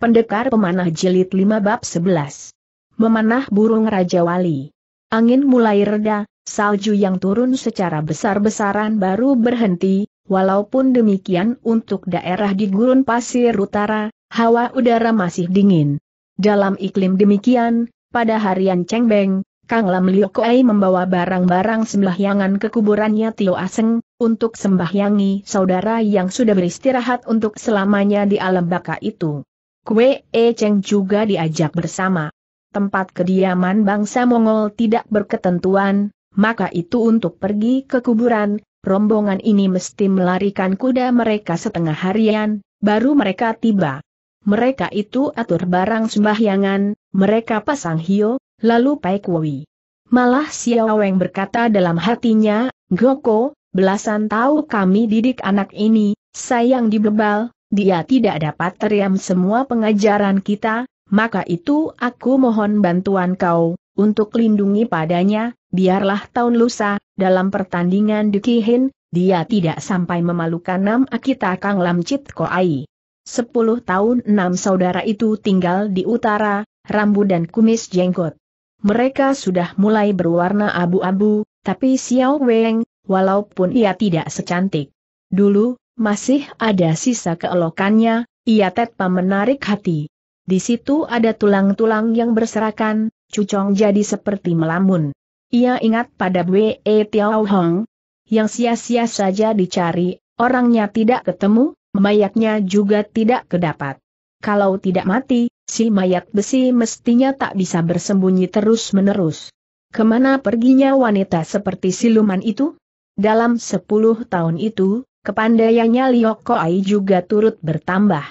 Pendekar Pemanah Jilid 5 Bab 11 Memanah Burung Raja Wali Angin mulai reda, salju yang turun secara besar-besaran baru berhenti, walaupun demikian untuk daerah di gurun pasir utara, hawa udara masih dingin. Dalam iklim demikian, pada harian Cengbeng, Kang Lam Liu Kuei membawa barang-barang sembahyangan ke kuburannya Tio Aseng, untuk sembahyangi saudara yang sudah beristirahat untuk selamanya di alam baka itu. Kue E Cheng juga diajak bersama. Tempat kediaman bangsa Mongol tidak berketentuan, maka itu untuk pergi ke kuburan, rombongan ini mesti melarikan kuda mereka setengah harian, baru mereka tiba. Mereka itu atur barang sembahyangan, mereka pasang hio, lalu pai kui. Malah Xiao Weng berkata dalam hatinya, Goko, belasan tahu kami didik anak ini, sayang dibebal, dia tidak dapat teriam semua pengajaran kita, maka itu aku mohon bantuan kau, untuk lindungi padanya, biarlah tahun lusa, dalam pertandingan Dukihin, dia tidak sampai memalukan Nam Akita Kang Lam Chit ai. Sepuluh tahun enam saudara itu tinggal di utara, rambu dan kumis jenggot. Mereka sudah mulai berwarna abu-abu, tapi Xiao Weng, walaupun ia tidak secantik. Dulu, masih ada sisa keelokannya, ia tetap menarik hati. Di situ ada tulang-tulang yang berserakan, Cucong jadi seperti melamun. Ia ingat pada Wei Tiao Hong, yang sia-sia saja dicari, orangnya tidak ketemu, mayatnya juga tidak kedapat. Kalau tidak mati, si mayat besi mestinya tak bisa bersembunyi terus-menerus. Kemana perginya wanita seperti siluman itu? Dalam sepuluh tahun itu, Kepandaiannya Liok Ai juga turut bertambah.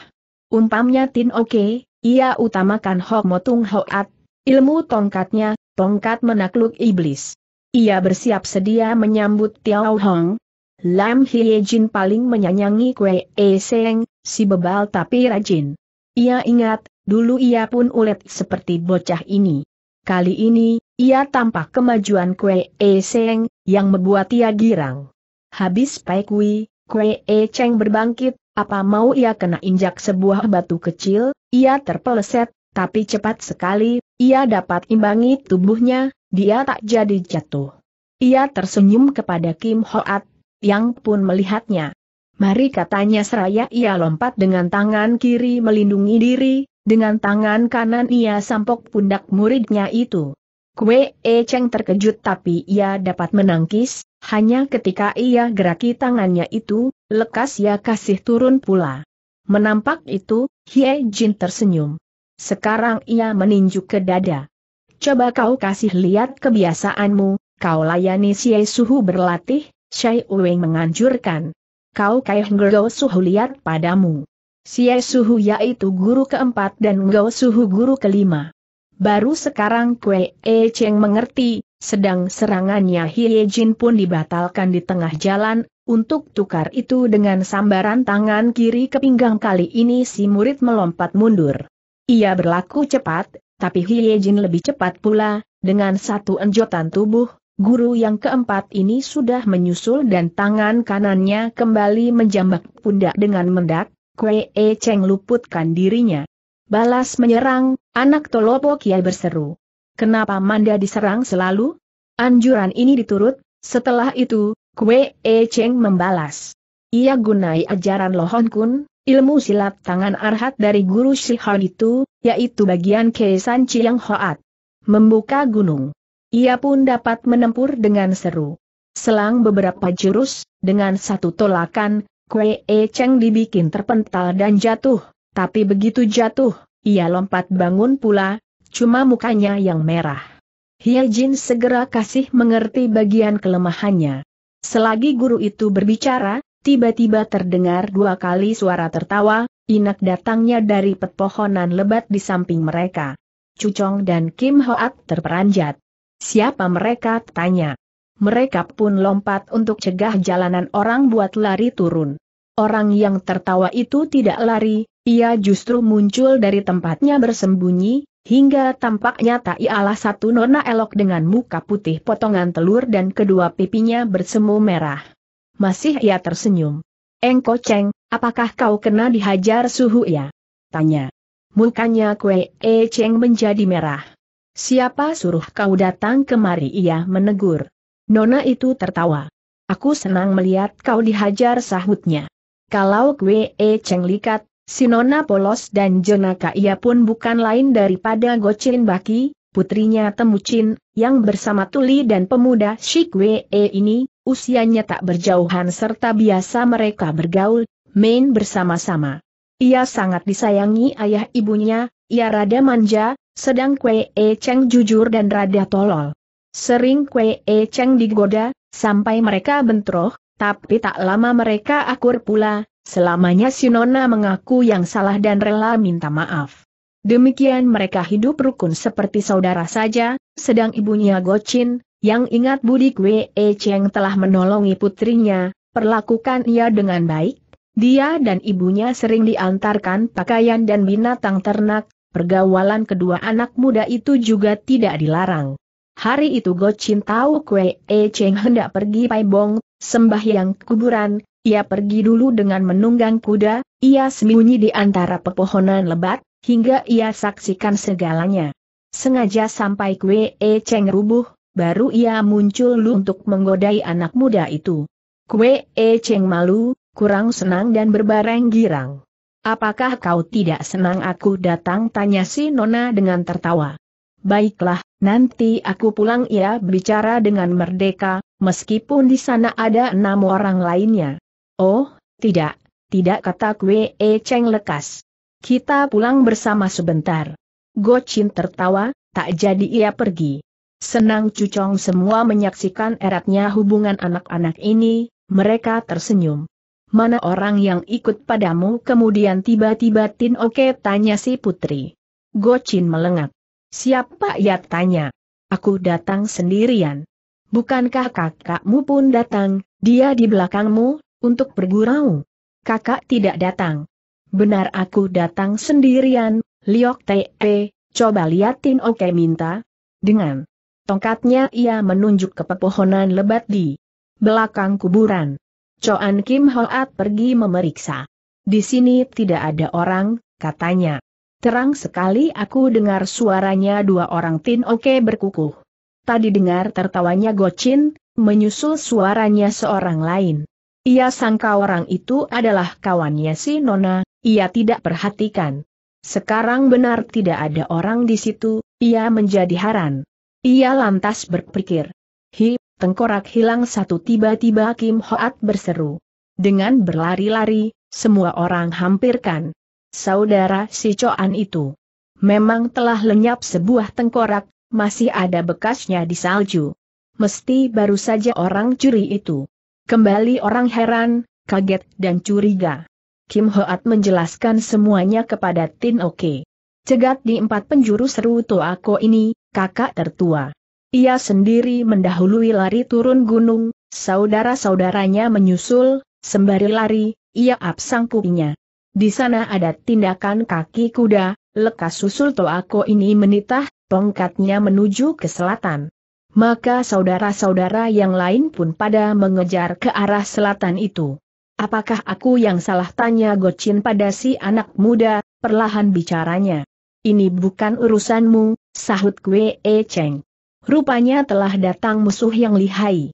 Umpamnya Tin Oke, ia utamakan Hok Motung Hoat, ilmu tongkatnya, tongkat menakluk iblis. Ia bersiap sedia menyambut Tiao Hong. Lam Hye Jin paling menyanyangi Kue E Seng, si bebal tapi rajin. Ia ingat, dulu ia pun ulet seperti bocah ini. Kali ini, ia tampak kemajuan Kue E Seng, yang membuat ia girang. Habis Pai Kui, Kue E Cheng berbangkit, apa mau ia kena injak sebuah batu kecil, ia terpeleset, tapi cepat sekali, ia dapat imbangi tubuhnya, dia tak jadi jatuh. Ia tersenyum kepada Kim Hoat, yang pun melihatnya. Mari katanya seraya ia lompat dengan tangan kiri melindungi diri, dengan tangan kanan ia sampok pundak muridnya itu. Kue Echeng terkejut tapi ia dapat menangkis, hanya ketika ia geraki tangannya itu, lekas ia kasih turun pula. Menampak itu, Hie Jin tersenyum. Sekarang ia meninju ke dada. Coba kau kasih lihat kebiasaanmu, kau layani Xie Suhu berlatih, Shai Weng menganjurkan. Kau kaya Ngero Suhu lihat padamu. Xie Suhu yaitu guru keempat dan Ngero Suhu guru kelima. Baru sekarang Kue E Cheng mengerti, sedang serangannya Hie Jin pun dibatalkan di tengah jalan, untuk tukar itu dengan sambaran tangan kiri ke pinggang kali ini si murid melompat mundur. Ia berlaku cepat, tapi Hie Jin lebih cepat pula, dengan satu enjotan tubuh, guru yang keempat ini sudah menyusul dan tangan kanannya kembali menjambak pundak dengan mendak, Kue E Cheng luputkan dirinya. Balas menyerang, anak Tolopo Kiai berseru. Kenapa Manda diserang selalu? Anjuran ini diturut, setelah itu, Kue E Cheng membalas. Ia gunai ajaran Lohon Kun, ilmu silat tangan arhat dari guru Shihon itu, yaitu bagian keisan Chiang Hoat. Membuka gunung. Ia pun dapat menempur dengan seru. Selang beberapa jurus, dengan satu tolakan, Kue E Cheng dibikin terpental dan jatuh. Tapi begitu jatuh, ia lompat bangun pula, cuma mukanya yang merah. Hia Jin segera kasih mengerti bagian kelemahannya. Selagi guru itu berbicara, tiba-tiba terdengar dua kali suara tertawa, inak datangnya dari pepohonan lebat di samping mereka. Cucong dan Kim Hoat terperanjat. Siapa mereka? tanya. Mereka pun lompat untuk cegah jalanan orang buat lari turun. Orang yang tertawa itu tidak lari, ia justru muncul dari tempatnya bersembunyi, hingga tampaknya nyata ialah satu nona elok dengan muka putih potongan telur dan kedua pipinya bersemu merah. Masih ia tersenyum. Engko Cheng, apakah kau kena dihajar suhu ya? Tanya. Mukanya Kue E Cheng menjadi merah. Siapa suruh kau datang kemari ia menegur. Nona itu tertawa. Aku senang melihat kau dihajar sahutnya. Kalau Kue E Cheng likat, Sinona Polos dan jenaka ia pun bukan lain daripada Gocin Baki, putrinya Temucin, yang bersama Tuli dan pemuda Shikwee ini, usianya tak berjauhan serta biasa mereka bergaul, main bersama-sama. Ia sangat disayangi ayah ibunya, ia rada manja, sedang Kwee Cheng jujur dan rada tolol. Sering Kwee Cheng digoda, sampai mereka bentroh, tapi tak lama mereka akur pula, Selamanya Sinona mengaku yang salah dan rela minta maaf. Demikian mereka hidup rukun seperti saudara saja, sedang ibunya Gochin, yang ingat budi Kwe e Cheng telah menolongi putrinya, perlakukan ia dengan baik. Dia dan ibunya sering diantarkan pakaian dan binatang ternak, pergaulan kedua anak muda itu juga tidak dilarang. Hari itu Gochin tahu Kwe E Cheng hendak pergi Paibong, sembahyang kuburan, ia pergi dulu dengan menunggang kuda, ia sembunyi di antara pepohonan lebat, hingga ia saksikan segalanya. Sengaja sampai kue e Cheng rubuh, baru ia muncul lu untuk menggodai anak muda itu. Kue e Cheng malu, kurang senang dan berbareng girang. Apakah kau tidak senang aku datang tanya si Nona dengan tertawa. Baiklah, nanti aku pulang ia bicara dengan merdeka, meskipun di sana ada enam orang lainnya. Oh, tidak, tidak kata Kwe E Cheng lekas. Kita pulang bersama sebentar. Gochin tertawa, tak jadi ia pergi. Senang cucong semua menyaksikan eratnya hubungan anak-anak ini, mereka tersenyum. Mana orang yang ikut padamu kemudian tiba-tiba Tin Oke tanya si putri. Gochin melengak. Siapa ya tanya? Aku datang sendirian. Bukankah kakakmu pun datang, dia di belakangmu, untuk bergurau. Kakak tidak datang. Benar aku datang sendirian, Liok Te, coba liatin oke minta. Dengan tongkatnya ia menunjuk ke pepohonan lebat di belakang kuburan. Choan Kim Hoat pergi memeriksa. Di sini tidak ada orang, katanya. Terang sekali aku dengar suaranya dua orang Tin Oke berkukuh. Tadi dengar tertawanya Gocin, menyusul suaranya seorang lain. Ia sangka orang itu adalah kawannya si Nona, ia tidak perhatikan. Sekarang benar tidak ada orang di situ, ia menjadi haran. Ia lantas berpikir. Hi, tengkorak hilang satu tiba-tiba Kim Hoat berseru. Dengan berlari-lari, semua orang hampirkan. Saudara si Coan itu. Memang telah lenyap sebuah tengkorak, masih ada bekasnya di salju. Mesti baru saja orang curi itu. Kembali orang heran, kaget dan curiga. Kim Hoat menjelaskan semuanya kepada Tin Oke. Cegat di empat penjuru seru Toako ini, kakak tertua. Ia sendiri mendahului lari turun gunung, saudara-saudaranya menyusul, sembari lari, ia absang kupinya. Di sana ada tindakan kaki kuda, lekas susul Toako ini menitah, tongkatnya menuju ke selatan maka saudara-saudara yang lain pun pada mengejar ke arah selatan itu. Apakah aku yang salah tanya Gocin pada si anak muda, perlahan bicaranya. Ini bukan urusanmu, sahut Kwe E Cheng. Rupanya telah datang musuh yang lihai.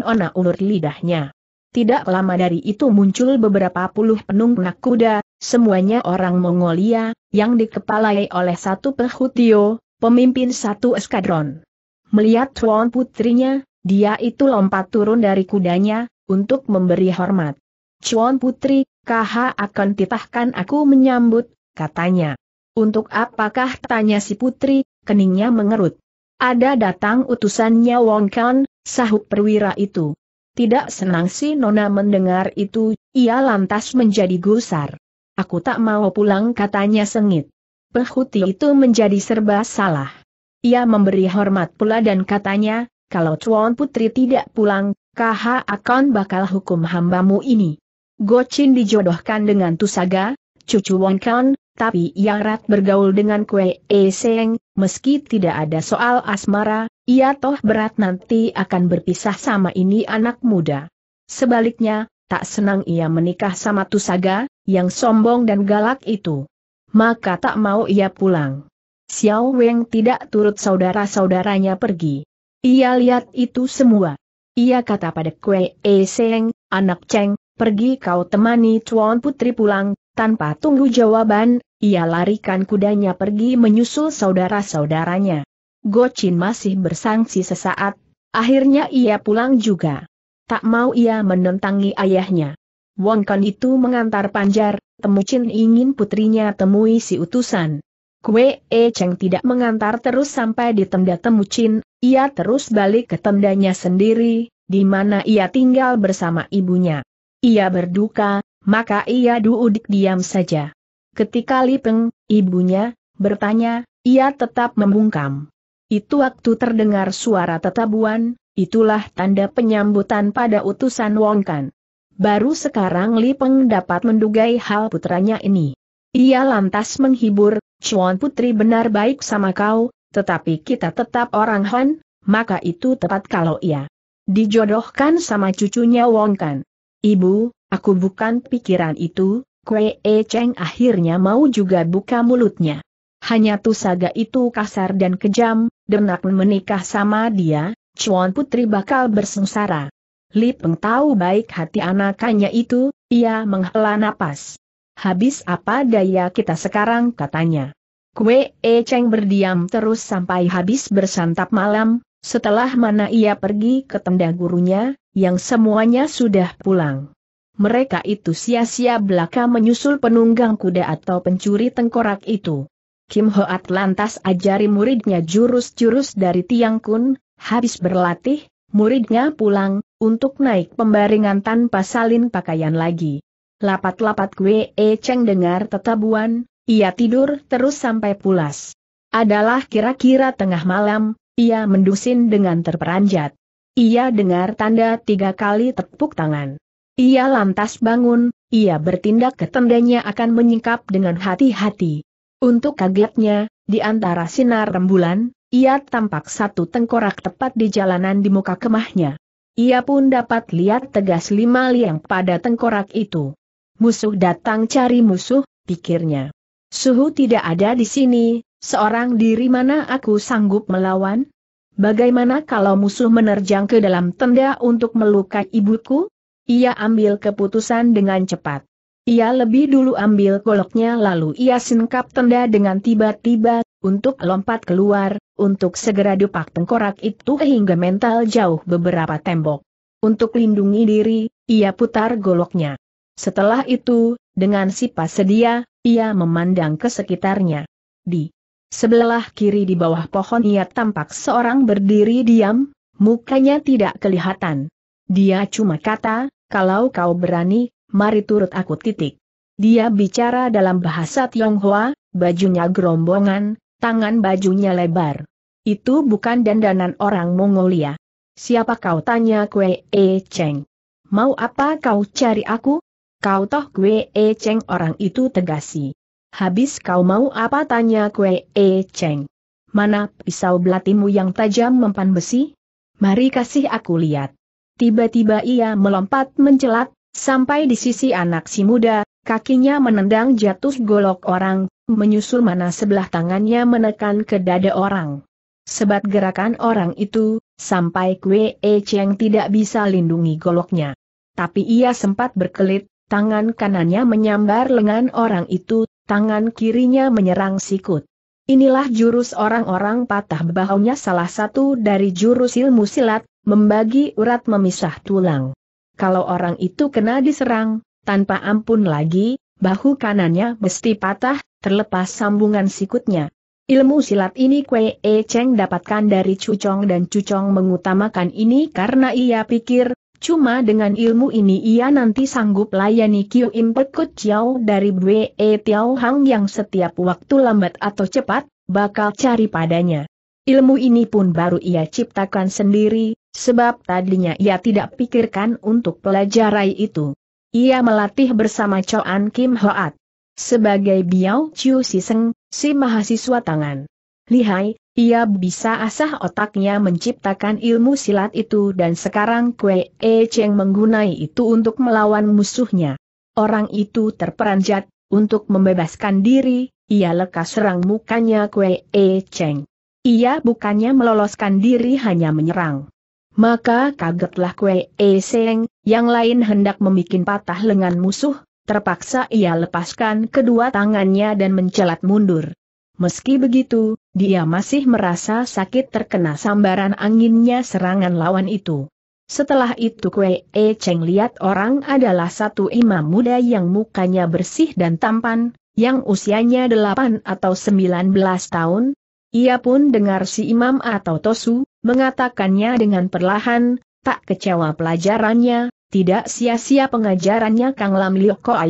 Ona ulur lidahnya. Tidak lama dari itu muncul beberapa puluh penungnak kuda, semuanya orang Mongolia, yang dikepalai oleh satu pehutio, pemimpin satu eskadron. Melihat Tuan putrinya, dia itu lompat turun dari kudanya, untuk memberi hormat. Cuan putri, kaha akan titahkan aku menyambut, katanya. Untuk apakah tanya si putri, keningnya mengerut. Ada datang utusannya Wong Kan, sahut perwira itu. Tidak senang si Nona mendengar itu, ia lantas menjadi gusar. Aku tak mau pulang katanya sengit. Pehuti itu menjadi serba salah. Ia memberi hormat pula dan katanya, kalau Chuan Putri tidak pulang, Kha akan bakal hukum hambamu ini. Gochin dijodohkan dengan Tusaga, cucu Wong Kan, tapi ia rat bergaul dengan Kue E Seng, meski tidak ada soal asmara, ia toh berat nanti akan berpisah sama ini anak muda. Sebaliknya, tak senang ia menikah sama Tusaga, yang sombong dan galak itu. Maka tak mau ia pulang. Xiao Weng tidak turut saudara-saudaranya pergi. Ia lihat itu semua. Ia kata pada Kue E Seng, anak Cheng, pergi kau temani Chuan Putri pulang, tanpa tunggu jawaban, ia larikan kudanya pergi menyusul saudara-saudaranya. Gochin masih bersangsi sesaat, akhirnya ia pulang juga. Tak mau ia menentangi ayahnya. Wong Kan itu mengantar Panjar, Chin ingin putrinya temui si utusan. Kue E Cheng tidak mengantar terus sampai di tenda Temucin, ia terus balik ke tendanya sendiri, di mana ia tinggal bersama ibunya. Ia berduka, maka ia duudik diam saja. Ketika Lipeng, ibunya, bertanya, ia tetap membungkam. Itu waktu terdengar suara tetabuan, itulah tanda penyambutan pada utusan Wong Kan. Baru sekarang Lipeng dapat mendugai hal putranya ini. Ia lantas menghibur, Chuan Putri benar baik sama kau, tetapi kita tetap orang Han, maka itu tepat kalau ia dijodohkan sama cucunya Wong Kan. Ibu, aku bukan pikiran itu, Kwee E Cheng akhirnya mau juga buka mulutnya. Hanya Tusaga itu kasar dan kejam, Denak menikah sama dia, Chuan Putri bakal bersengsara. Li Peng tahu baik hati anakannya itu, ia menghela napas. Habis apa daya kita sekarang katanya. Kue E Cheng berdiam terus sampai habis bersantap malam, setelah mana ia pergi ke tenda gurunya, yang semuanya sudah pulang. Mereka itu sia-sia belaka menyusul penunggang kuda atau pencuri tengkorak itu. Kim Hoat lantas ajari muridnya jurus-jurus dari Tiang Kun, habis berlatih, muridnya pulang, untuk naik pembaringan tanpa salin pakaian lagi lapat-lapat gue e Cheng dengar tetabuan, ia tidur terus sampai pulas. Adalah kira-kira tengah malam, ia mendusin dengan terperanjat. Ia dengar tanda tiga kali tepuk tangan. Ia lantas bangun, ia bertindak ke tendanya akan menyingkap dengan hati-hati. Untuk kagetnya, di antara sinar rembulan, ia tampak satu tengkorak tepat di jalanan di muka kemahnya. Ia pun dapat lihat tegas lima liang pada tengkorak itu. Musuh datang cari musuh, pikirnya. Suhu tidak ada di sini, seorang diri mana aku sanggup melawan? Bagaimana kalau musuh menerjang ke dalam tenda untuk melukai ibuku? Ia ambil keputusan dengan cepat. Ia lebih dulu ambil goloknya lalu ia singkap tenda dengan tiba-tiba, untuk lompat keluar, untuk segera dupak tengkorak itu hingga mental jauh beberapa tembok. Untuk lindungi diri, ia putar goloknya. Setelah itu, dengan sifat sedia, ia memandang ke sekitarnya. Di sebelah kiri di bawah pohon ia tampak seorang berdiri diam, mukanya tidak kelihatan. Dia cuma kata, kalau kau berani, mari turut aku titik. Dia bicara dalam bahasa Tionghoa, bajunya gerombongan, tangan bajunya lebar. Itu bukan dandanan orang Mongolia. Siapa kau tanya kue Cheng? Mau apa kau cari aku? Kau toh Kue E Cheng orang itu tegasi. Habis kau mau apa tanya Kue E Cheng. Mana pisau belatimu yang tajam mempan besi? Mari kasih aku lihat. Tiba-tiba ia melompat mencelat, sampai di sisi anak si muda, kakinya menendang jatuh golok orang, menyusul mana sebelah tangannya menekan ke dada orang. Sebat gerakan orang itu, sampai Kue E Cheng tidak bisa lindungi goloknya. Tapi ia sempat berkelit, Tangan kanannya menyambar lengan orang itu, tangan kirinya menyerang sikut. Inilah jurus orang-orang patah bahunya salah satu dari jurus ilmu silat, membagi urat memisah tulang. Kalau orang itu kena diserang, tanpa ampun lagi, bahu kanannya mesti patah, terlepas sambungan sikutnya. Ilmu silat ini Kwee E Cheng dapatkan dari Cucong dan Cucong mengutamakan ini karena ia pikir, Cuma dengan ilmu ini ia nanti sanggup layani Kiu Im Pek Chiao dari Bwe e Tiao Hang yang setiap waktu lambat atau cepat, bakal cari padanya. Ilmu ini pun baru ia ciptakan sendiri, sebab tadinya ia tidak pikirkan untuk pelajari itu. Ia melatih bersama Choan Kim Hoat. Sebagai Biao Chiu Seng, si mahasiswa tangan. Lihai, ia bisa asah otaknya menciptakan ilmu silat itu dan sekarang Kue E Cheng menggunai itu untuk melawan musuhnya. Orang itu terperanjat, untuk membebaskan diri, ia lekas serang mukanya Kue E Cheng. Ia bukannya meloloskan diri hanya menyerang. Maka kagetlah Kue E Cheng, yang lain hendak membuat patah lengan musuh, terpaksa ia lepaskan kedua tangannya dan mencelat mundur. Meski begitu, dia masih merasa sakit terkena sambaran anginnya serangan lawan itu. Setelah itu Kue E Cheng lihat orang adalah satu imam muda yang mukanya bersih dan tampan, yang usianya 8 atau 19 tahun. Ia pun dengar si imam atau Tosu, mengatakannya dengan perlahan, tak kecewa pelajarannya, tidak sia-sia pengajarannya Kang Lam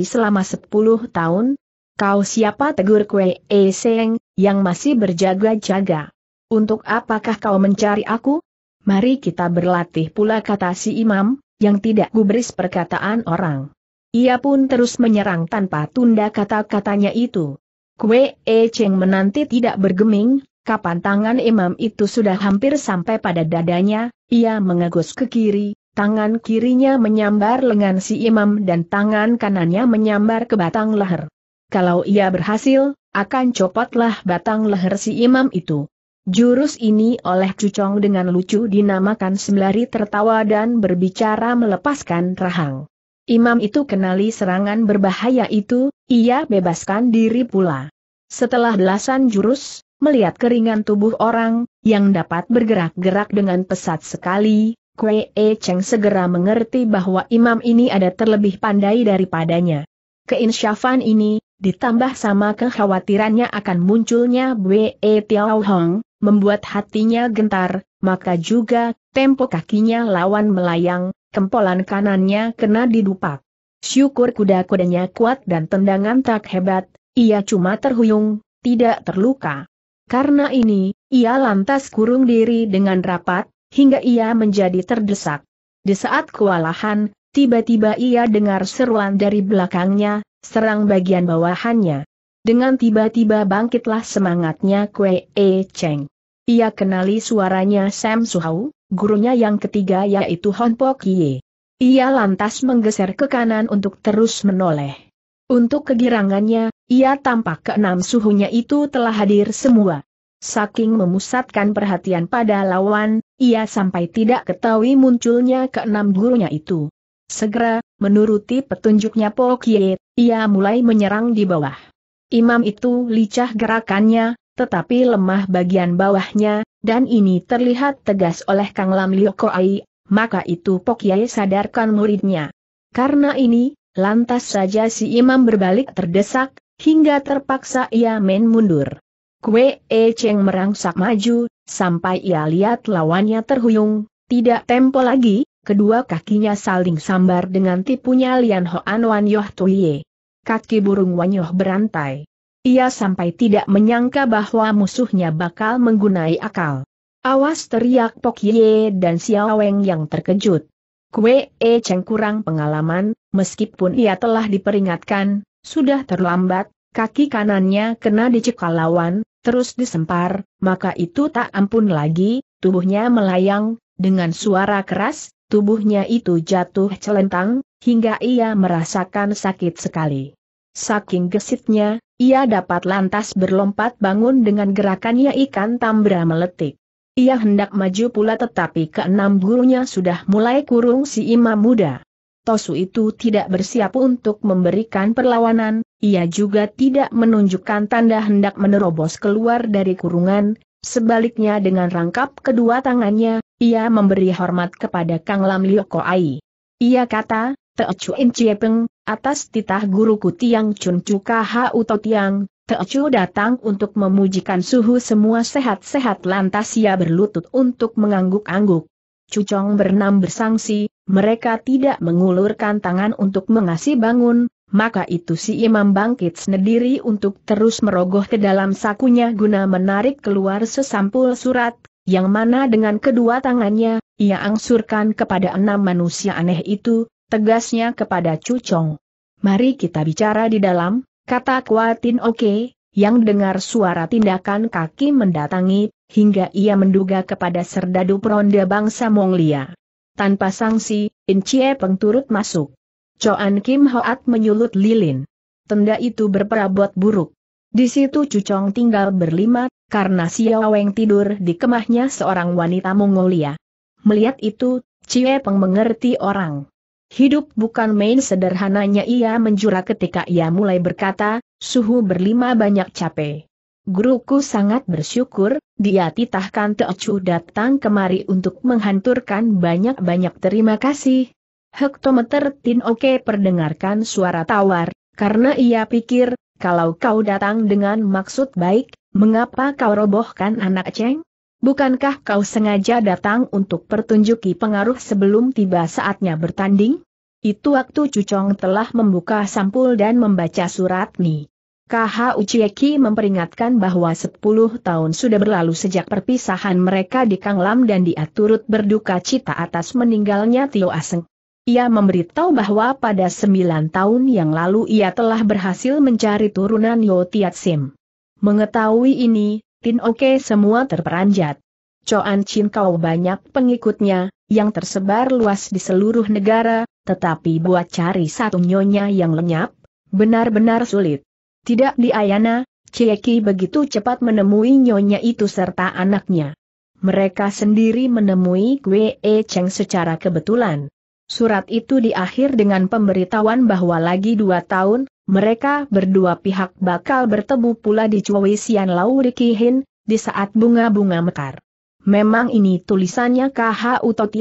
selama 10 tahun, Kau siapa tegur Kue E Seng, yang masih berjaga-jaga? Untuk apakah kau mencari aku? Mari kita berlatih pula kata si imam, yang tidak gubris perkataan orang. Ia pun terus menyerang tanpa tunda kata-katanya itu. Kue E Cheng menanti tidak bergeming, kapan tangan imam itu sudah hampir sampai pada dadanya, ia mengegus ke kiri, tangan kirinya menyambar lengan si imam dan tangan kanannya menyambar ke batang leher. Kalau ia berhasil, akan copotlah batang leher si imam itu. Jurus ini oleh Cucong dengan lucu dinamakan sembari tertawa dan berbicara melepaskan rahang. Imam itu kenali serangan berbahaya itu, ia bebaskan diri pula. Setelah belasan jurus, melihat keringan tubuh orang, yang dapat bergerak-gerak dengan pesat sekali, Kwe E Cheng segera mengerti bahwa imam ini ada terlebih pandai daripadanya. Keinsyafan ini, Ditambah sama kekhawatirannya akan munculnya Bwe Tiao Hong, membuat hatinya gentar, maka juga, tempo kakinya lawan melayang, kempolan kanannya kena didupak. Syukur kuda-kudanya kuat dan tendangan tak hebat, ia cuma terhuyung, tidak terluka. Karena ini, ia lantas kurung diri dengan rapat, hingga ia menjadi terdesak. Di saat kewalahan, Tiba-tiba ia dengar seruan dari belakangnya, serang bagian bawahannya. Dengan tiba-tiba bangkitlah semangatnya kue, E Cheng. Ia kenali suaranya Sam Suhau, gurunya yang ketiga yaitu Hon Po Kie. Ia lantas menggeser ke kanan untuk terus menoleh. Untuk kegirangannya, ia tampak keenam suhunya itu telah hadir semua. Saking memusatkan perhatian pada lawan, ia sampai tidak ketahui munculnya keenam gurunya itu. Segera, menuruti petunjuknya Po ia mulai menyerang di bawah. Imam itu licah gerakannya, tetapi lemah bagian bawahnya, dan ini terlihat tegas oleh Kang Lam Liokoai, maka itu Po sadarkan muridnya. Karena ini, lantas saja si imam berbalik terdesak, hingga terpaksa ia main mundur. Kue E Cheng merangsak maju, sampai ia lihat lawannya terhuyung, tidak tempo lagi, kedua kakinya saling sambar dengan tipunya Lian Hoan Wan Yoh Tuhye. Kaki burung Wan Yoh berantai. Ia sampai tidak menyangka bahwa musuhnya bakal menggunai akal. Awas teriak Pok Ye dan Xiao Weng yang terkejut. Kue E Cheng kurang pengalaman, meskipun ia telah diperingatkan, sudah terlambat, kaki kanannya kena dicekal lawan, terus disempar, maka itu tak ampun lagi, tubuhnya melayang, dengan suara keras, tubuhnya itu jatuh celentang, hingga ia merasakan sakit sekali. Saking gesitnya, ia dapat lantas berlompat bangun dengan gerakannya ikan tambra meletik. Ia hendak maju pula tetapi keenam gurunya sudah mulai kurung si imam muda. Tosu itu tidak bersiap untuk memberikan perlawanan, ia juga tidak menunjukkan tanda hendak menerobos keluar dari kurungan, sebaliknya dengan rangkap kedua tangannya, ia memberi hormat kepada Kang Lam Lioko Ai. Ia kata, Te Chie peng atas titah guruku Tiang Chun Cuka ha Uto Tiang, Te Chu datang untuk memujikan suhu semua sehat-sehat lantas ia berlutut untuk mengangguk-angguk. Cucong bernam bersangsi, mereka tidak mengulurkan tangan untuk mengasih bangun, maka itu si imam bangkit sendiri untuk terus merogoh ke dalam sakunya guna menarik keluar sesampul surat, yang mana dengan kedua tangannya, ia angsurkan kepada enam manusia aneh itu, tegasnya kepada Cucong. Mari kita bicara di dalam, kata Kuatin Oke, yang dengar suara tindakan kaki mendatangi, hingga ia menduga kepada serdadu peronda bangsa Monglia. Tanpa sanksi, Incie Peng turut masuk. Choan Kim Hoat menyulut lilin. Tenda itu berperabot buruk. Di situ Cucong tinggal berlima, karena Siaweng Weng tidur di kemahnya seorang wanita Mongolia. Melihat itu, Cie Peng mengerti orang. Hidup bukan main sederhananya ia menjura ketika ia mulai berkata, suhu berlima banyak capek. Guruku sangat bersyukur, dia titahkan Teocu datang kemari untuk menghanturkan banyak-banyak terima kasih. Hektometer Tin Oke perdengarkan suara tawar, karena ia pikir, kalau kau datang dengan maksud baik, mengapa kau robohkan anak Cheng? Bukankah kau sengaja datang untuk pertunjuki pengaruh sebelum tiba saatnya bertanding? Itu waktu Cucong telah membuka sampul dan membaca surat Ni. KH Uchieki memperingatkan bahwa 10 tahun sudah berlalu sejak perpisahan mereka di Kanglam dan dia turut berduka cita atas meninggalnya Tio Aseng. Ia memberitahu bahwa pada sembilan tahun yang lalu ia telah berhasil mencari turunan Yo Tiat Sim. Mengetahui ini, Tin Oke semua terperanjat. Coan Chin Kau banyak pengikutnya, yang tersebar luas di seluruh negara, tetapi buat cari satu nyonya yang lenyap, benar-benar sulit. Tidak diayana, Ayana, Cieki begitu cepat menemui nyonya itu serta anaknya. Mereka sendiri menemui Gue E Cheng secara kebetulan. Surat itu diakhir dengan pemberitahuan bahwa lagi dua tahun, mereka berdua pihak bakal bertemu pula di Cui Sian Lau Rikihin, di saat bunga-bunga mekar. Memang ini tulisannya KH Utot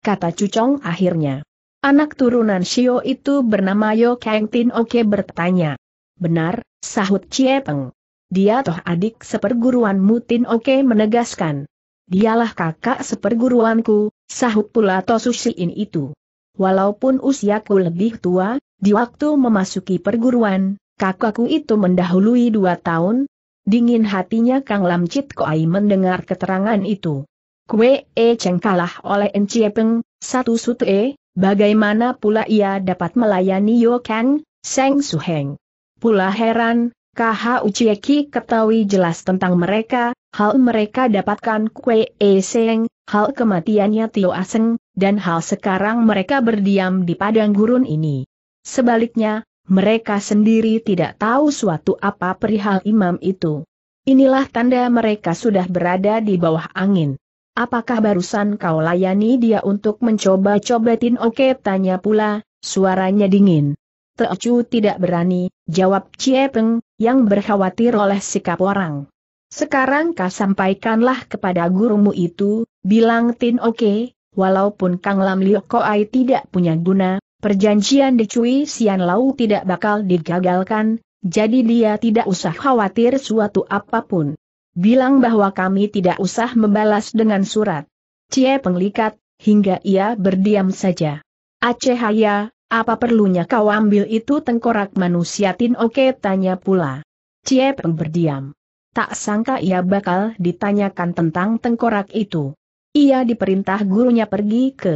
kata Cucong akhirnya. Anak turunan Shio itu bernama Yo Kang Tin Oke bertanya. Benar, sahut Chie Peng. Dia toh adik seperguruan Mutin Oke menegaskan. Dialah kakak seperguruanku, sahut pula Shiin itu. Walaupun usiaku lebih tua, di waktu memasuki perguruan, kakakku itu mendahului dua tahun. Dingin hatinya Kang Lamcit Koai mendengar keterangan itu. Kue E Cheng kalah oleh Encie Peng, satu sutu E, bagaimana pula ia dapat melayani Yo Kang, Seng Suheng. Pula heran, KH Ucieki ketahui jelas tentang mereka, hal mereka dapatkan Kue E Seng, hal kematiannya Tio Aseng, dan hal sekarang mereka berdiam di padang gurun ini. Sebaliknya, mereka sendiri tidak tahu suatu apa perihal imam itu. Inilah tanda mereka sudah berada di bawah angin. Apakah barusan kau layani dia untuk mencoba-coba Tin Oke? Tanya pula, suaranya dingin. Teocu tidak berani, jawab Cie Peng, yang berkhawatir oleh sikap orang. Sekarang kau sampaikanlah kepada gurumu itu, bilang Tin Oke, walaupun Kang Lam Liok Koai tidak punya guna, perjanjian di Cui Sian Lau tidak bakal digagalkan, jadi dia tidak usah khawatir suatu apapun. Bilang bahwa kami tidak usah membalas dengan surat. Cie penglikat, hingga ia berdiam saja. Acehaya, apa perlunya kau ambil itu tengkorak manusia Tin Oke tanya pula. Cie peng berdiam tak sangka ia bakal ditanyakan tentang tengkorak itu. Ia diperintah gurunya pergi ke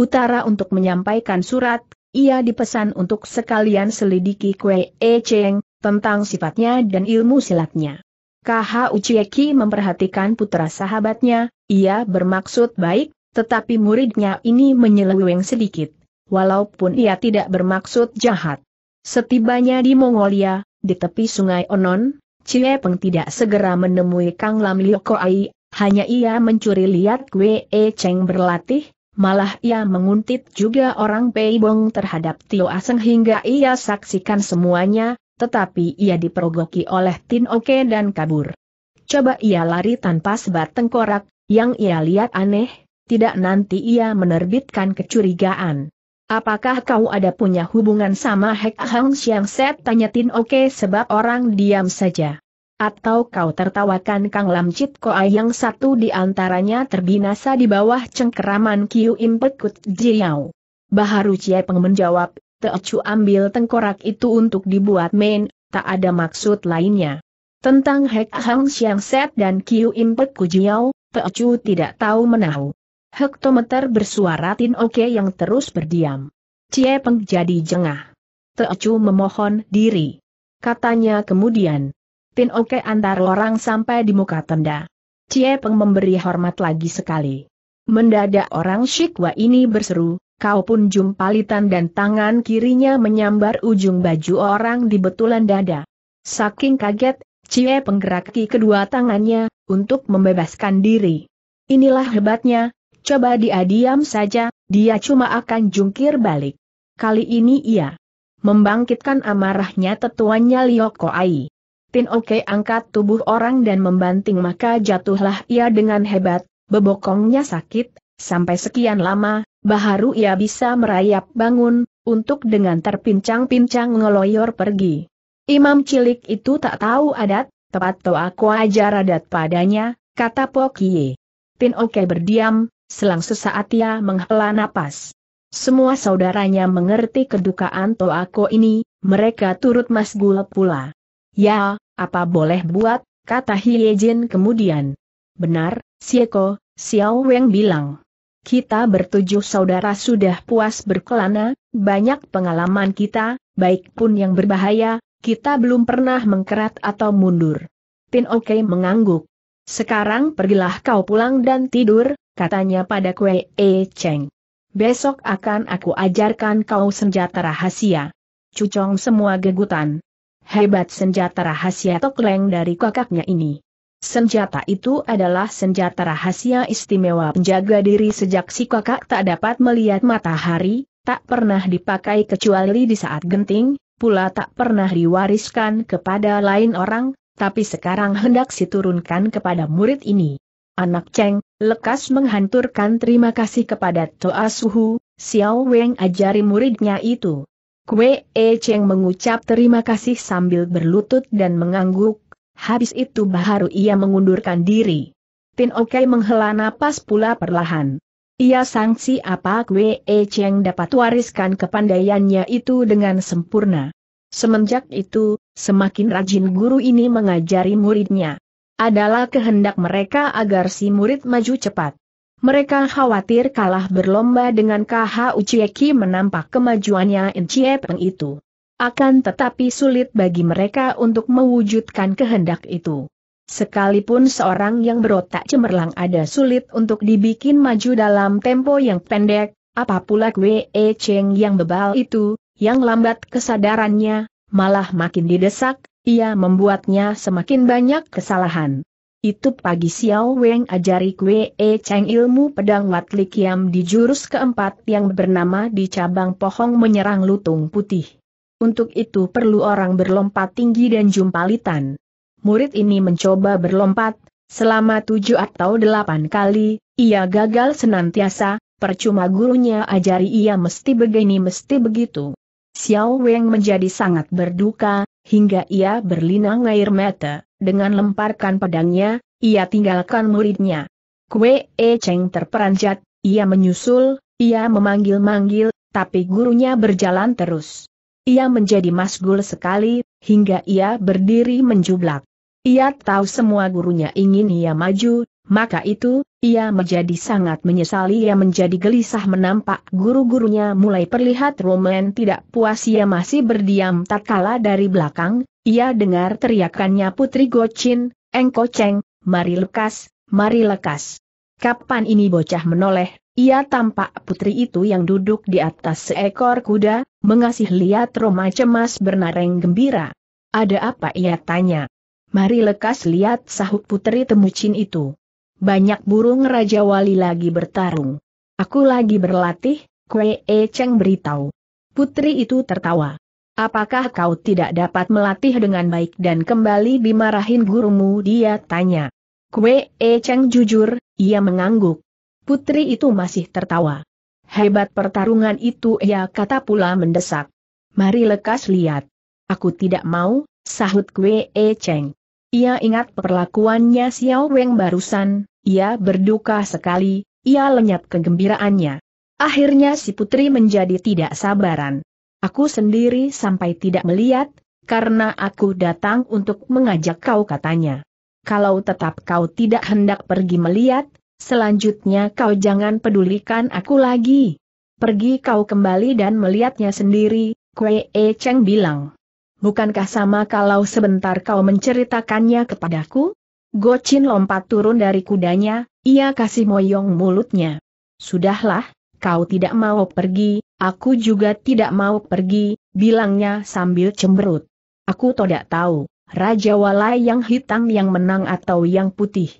utara untuk menyampaikan surat, ia dipesan untuk sekalian selidiki Kue E Cheng, tentang sifatnya dan ilmu silatnya. KH Uchieki memperhatikan putra sahabatnya, ia bermaksud baik, tetapi muridnya ini menyeleweng sedikit, walaupun ia tidak bermaksud jahat. Setibanya di Mongolia, di tepi sungai Onon, Cie Peng tidak segera menemui Kang Lam Lioko Ai, hanya ia mencuri lihat Kwe E Cheng berlatih, malah ia menguntit juga orang Pei Bong terhadap Tio Aseng hingga ia saksikan semuanya, tetapi ia diperogoki oleh Tin Oke dan kabur. Coba ia lari tanpa sebat tengkorak, yang ia lihat aneh, tidak nanti ia menerbitkan kecurigaan. Apakah kau ada punya hubungan sama Hek Hang Siang Set? Tanya Tin Oke sebab orang diam saja. Atau kau tertawakan Kang Lam Chit Koa yang satu di antaranya terbinasa di bawah cengkeraman Kiu Impet Kut Jiao. Baharu Cie Peng menjawab, Chu ambil tengkorak itu untuk dibuat main, tak ada maksud lainnya. Tentang Hek Hang Siang Set dan Kiu Impet Kujiao, Chu tidak tahu menahu. Hektometer bersuara Tin Oke yang terus berdiam. Cie Peng jadi jengah. Teocu memohon diri. Katanya kemudian. Tin Oke antar orang sampai di muka tenda. Cie Peng memberi hormat lagi sekali. Mendadak orang Shikwa ini berseru, kau pun jumpalitan dan tangan kirinya menyambar ujung baju orang di betulan dada. Saking kaget, Cie penggeraki kedua tangannya, untuk membebaskan diri. Inilah hebatnya, Coba dia diam saja, dia cuma akan jungkir balik. Kali ini ia membangkitkan amarahnya tetuannya Lioko Ai. Tin Oke angkat tubuh orang dan membanting maka jatuhlah ia dengan hebat, bebokongnya sakit, sampai sekian lama, baharu ia bisa merayap bangun, untuk dengan terpincang-pincang ngeloyor pergi. Imam cilik itu tak tahu adat, tepat to aku ajar adat padanya, kata Pokie. Tin Oke berdiam, Selang sesaat ia menghela napas. Semua saudaranya mengerti kedukaan Toako ini, mereka turut masgul pula. Ya, apa boleh buat, kata Hiejin kemudian. Benar, Sieko, Xiao Weng bilang. Kita bertujuh saudara sudah puas berkelana, banyak pengalaman kita, baik pun yang berbahaya, kita belum pernah mengkerat atau mundur. Tin Oke mengangguk. Sekarang pergilah kau pulang dan tidur, katanya pada Kue E Cheng. Besok akan aku ajarkan kau senjata rahasia. Cucong semua gegutan. Hebat senjata rahasia tokleng dari kakaknya ini. Senjata itu adalah senjata rahasia istimewa penjaga diri sejak si kakak tak dapat melihat matahari, tak pernah dipakai kecuali di saat genting, pula tak pernah diwariskan kepada lain orang, tapi sekarang hendak si turunkan kepada murid ini. Anak Cheng, lekas menghanturkan terima kasih kepada Toa Suhu, Xiao Weng ajari muridnya itu. Kue E Cheng mengucap terima kasih sambil berlutut dan mengangguk, habis itu baru ia mengundurkan diri. Tin Oke menghela napas pula perlahan. Ia sangsi apa Kue E Cheng dapat wariskan kepandaiannya itu dengan sempurna. Semenjak itu, semakin rajin guru ini mengajari muridnya adalah kehendak mereka agar si murid maju cepat. Mereka khawatir kalah berlomba dengan KH Ucieki menampak kemajuannya Incie Peng itu. Akan tetapi sulit bagi mereka untuk mewujudkan kehendak itu. Sekalipun seorang yang berotak cemerlang ada sulit untuk dibikin maju dalam tempo yang pendek, Apapula pula E Cheng yang bebal itu, yang lambat kesadarannya, malah makin didesak, ia membuatnya semakin banyak kesalahan. Itu pagi Xiao Weng ajari Kwe E Cheng ilmu pedang Wat Likiam di jurus keempat yang bernama di cabang pohong menyerang lutung putih. Untuk itu perlu orang berlompat tinggi dan jumpalitan. Murid ini mencoba berlompat, selama tujuh atau delapan kali, ia gagal senantiasa, percuma gurunya ajari ia mesti begini mesti begitu. Xiao Weng menjadi sangat berduka, hingga ia berlinang air mata, dengan lemparkan pedangnya, ia tinggalkan muridnya. Kue E Cheng terperanjat, ia menyusul, ia memanggil-manggil, tapi gurunya berjalan terus. Ia menjadi masgul sekali, hingga ia berdiri menjublak. Ia tahu semua gurunya ingin ia maju, maka itu, ia menjadi sangat menyesali ia menjadi gelisah menampak guru-gurunya mulai perlihat Roman tidak puas ia masih berdiam Tak tatkala dari belakang, ia dengar teriakannya Putri Gocin, Engko Cheng, mari lekas, mari lekas. Kapan ini bocah menoleh, ia tampak putri itu yang duduk di atas seekor kuda, mengasih lihat Roma cemas bernareng gembira. Ada apa ia tanya? Mari lekas lihat sahut putri temucin itu. Banyak burung Raja Wali lagi bertarung. Aku lagi berlatih, Kue E Cheng beritahu. Putri itu tertawa. Apakah kau tidak dapat melatih dengan baik dan kembali dimarahin gurumu dia tanya. Kue E Cheng jujur, ia mengangguk. Putri itu masih tertawa. Hebat pertarungan itu ia kata pula mendesak. Mari lekas lihat. Aku tidak mau, sahut Kue E Cheng. Ia ingat perlakuannya Xiao Weng barusan, ia berduka sekali, ia lenyap kegembiraannya. Akhirnya si putri menjadi tidak sabaran. Aku sendiri sampai tidak melihat, karena aku datang untuk mengajak kau katanya. Kalau tetap kau tidak hendak pergi melihat, selanjutnya kau jangan pedulikan aku lagi. Pergi kau kembali dan melihatnya sendiri, Kue E Cheng bilang bukankah sama kalau sebentar kau menceritakannya kepadaku? Gocin lompat turun dari kudanya, ia kasih moyong mulutnya. Sudahlah, kau tidak mau pergi, aku juga tidak mau pergi, bilangnya sambil cemberut. Aku tidak tahu, Raja Walai yang hitam yang menang atau yang putih.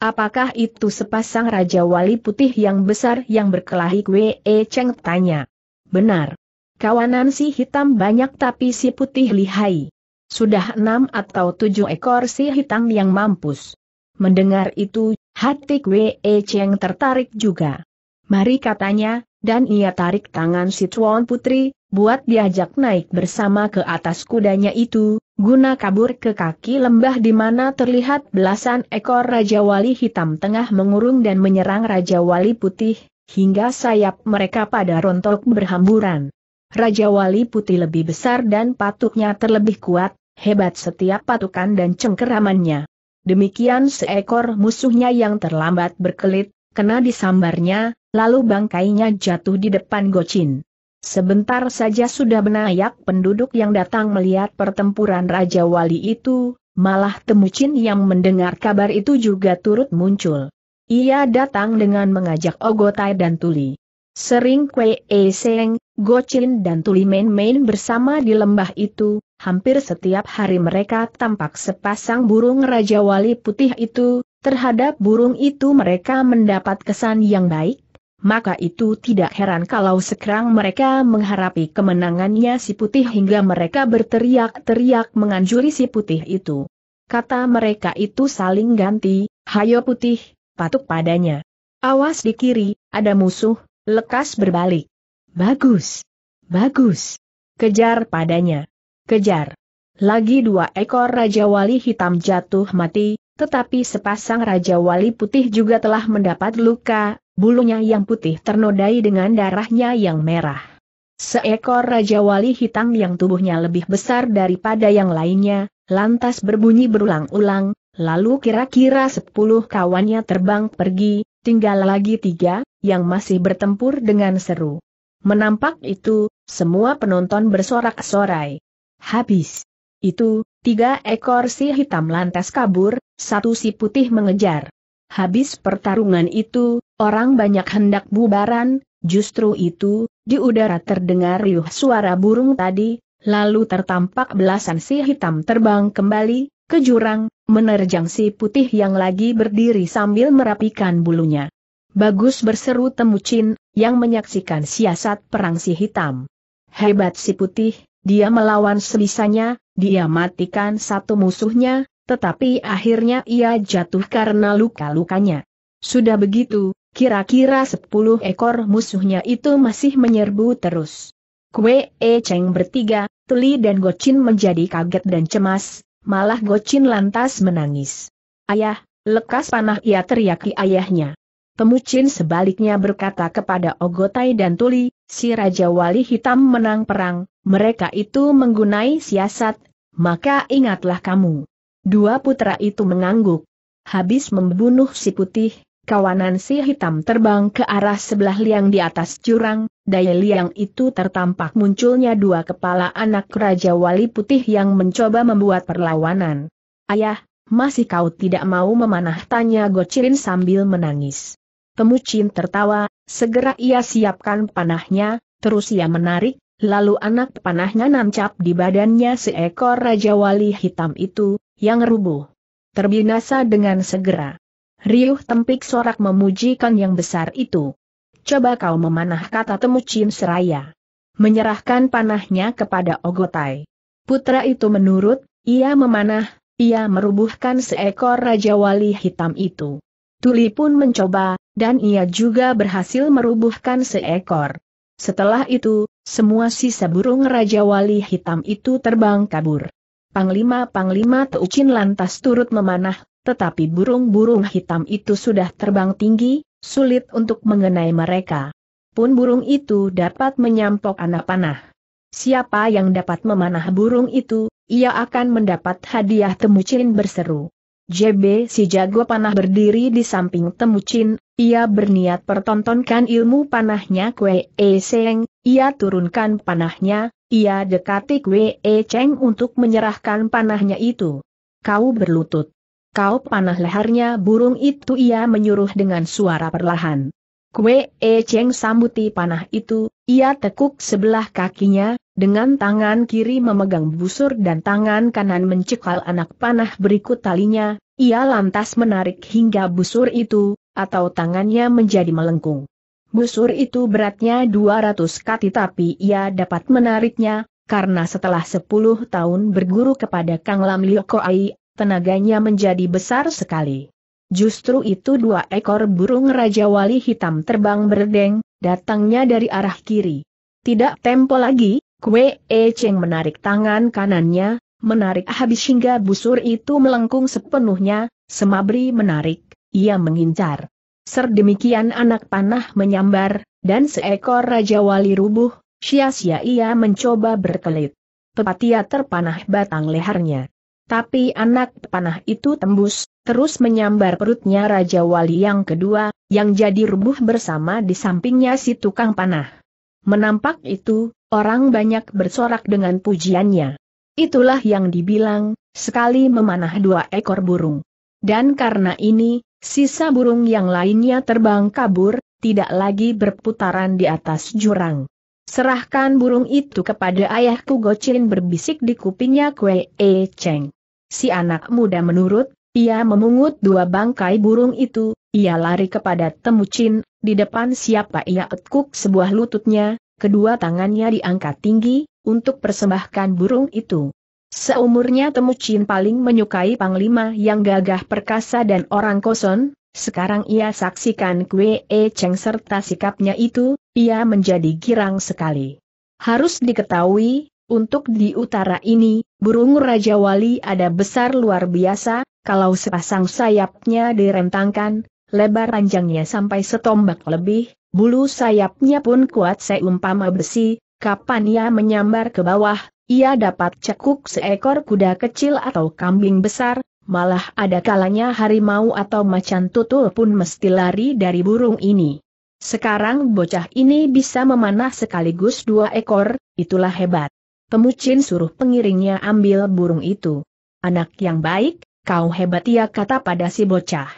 Apakah itu sepasang Raja Wali putih yang besar yang berkelahi Wei e Cheng tanya? Benar. Kawanan si hitam banyak tapi si putih lihai. Sudah enam atau tujuh ekor si hitam yang mampus. Mendengar itu, hati Kwe e Cheng tertarik juga. Mari katanya, dan ia tarik tangan si Tuan Putri, buat diajak naik bersama ke atas kudanya itu, guna kabur ke kaki lembah di mana terlihat belasan ekor Raja Wali hitam tengah mengurung dan menyerang Raja Wali putih, hingga sayap mereka pada rontok berhamburan. Raja Wali Putih lebih besar dan patuknya terlebih kuat, hebat setiap patukan dan cengkeramannya. Demikian seekor musuhnya yang terlambat berkelit, kena disambarnya, lalu bangkainya jatuh di depan Gocin. Sebentar saja sudah benayak penduduk yang datang melihat pertempuran Raja Wali itu, malah Temucin yang mendengar kabar itu juga turut muncul. Ia datang dengan mengajak Ogotai dan Tuli. Sering E Seng, Gochin dan Tuli main-main bersama di lembah itu, hampir setiap hari mereka tampak sepasang burung Raja Wali Putih itu, terhadap burung itu mereka mendapat kesan yang baik, maka itu tidak heran kalau sekarang mereka mengharapi kemenangannya si putih hingga mereka berteriak-teriak menganjuri si putih itu. Kata mereka itu saling ganti, hayo putih, patuk padanya. Awas di kiri, ada musuh, lekas berbalik. Bagus. Bagus. Kejar padanya. Kejar. Lagi dua ekor Raja Wali hitam jatuh mati, tetapi sepasang Raja Wali putih juga telah mendapat luka, bulunya yang putih ternodai dengan darahnya yang merah. Seekor Raja Wali hitam yang tubuhnya lebih besar daripada yang lainnya, lantas berbunyi berulang-ulang, lalu kira-kira sepuluh kawannya terbang pergi, tinggal lagi tiga, yang masih bertempur dengan seru. Menampak itu, semua penonton bersorak-sorai. Habis. Itu, tiga ekor si hitam lantas kabur, satu si putih mengejar. Habis pertarungan itu, orang banyak hendak bubaran, justru itu, di udara terdengar riuh suara burung tadi, lalu tertampak belasan si hitam terbang kembali, ke jurang, menerjang si putih yang lagi berdiri sambil merapikan bulunya. Bagus berseru Temucin, yang menyaksikan siasat perang si hitam. Hebat si putih, dia melawan sebisanya, dia matikan satu musuhnya, tetapi akhirnya ia jatuh karena luka-lukanya. Sudah begitu, kira-kira sepuluh ekor musuhnya itu masih menyerbu terus. Kue E Cheng bertiga, Tuli dan Gocin menjadi kaget dan cemas, malah Gocin lantas menangis. Ayah, lekas panah ia teriaki ayahnya. Pemucin sebaliknya berkata kepada Ogotai dan Tuli, si Raja Wali Hitam menang perang, mereka itu menggunai siasat, maka ingatlah kamu. Dua putra itu mengangguk. Habis membunuh si putih, kawanan si hitam terbang ke arah sebelah liang di atas jurang, daya liang itu tertampak munculnya dua kepala anak Raja Wali Putih yang mencoba membuat perlawanan. Ayah, masih kau tidak mau memanah tanya Gocirin sambil menangis. Pemucin tertawa, segera ia siapkan panahnya, terus ia menarik, lalu anak panahnya nancap di badannya seekor Raja Wali hitam itu, yang rubuh. Terbinasa dengan segera. Riuh tempik sorak memujikan yang besar itu. Coba kau memanah kata Temucin Seraya. Menyerahkan panahnya kepada Ogotai. Putra itu menurut, ia memanah, ia merubuhkan seekor Raja Wali hitam itu. Tuli pun mencoba, dan ia juga berhasil merubuhkan seekor. Setelah itu, semua sisa burung Raja Wali Hitam itu terbang kabur. Panglima-panglima Teucin lantas turut memanah, tetapi burung-burung hitam itu sudah terbang tinggi, sulit untuk mengenai mereka. Pun burung itu dapat menyampok anak panah. Siapa yang dapat memanah burung itu, ia akan mendapat hadiah Temucin berseru. JB si jago panah berdiri di samping Temucin, ia berniat pertontonkan ilmu panahnya Kwe E Seng, ia turunkan panahnya, ia dekati Kwe E Cheng untuk menyerahkan panahnya itu. Kau berlutut. Kau panah lehernya burung itu ia menyuruh dengan suara perlahan. Kue E Cheng sambuti panah itu, ia tekuk sebelah kakinya, dengan tangan kiri memegang busur dan tangan kanan mencekal anak panah berikut talinya, ia lantas menarik hingga busur itu, atau tangannya menjadi melengkung. Busur itu beratnya 200 kati tapi ia dapat menariknya, karena setelah 10 tahun berguru kepada Kang Lam Liu Koai, tenaganya menjadi besar sekali. Justru itu dua ekor burung Raja Wali hitam terbang berdeng, datangnya dari arah kiri. Tidak tempo lagi, Kue E Cheng menarik tangan kanannya, menarik habis hingga busur itu melengkung sepenuhnya, semabri menarik, ia mengincar. Serdemikian anak panah menyambar, dan seekor Raja Wali rubuh, sia-sia ia mencoba berkelit. Pepatia terpanah batang lehernya. Tapi anak panah itu tembus, terus menyambar perutnya Raja Wali yang kedua, yang jadi rubuh bersama di sampingnya si tukang panah. Menampak itu, orang banyak bersorak dengan pujiannya. Itulah yang dibilang, sekali memanah dua ekor burung. Dan karena ini, sisa burung yang lainnya terbang kabur, tidak lagi berputaran di atas jurang. Serahkan burung itu kepada ayahku Gocin berbisik di kupingnya Kwe E Cheng. Si anak muda menurut, ia memungut dua bangkai burung itu, ia lari kepada Temucin, di depan siapa ia etkuk sebuah lututnya, kedua tangannya diangkat tinggi, untuk persembahkan burung itu. Seumurnya Temucin paling menyukai Panglima yang gagah perkasa dan orang kosong. sekarang ia saksikan Kue E Cheng serta sikapnya itu, ia menjadi girang sekali. Harus diketahui, untuk di utara ini, burung Raja Wali ada besar luar biasa, kalau sepasang sayapnya direntangkan, lebar ranjangnya sampai setombak lebih, bulu sayapnya pun kuat seumpama besi, kapan ia menyambar ke bawah, ia dapat cekuk seekor kuda kecil atau kambing besar, malah ada kalanya harimau atau macan tutul pun mesti lari dari burung ini. Sekarang bocah ini bisa memanah sekaligus dua ekor, itulah hebat. Pemucin suruh pengiringnya ambil burung itu. Anak yang baik, kau hebat ya kata pada si bocah.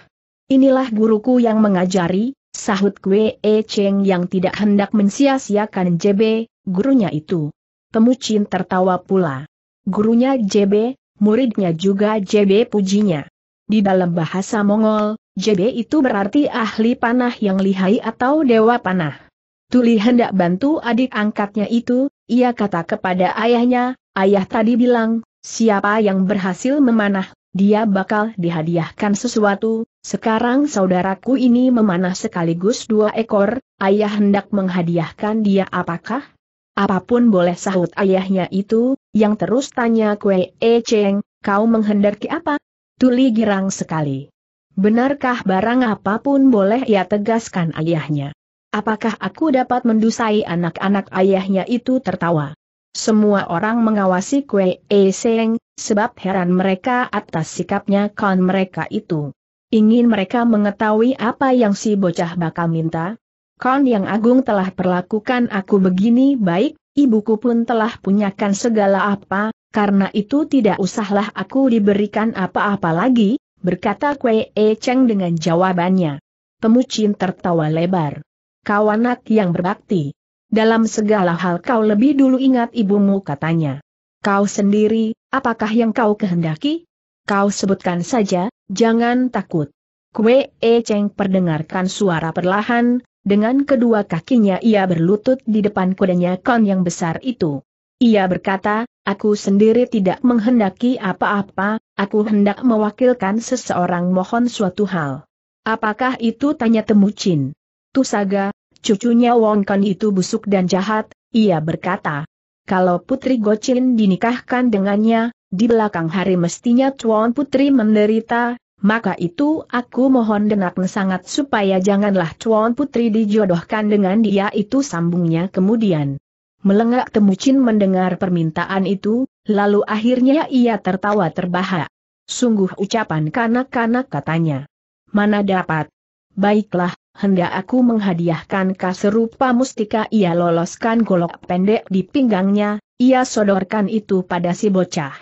Inilah guruku yang mengajari, sahut Kwe E Cheng yang tidak hendak mensia JB, gurunya itu. Pemucin tertawa pula. Gurunya JB, muridnya juga JB pujinya. Di dalam bahasa Mongol, JB itu berarti ahli panah yang lihai atau dewa panah. Tuli hendak bantu adik angkatnya itu, ia kata kepada ayahnya, ayah tadi bilang, siapa yang berhasil memanah, dia bakal dihadiahkan sesuatu, sekarang saudaraku ini memanah sekaligus dua ekor, ayah hendak menghadiahkan dia apakah? Apapun boleh sahut ayahnya itu, yang terus tanya kue e Cheng, kau menghendaki apa? Tuli girang sekali. Benarkah barang apapun boleh ia tegaskan ayahnya? Apakah aku dapat mendusai anak-anak ayahnya itu tertawa? Semua orang mengawasi Kue E Seng, sebab heran mereka atas sikapnya kan mereka itu. Ingin mereka mengetahui apa yang si bocah bakal minta? Kan yang agung telah perlakukan aku begini baik, ibuku pun telah punyakan segala apa, karena itu tidak usahlah aku diberikan apa-apa lagi, berkata Kue E Cheng dengan jawabannya. Temucin tertawa lebar kau anak yang berbakti. Dalam segala hal kau lebih dulu ingat ibumu katanya. Kau sendiri, apakah yang kau kehendaki? Kau sebutkan saja, jangan takut. Kue E Cheng perdengarkan suara perlahan, dengan kedua kakinya ia berlutut di depan kudanya kon yang besar itu. Ia berkata, aku sendiri tidak menghendaki apa-apa, aku hendak mewakilkan seseorang mohon suatu hal. Apakah itu tanya Temucin? Tusaga, cucunya Wong Kan itu busuk dan jahat, ia berkata. Kalau Putri Gocin dinikahkan dengannya, di belakang hari mestinya Tuan Putri menderita, maka itu aku mohon denak sangat supaya janganlah Tuan Putri dijodohkan dengan dia itu sambungnya kemudian. Melengak Temucin mendengar permintaan itu, lalu akhirnya ia tertawa terbahak. Sungguh ucapan kanak-kanak katanya. Mana dapat. Baiklah, hendak aku menghadiahkan kaserupa mustika ia loloskan golok pendek di pinggangnya, ia sodorkan itu pada si bocah.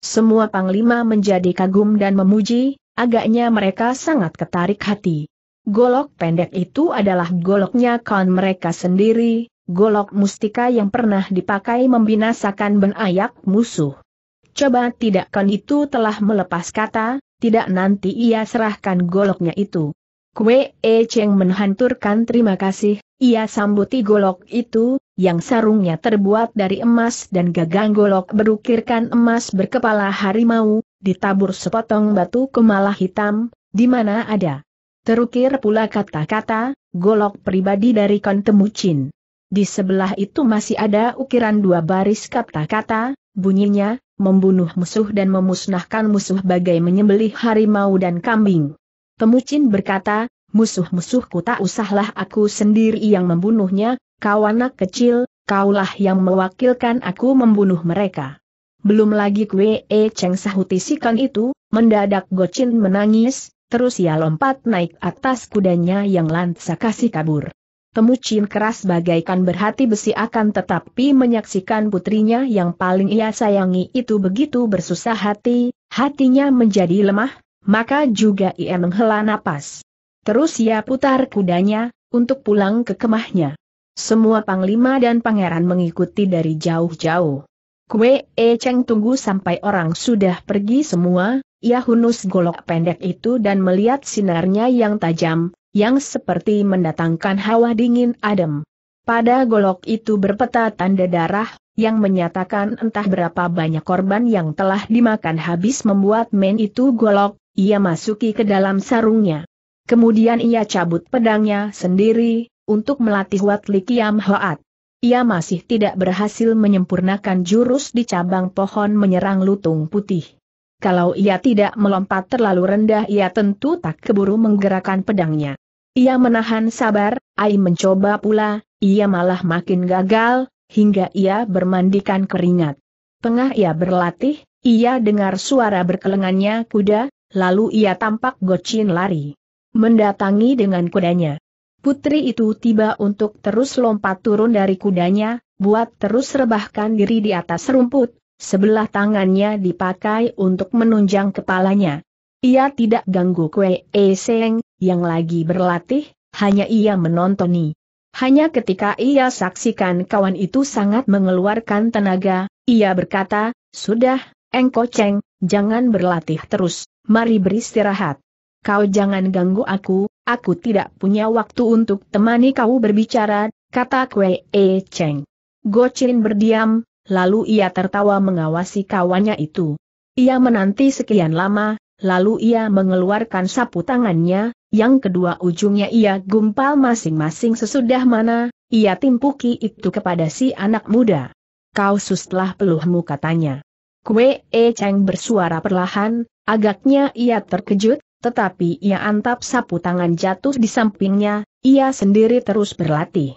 Semua panglima menjadi kagum dan memuji, agaknya mereka sangat ketarik hati. Golok pendek itu adalah goloknya kawan mereka sendiri, golok mustika yang pernah dipakai membinasakan benayak musuh. Coba tidakkan itu telah melepas kata, tidak nanti ia serahkan goloknya itu. Kue E Cheng menghanturkan terima kasih, ia sambuti golok itu, yang sarungnya terbuat dari emas dan gagang golok berukirkan emas berkepala harimau, ditabur sepotong batu kemala hitam, di mana ada. Terukir pula kata-kata, golok pribadi dari Kontemucin. Di sebelah itu masih ada ukiran dua baris kata-kata, bunyinya, membunuh musuh dan memusnahkan musuh bagai menyembelih harimau dan kambing. Pemucin berkata, musuh-musuhku tak usahlah aku sendiri yang membunuhnya, kau anak kecil, kaulah yang mewakilkan aku membunuh mereka. Belum lagi kue e ceng sahutisikan itu, mendadak Gocin menangis, terus ia lompat naik atas kudanya yang lantas kasih kabur. Pemucin keras bagaikan berhati besi akan tetapi menyaksikan putrinya yang paling ia sayangi itu begitu bersusah hati, hatinya menjadi lemah, maka juga ia menghela napas. Terus ia putar kudanya, untuk pulang ke kemahnya. Semua panglima dan pangeran mengikuti dari jauh-jauh. Kue E Cheng tunggu sampai orang sudah pergi semua, ia hunus golok pendek itu dan melihat sinarnya yang tajam, yang seperti mendatangkan hawa dingin adem. Pada golok itu berpeta tanda darah, yang menyatakan entah berapa banyak korban yang telah dimakan habis membuat men itu golok, ia masuki ke dalam sarungnya. Kemudian ia cabut pedangnya sendiri, untuk melatih Watli Kiam Hoat. Ia masih tidak berhasil menyempurnakan jurus di cabang pohon menyerang lutung putih. Kalau ia tidak melompat terlalu rendah ia tentu tak keburu menggerakkan pedangnya. Ia menahan sabar, Ai mencoba pula, ia malah makin gagal, hingga ia bermandikan keringat. Tengah ia berlatih, ia dengar suara berkelengannya kuda, lalu ia tampak Gochin lari. Mendatangi dengan kudanya. Putri itu tiba untuk terus lompat turun dari kudanya, buat terus rebahkan diri di atas rumput, sebelah tangannya dipakai untuk menunjang kepalanya. Ia tidak ganggu Kue E Seng, yang lagi berlatih, hanya ia menontoni. Hanya ketika ia saksikan kawan itu sangat mengeluarkan tenaga, ia berkata, Sudah, Engko Cheng, jangan berlatih terus, mari beristirahat. Kau jangan ganggu aku, aku tidak punya waktu untuk temani kau berbicara, kata Kwee E Cheng. Chin berdiam, lalu ia tertawa mengawasi kawannya itu. Ia menanti sekian lama, lalu ia mengeluarkan sapu tangannya, yang kedua ujungnya ia gumpal masing-masing sesudah mana, ia timpuki itu kepada si anak muda. Kau sustlah peluhmu katanya. Kue E Cheng bersuara perlahan, agaknya ia terkejut, tetapi ia antap sapu tangan jatuh di sampingnya, ia sendiri terus berlatih.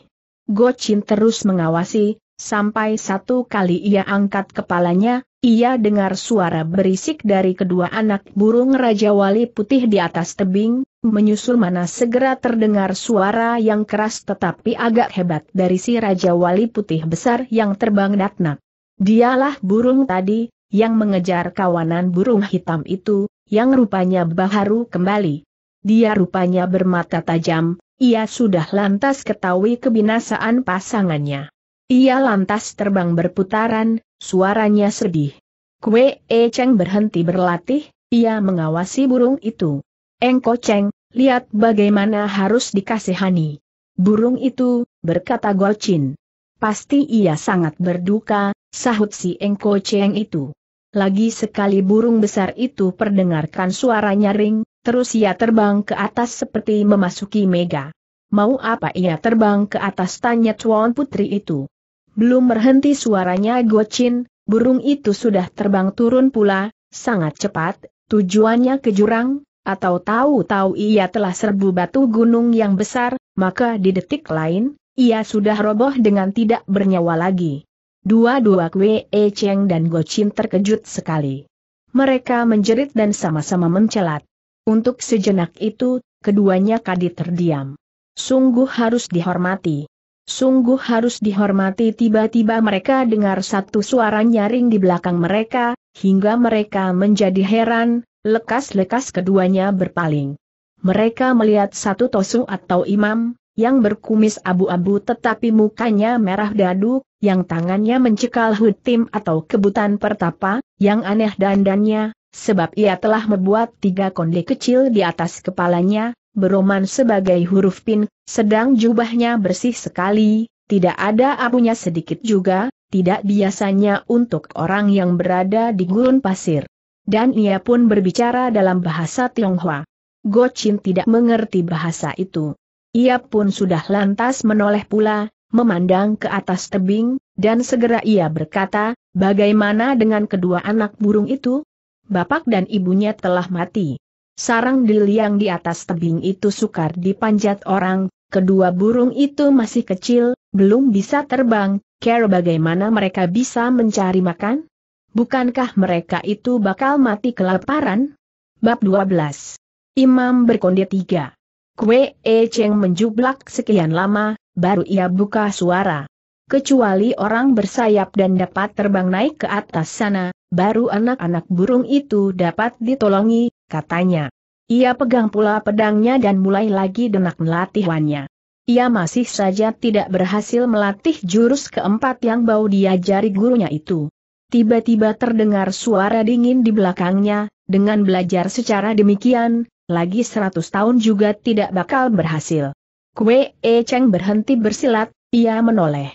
Chin terus mengawasi, sampai satu kali ia angkat kepalanya, ia dengar suara berisik dari kedua anak burung Raja Wali Putih di atas tebing, menyusul mana segera terdengar suara yang keras tetapi agak hebat dari si Raja Wali Putih besar yang terbang datnak. Dialah burung tadi, yang mengejar kawanan burung hitam itu, yang rupanya baharu kembali. Dia rupanya bermata tajam, ia sudah lantas ketahui kebinasaan pasangannya. Ia lantas terbang berputaran, suaranya sedih. Kue E Cheng berhenti berlatih, ia mengawasi burung itu. Engko Cheng, lihat bagaimana harus dikasihani. Burung itu, berkata Gochin. Pasti ia sangat berduka, sahut si Engko Cheng itu lagi sekali burung besar itu perdengarkan suara nyaring, terus ia terbang ke atas seperti memasuki mega. Mau apa ia terbang ke atas tanya Cuan Putri itu. Belum berhenti suaranya Gocin, burung itu sudah terbang turun pula, sangat cepat, tujuannya ke jurang, atau tahu-tahu ia telah serbu batu gunung yang besar, maka di detik lain, ia sudah roboh dengan tidak bernyawa lagi. Dua-dua Kwe E Cheng dan Go Chin terkejut sekali. Mereka menjerit dan sama-sama mencelat. Untuk sejenak itu, keduanya kadi terdiam. Sungguh harus dihormati. Sungguh harus dihormati tiba-tiba mereka dengar satu suara nyaring di belakang mereka, hingga mereka menjadi heran, lekas-lekas keduanya berpaling. Mereka melihat satu tosu atau imam, yang berkumis abu-abu tetapi mukanya merah dadu, yang tangannya mencekal hutim atau kebutan pertapa, yang aneh dandannya, sebab ia telah membuat tiga konde kecil di atas kepalanya, beroman sebagai huruf pin, sedang jubahnya bersih sekali, tidak ada abunya sedikit juga, tidak biasanya untuk orang yang berada di gurun pasir. Dan ia pun berbicara dalam bahasa Tionghoa. Gochin tidak mengerti bahasa itu. Ia pun sudah lantas menoleh pula, memandang ke atas tebing, dan segera ia berkata, bagaimana dengan kedua anak burung itu? Bapak dan ibunya telah mati. Sarang diliang di atas tebing itu sukar dipanjat orang, kedua burung itu masih kecil, belum bisa terbang, Kira bagaimana mereka bisa mencari makan? Bukankah mereka itu bakal mati kelaparan? Bab 12. Imam berkonde 3. Kue E Cheng menjublak sekian lama, baru ia buka suara. Kecuali orang bersayap dan dapat terbang naik ke atas sana, baru anak-anak burung itu dapat ditolongi, katanya. Ia pegang pula pedangnya dan mulai lagi denak melatihannya. Ia masih saja tidak berhasil melatih jurus keempat yang bau diajari gurunya itu. Tiba-tiba terdengar suara dingin di belakangnya, dengan belajar secara demikian, lagi seratus tahun juga tidak bakal berhasil. Kue E Cheng berhenti bersilat, ia menoleh.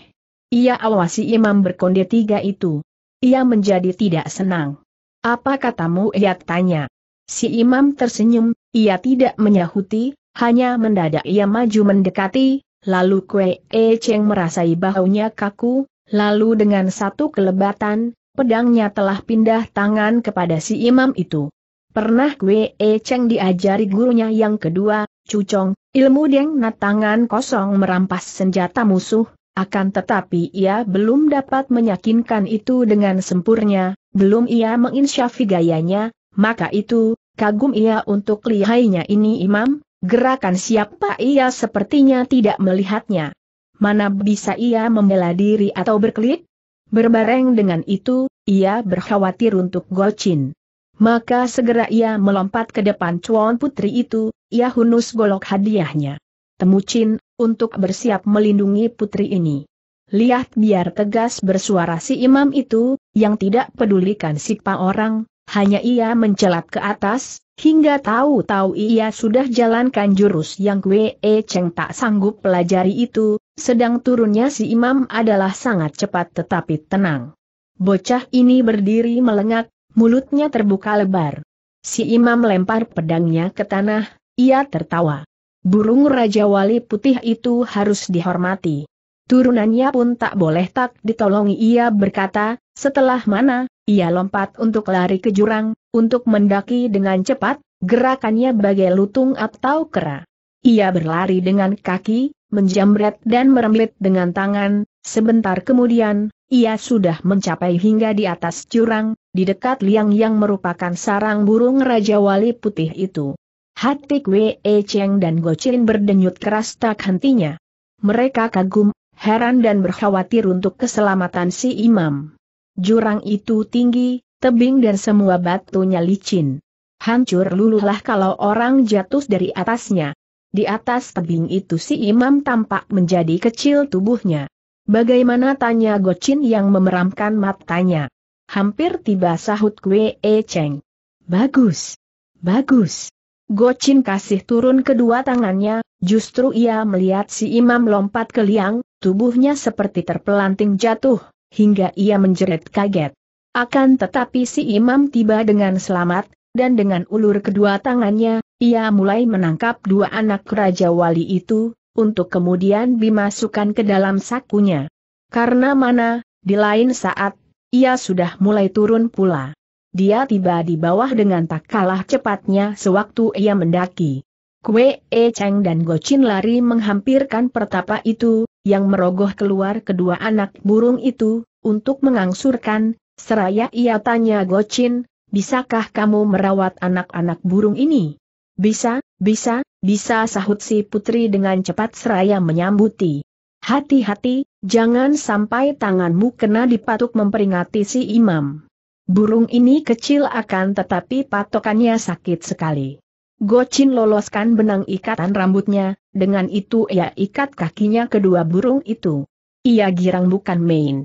Ia awasi imam berkonde tiga itu. Ia menjadi tidak senang. Apa katamu ia tanya. Si imam tersenyum, ia tidak menyahuti, hanya mendadak ia maju mendekati, lalu Kue E Cheng merasai bahunya kaku, lalu dengan satu kelebatan, pedangnya telah pindah tangan kepada si imam itu. Pernah Gue E Cheng diajari gurunya yang kedua, Cucong, ilmu Deng Na tangan kosong merampas senjata musuh, akan tetapi ia belum dapat meyakinkan itu dengan sempurna, belum ia menginsyafi gayanya, maka itu, kagum ia untuk lihainya ini imam, gerakan siapa ia sepertinya tidak melihatnya. Mana bisa ia membela diri atau berkelit? Berbareng dengan itu, ia berkhawatir untuk Golcin. Maka segera ia melompat ke depan cuan putri itu, ia hunus golok hadiahnya. Temucin, untuk bersiap melindungi putri ini. Lihat biar tegas bersuara si imam itu, yang tidak pedulikan sipa orang, hanya ia mencelat ke atas, hingga tahu-tahu ia sudah jalankan jurus yang e ceng tak sanggup pelajari itu, sedang turunnya si imam adalah sangat cepat tetapi tenang. Bocah ini berdiri melengak, Mulutnya terbuka lebar. Si imam lempar pedangnya ke tanah, ia tertawa. Burung Raja Wali Putih itu harus dihormati. Turunannya pun tak boleh tak ditolongi ia berkata, setelah mana, ia lompat untuk lari ke jurang, untuk mendaki dengan cepat, gerakannya bagai lutung atau kera. Ia berlari dengan kaki, menjamret dan merembet dengan tangan, sebentar kemudian, ia sudah mencapai hingga di atas jurang, di dekat liang yang merupakan sarang burung Raja Wali Putih itu. Hatik Wee Cheng dan Go Chin berdenyut keras tak hentinya. Mereka kagum, heran dan berkhawatir untuk keselamatan si imam. Jurang itu tinggi, tebing dan semua batunya licin. Hancur luluhlah kalau orang jatuh dari atasnya. Di atas tebing itu si imam tampak menjadi kecil tubuhnya. Bagaimana tanya Gochin yang memeramkan matanya. Hampir tiba sahut Kue E Cheng. Bagus. Bagus. Gochin kasih turun kedua tangannya, justru ia melihat si imam lompat ke liang, tubuhnya seperti terpelanting jatuh, hingga ia menjerit kaget. Akan tetapi si imam tiba dengan selamat, dan dengan ulur kedua tangannya, ia mulai menangkap dua anak Raja Wali itu, untuk kemudian dimasukkan ke dalam sakunya. Karena mana, di lain saat, ia sudah mulai turun pula. Dia tiba di bawah dengan tak kalah cepatnya sewaktu ia mendaki. Kue E Cheng dan Gochin lari menghampirkan pertapa itu, yang merogoh keluar kedua anak burung itu, untuk mengangsurkan, seraya ia tanya Gochin, bisakah kamu merawat anak-anak burung ini? Bisa, bisa, bisa sahut si putri dengan cepat seraya menyambuti. Hati-hati, jangan sampai tanganmu kena dipatuk memperingati si imam. Burung ini kecil akan tetapi patokannya sakit sekali. Gocin loloskan benang ikatan rambutnya, dengan itu ia ikat kakinya kedua burung itu. Ia girang bukan main.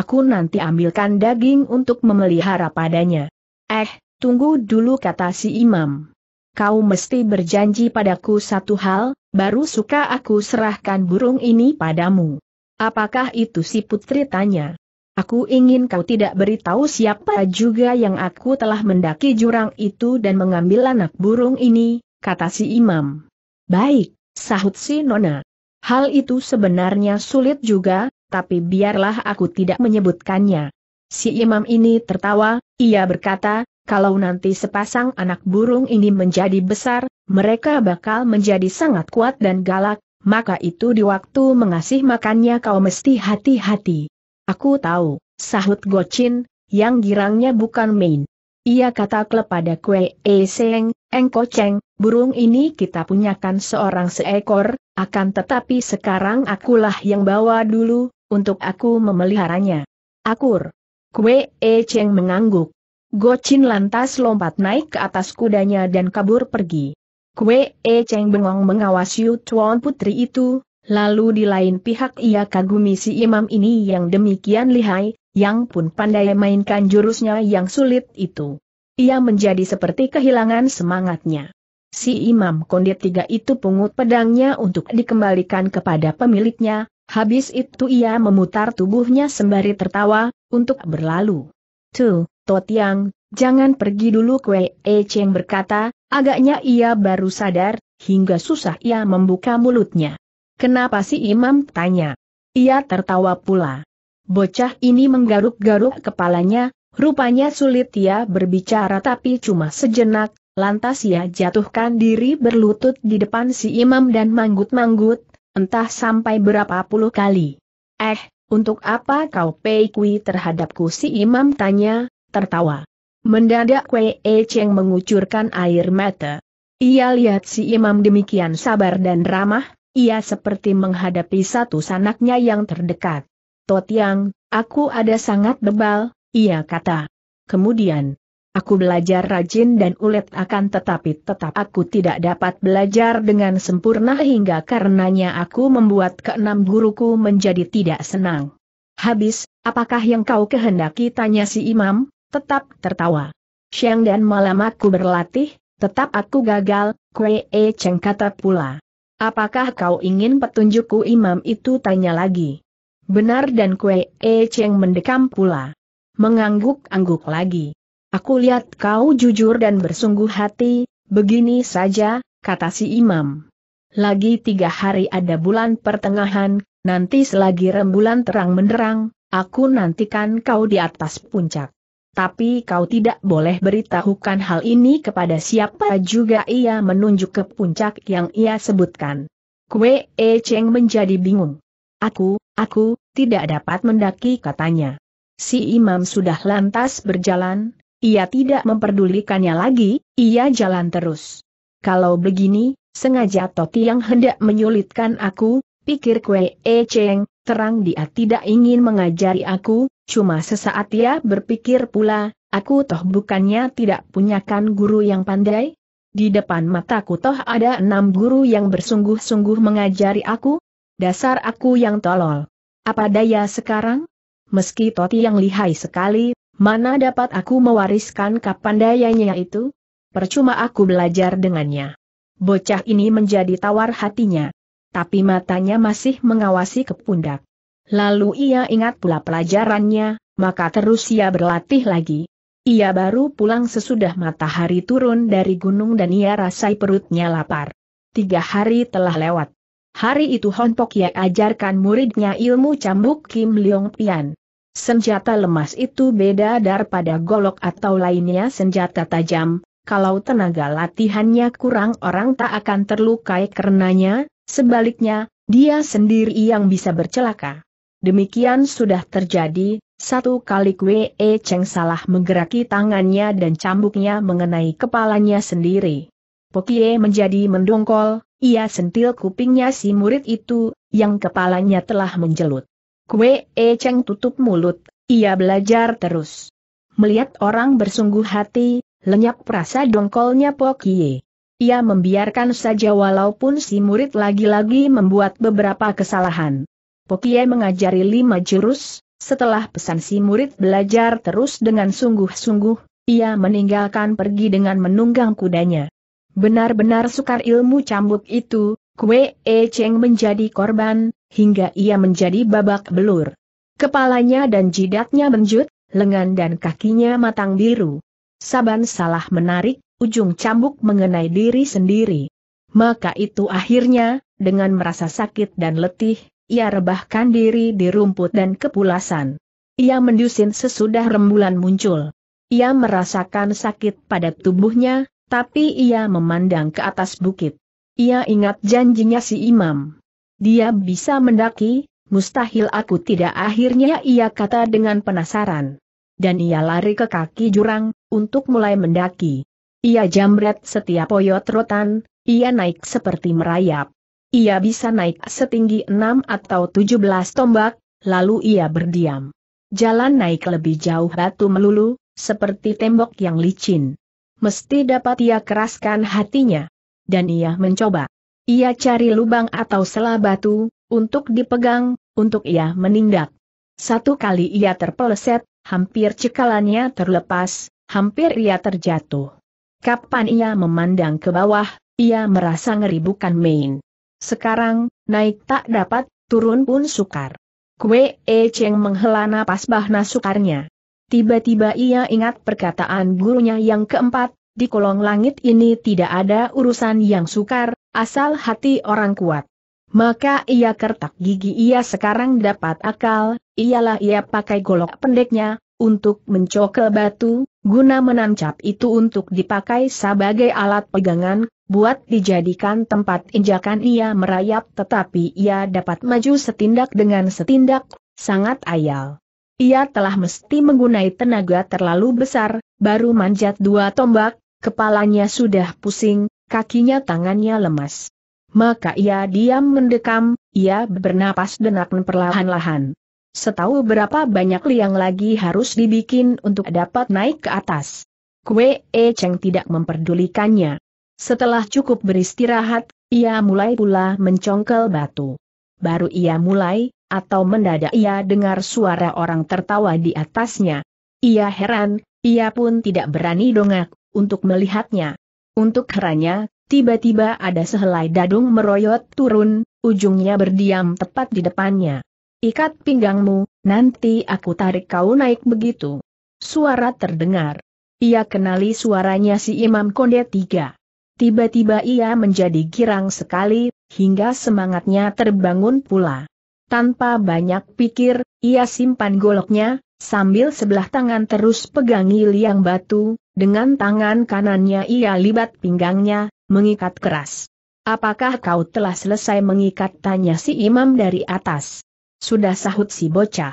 Aku nanti ambilkan daging untuk memelihara padanya. Eh, tunggu dulu kata si imam kau mesti berjanji padaku satu hal, baru suka aku serahkan burung ini padamu. Apakah itu si putri tanya? Aku ingin kau tidak beritahu siapa juga yang aku telah mendaki jurang itu dan mengambil anak burung ini, kata si imam. Baik, sahut si nona. Hal itu sebenarnya sulit juga, tapi biarlah aku tidak menyebutkannya. Si imam ini tertawa, ia berkata, kalau nanti sepasang anak burung ini menjadi besar, mereka bakal menjadi sangat kuat dan galak, maka itu di waktu mengasih makannya kau mesti hati-hati. Aku tahu, sahut Gocin, yang girangnya bukan main. Ia kata kepada Kue E Seng, Engko Cheng, burung ini kita punyakan seorang seekor, akan tetapi sekarang akulah yang bawa dulu, untuk aku memeliharanya. Akur. Kue E Cheng mengangguk. Gochin lantas lompat naik ke atas kudanya dan kabur pergi. Kue E Cheng bengong mengawasi Yu Tuan Putri itu, lalu di lain pihak ia kagumi si imam ini yang demikian lihai, yang pun pandai mainkan jurusnya yang sulit itu. Ia menjadi seperti kehilangan semangatnya. Si Imam Kondit tiga itu pungut pedangnya untuk dikembalikan kepada pemiliknya, habis itu ia memutar tubuhnya sembari tertawa, untuk berlalu. Tuh, Totiang, jangan pergi dulu Kue E Cheng berkata, agaknya ia baru sadar, hingga susah ia membuka mulutnya. Kenapa si imam tanya? Ia tertawa pula. Bocah ini menggaruk-garuk kepalanya, rupanya sulit ia berbicara tapi cuma sejenak, lantas ia jatuhkan diri berlutut di depan si imam dan manggut-manggut, entah sampai berapa puluh kali. Eh, untuk apa kau pekui terhadapku si imam tanya, tertawa. Mendadak Wei e Cheng mengucurkan air mata. Ia lihat si imam demikian sabar dan ramah, ia seperti menghadapi satu sanaknya yang terdekat. Totiang, aku ada sangat bebal, ia kata. Kemudian, aku belajar rajin dan ulet akan tetapi tetap aku tidak dapat belajar dengan sempurna hingga karenanya aku membuat keenam guruku menjadi tidak senang. Habis, apakah yang kau kehendaki tanya si imam? tetap tertawa. Siang dan malam aku berlatih, tetap aku gagal, Kue E Cheng kata pula. Apakah kau ingin petunjukku imam itu tanya lagi. Benar dan Kue E Cheng mendekam pula. Mengangguk-angguk lagi. Aku lihat kau jujur dan bersungguh hati, begini saja, kata si imam. Lagi tiga hari ada bulan pertengahan, nanti selagi rembulan terang menderang, aku nantikan kau di atas puncak tapi kau tidak boleh beritahukan hal ini kepada siapa juga ia menunjuk ke puncak yang ia sebutkan. Kue E Cheng menjadi bingung. Aku, aku, tidak dapat mendaki katanya. Si imam sudah lantas berjalan, ia tidak memperdulikannya lagi, ia jalan terus. Kalau begini, sengaja Toti yang hendak menyulitkan aku, pikir Kue E Cheng, terang dia tidak ingin mengajari aku, cuma sesaat ia berpikir pula, aku toh bukannya tidak punyakan guru yang pandai? Di depan mataku toh ada enam guru yang bersungguh-sungguh mengajari aku? Dasar aku yang tolol. Apa daya sekarang? Meski Toti yang lihai sekali, mana dapat aku mewariskan kapandayanya itu? Percuma aku belajar dengannya. Bocah ini menjadi tawar hatinya tapi matanya masih mengawasi ke pundak. Lalu ia ingat pula pelajarannya, maka terus ia berlatih lagi. Ia baru pulang sesudah matahari turun dari gunung dan ia rasai perutnya lapar. Tiga hari telah lewat. Hari itu Honpok ia ajarkan muridnya ilmu cambuk Kim Leong Pian. Senjata lemas itu beda daripada golok atau lainnya senjata tajam, kalau tenaga latihannya kurang orang tak akan terlukai karenanya, Sebaliknya, dia sendiri yang bisa bercelaka. Demikian sudah terjadi, satu kali Kwe e Cheng salah menggeraki tangannya dan cambuknya mengenai kepalanya sendiri. Pokie menjadi mendongkol, ia sentil kupingnya si murid itu, yang kepalanya telah menjelut. Kwe e Cheng tutup mulut, ia belajar terus. Melihat orang bersungguh hati, lenyap perasa dongkolnya Pokie. Ia membiarkan saja walaupun si murid lagi-lagi membuat beberapa kesalahan. Pokie mengajari lima jurus, setelah pesan si murid belajar terus dengan sungguh-sungguh, ia meninggalkan pergi dengan menunggang kudanya. Benar-benar sukar ilmu cambuk itu, Kue E Cheng menjadi korban, hingga ia menjadi babak belur. Kepalanya dan jidatnya benjut, lengan dan kakinya matang biru. Saban salah menarik, ujung cambuk mengenai diri sendiri. Maka itu akhirnya, dengan merasa sakit dan letih, ia rebahkan diri di rumput dan kepulasan. Ia mendusin sesudah rembulan muncul. Ia merasakan sakit pada tubuhnya, tapi ia memandang ke atas bukit. Ia ingat janjinya si imam. Dia bisa mendaki, mustahil aku tidak akhirnya ia kata dengan penasaran. Dan ia lari ke kaki jurang, untuk mulai mendaki. Ia jamret setiap oyot rotan, ia naik seperti merayap. Ia bisa naik setinggi enam atau tujuh belas tombak, lalu ia berdiam. Jalan naik lebih jauh batu melulu, seperti tembok yang licin. Mesti dapat ia keraskan hatinya. Dan ia mencoba. Ia cari lubang atau sela batu, untuk dipegang, untuk ia menindak. Satu kali ia terpeleset, hampir cekalannya terlepas, hampir ia terjatuh. Kapan ia memandang ke bawah, ia merasa ngeri bukan main. Sekarang, naik tak dapat, turun pun sukar. Kue E Cheng menghela napas bahna sukarnya. Tiba-tiba ia ingat perkataan gurunya yang keempat, di kolong langit ini tidak ada urusan yang sukar, asal hati orang kuat. Maka ia kertak gigi ia sekarang dapat akal, ialah ia pakai golok pendeknya, untuk mencokel batu, guna menancap itu untuk dipakai sebagai alat pegangan, buat dijadikan tempat injakan ia merayap tetapi ia dapat maju setindak dengan setindak, sangat ayal. Ia telah mesti menggunai tenaga terlalu besar, baru manjat dua tombak, kepalanya sudah pusing, kakinya tangannya lemas. Maka ia diam mendekam, ia bernapas denak perlahan-lahan. Setahu berapa banyak liang lagi harus dibikin untuk dapat naik ke atas. Kue E Cheng tidak memperdulikannya. Setelah cukup beristirahat, ia mulai pula mencongkel batu. Baru ia mulai, atau mendadak ia dengar suara orang tertawa di atasnya. Ia heran, ia pun tidak berani dongak, untuk melihatnya. Untuk heranya, tiba-tiba ada sehelai dadung meroyot turun, ujungnya berdiam tepat di depannya. Ikat pinggangmu, nanti aku tarik kau naik begitu. Suara terdengar. Ia kenali suaranya si Imam Konde Tiga. Tiba-tiba ia menjadi girang sekali, hingga semangatnya terbangun pula. Tanpa banyak pikir, ia simpan goloknya, sambil sebelah tangan terus pegangi liang batu, dengan tangan kanannya ia libat pinggangnya, mengikat keras. Apakah kau telah selesai mengikat tanya si imam dari atas? Sudah sahut si bocah.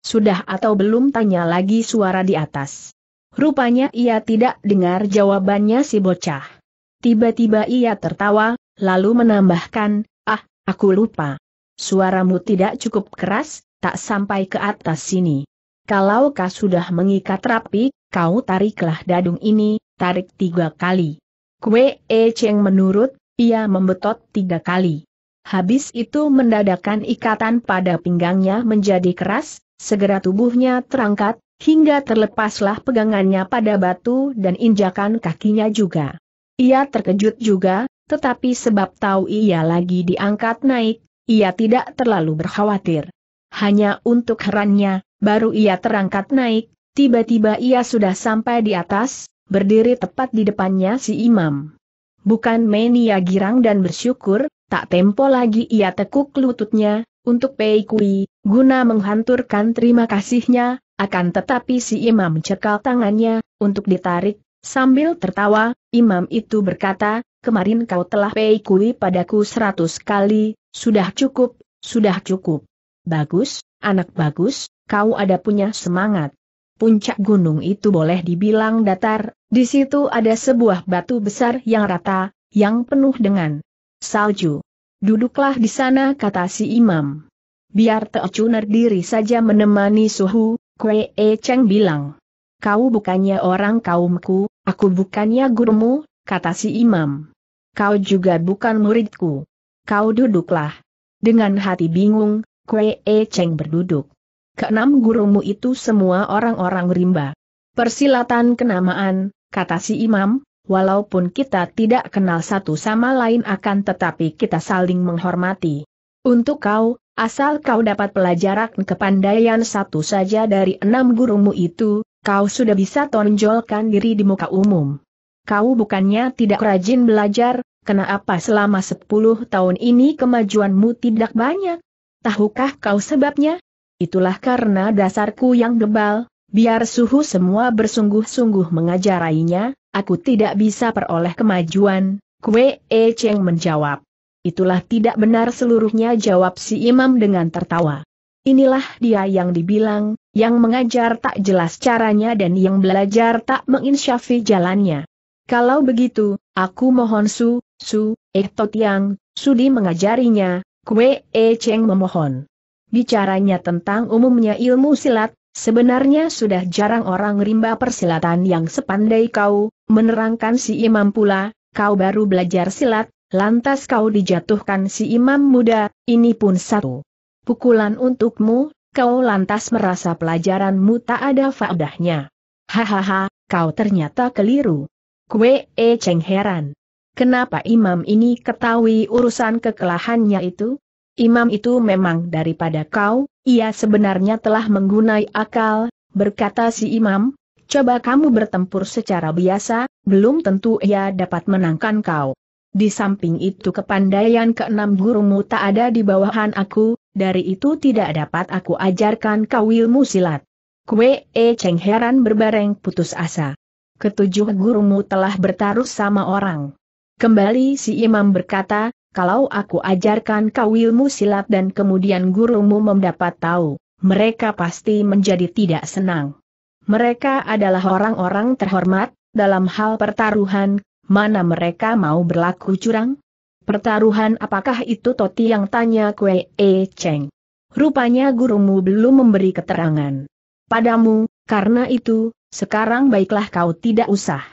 Sudah atau belum tanya lagi suara di atas. Rupanya ia tidak dengar jawabannya si bocah. Tiba-tiba ia tertawa, lalu menambahkan, ah, aku lupa. Suaramu tidak cukup keras, tak sampai ke atas sini. Kalau kau sudah mengikat rapi, kau tariklah dadung ini, tarik tiga kali. Kue E Cheng menurut, ia membetot tiga kali. Habis itu mendadakan ikatan pada pinggangnya menjadi keras, segera tubuhnya terangkat, hingga terlepaslah pegangannya pada batu dan injakan kakinya juga. Ia terkejut juga, tetapi sebab tahu ia lagi diangkat naik, ia tidak terlalu berkhawatir. Hanya untuk herannya, baru ia terangkat naik, tiba-tiba ia sudah sampai di atas, berdiri tepat di depannya si imam. Bukan main ia girang dan bersyukur, tak tempo lagi ia tekuk lututnya, untuk Pei Kui, guna menghanturkan terima kasihnya, akan tetapi si imam cekal tangannya, untuk ditarik, sambil tertawa, imam itu berkata, kemarin kau telah Pei Kui padaku seratus kali, sudah cukup, sudah cukup. Bagus, anak bagus, kau ada punya semangat. Puncak gunung itu boleh dibilang datar, di situ ada sebuah batu besar yang rata, yang penuh dengan salju. Duduklah di sana kata si imam. Biar Teocuner diri saja menemani suhu, Kwe E Cheng bilang. Kau bukannya orang kaumku, aku bukannya gurumu, kata si imam. Kau juga bukan muridku. Kau duduklah. Dengan hati bingung, Kwe E Cheng berduduk keenam gurumu itu semua orang-orang rimba. Persilatan kenamaan, kata si imam, walaupun kita tidak kenal satu sama lain akan tetapi kita saling menghormati. Untuk kau, asal kau dapat pelajaran kepandaian satu saja dari enam gurumu itu, kau sudah bisa tonjolkan diri di muka umum. Kau bukannya tidak rajin belajar, kenapa selama sepuluh tahun ini kemajuanmu tidak banyak? Tahukah kau sebabnya? Itulah karena dasarku yang gebal, biar suhu semua bersungguh-sungguh mengajarainya, aku tidak bisa peroleh kemajuan, Kwe E Cheng menjawab. Itulah tidak benar seluruhnya jawab si imam dengan tertawa. Inilah dia yang dibilang, yang mengajar tak jelas caranya dan yang belajar tak menginsyafi jalannya. Kalau begitu, aku mohon Su, Su, Eh Totiang, Sudi mengajarinya, Kue E Cheng memohon bicaranya tentang umumnya ilmu silat, sebenarnya sudah jarang orang rimba persilatan yang sepandai kau, menerangkan si imam pula, kau baru belajar silat, lantas kau dijatuhkan si imam muda, ini pun satu. Pukulan untukmu, kau lantas merasa pelajaranmu tak ada faedahnya. Hahaha, kau ternyata keliru. Kue e ceng heran. Kenapa imam ini ketahui urusan kekelahannya itu? Imam itu memang daripada kau, ia sebenarnya telah menggunai akal, berkata si imam, coba kamu bertempur secara biasa, belum tentu ia dapat menangkan kau. Di samping itu kepandaian keenam gurumu tak ada di bawahan aku, dari itu tidak dapat aku ajarkan kau ilmu silat. Kue E Cheng heran berbareng putus asa. Ketujuh gurumu telah bertaruh sama orang. Kembali si imam berkata, kalau aku ajarkan kau ilmu silat dan kemudian gurumu mendapat tahu, mereka pasti menjadi tidak senang. Mereka adalah orang-orang terhormat, dalam hal pertaruhan, mana mereka mau berlaku curang? Pertaruhan apakah itu Toti yang tanya Kue E Cheng? Rupanya gurumu belum memberi keterangan. Padamu, karena itu, sekarang baiklah kau tidak usah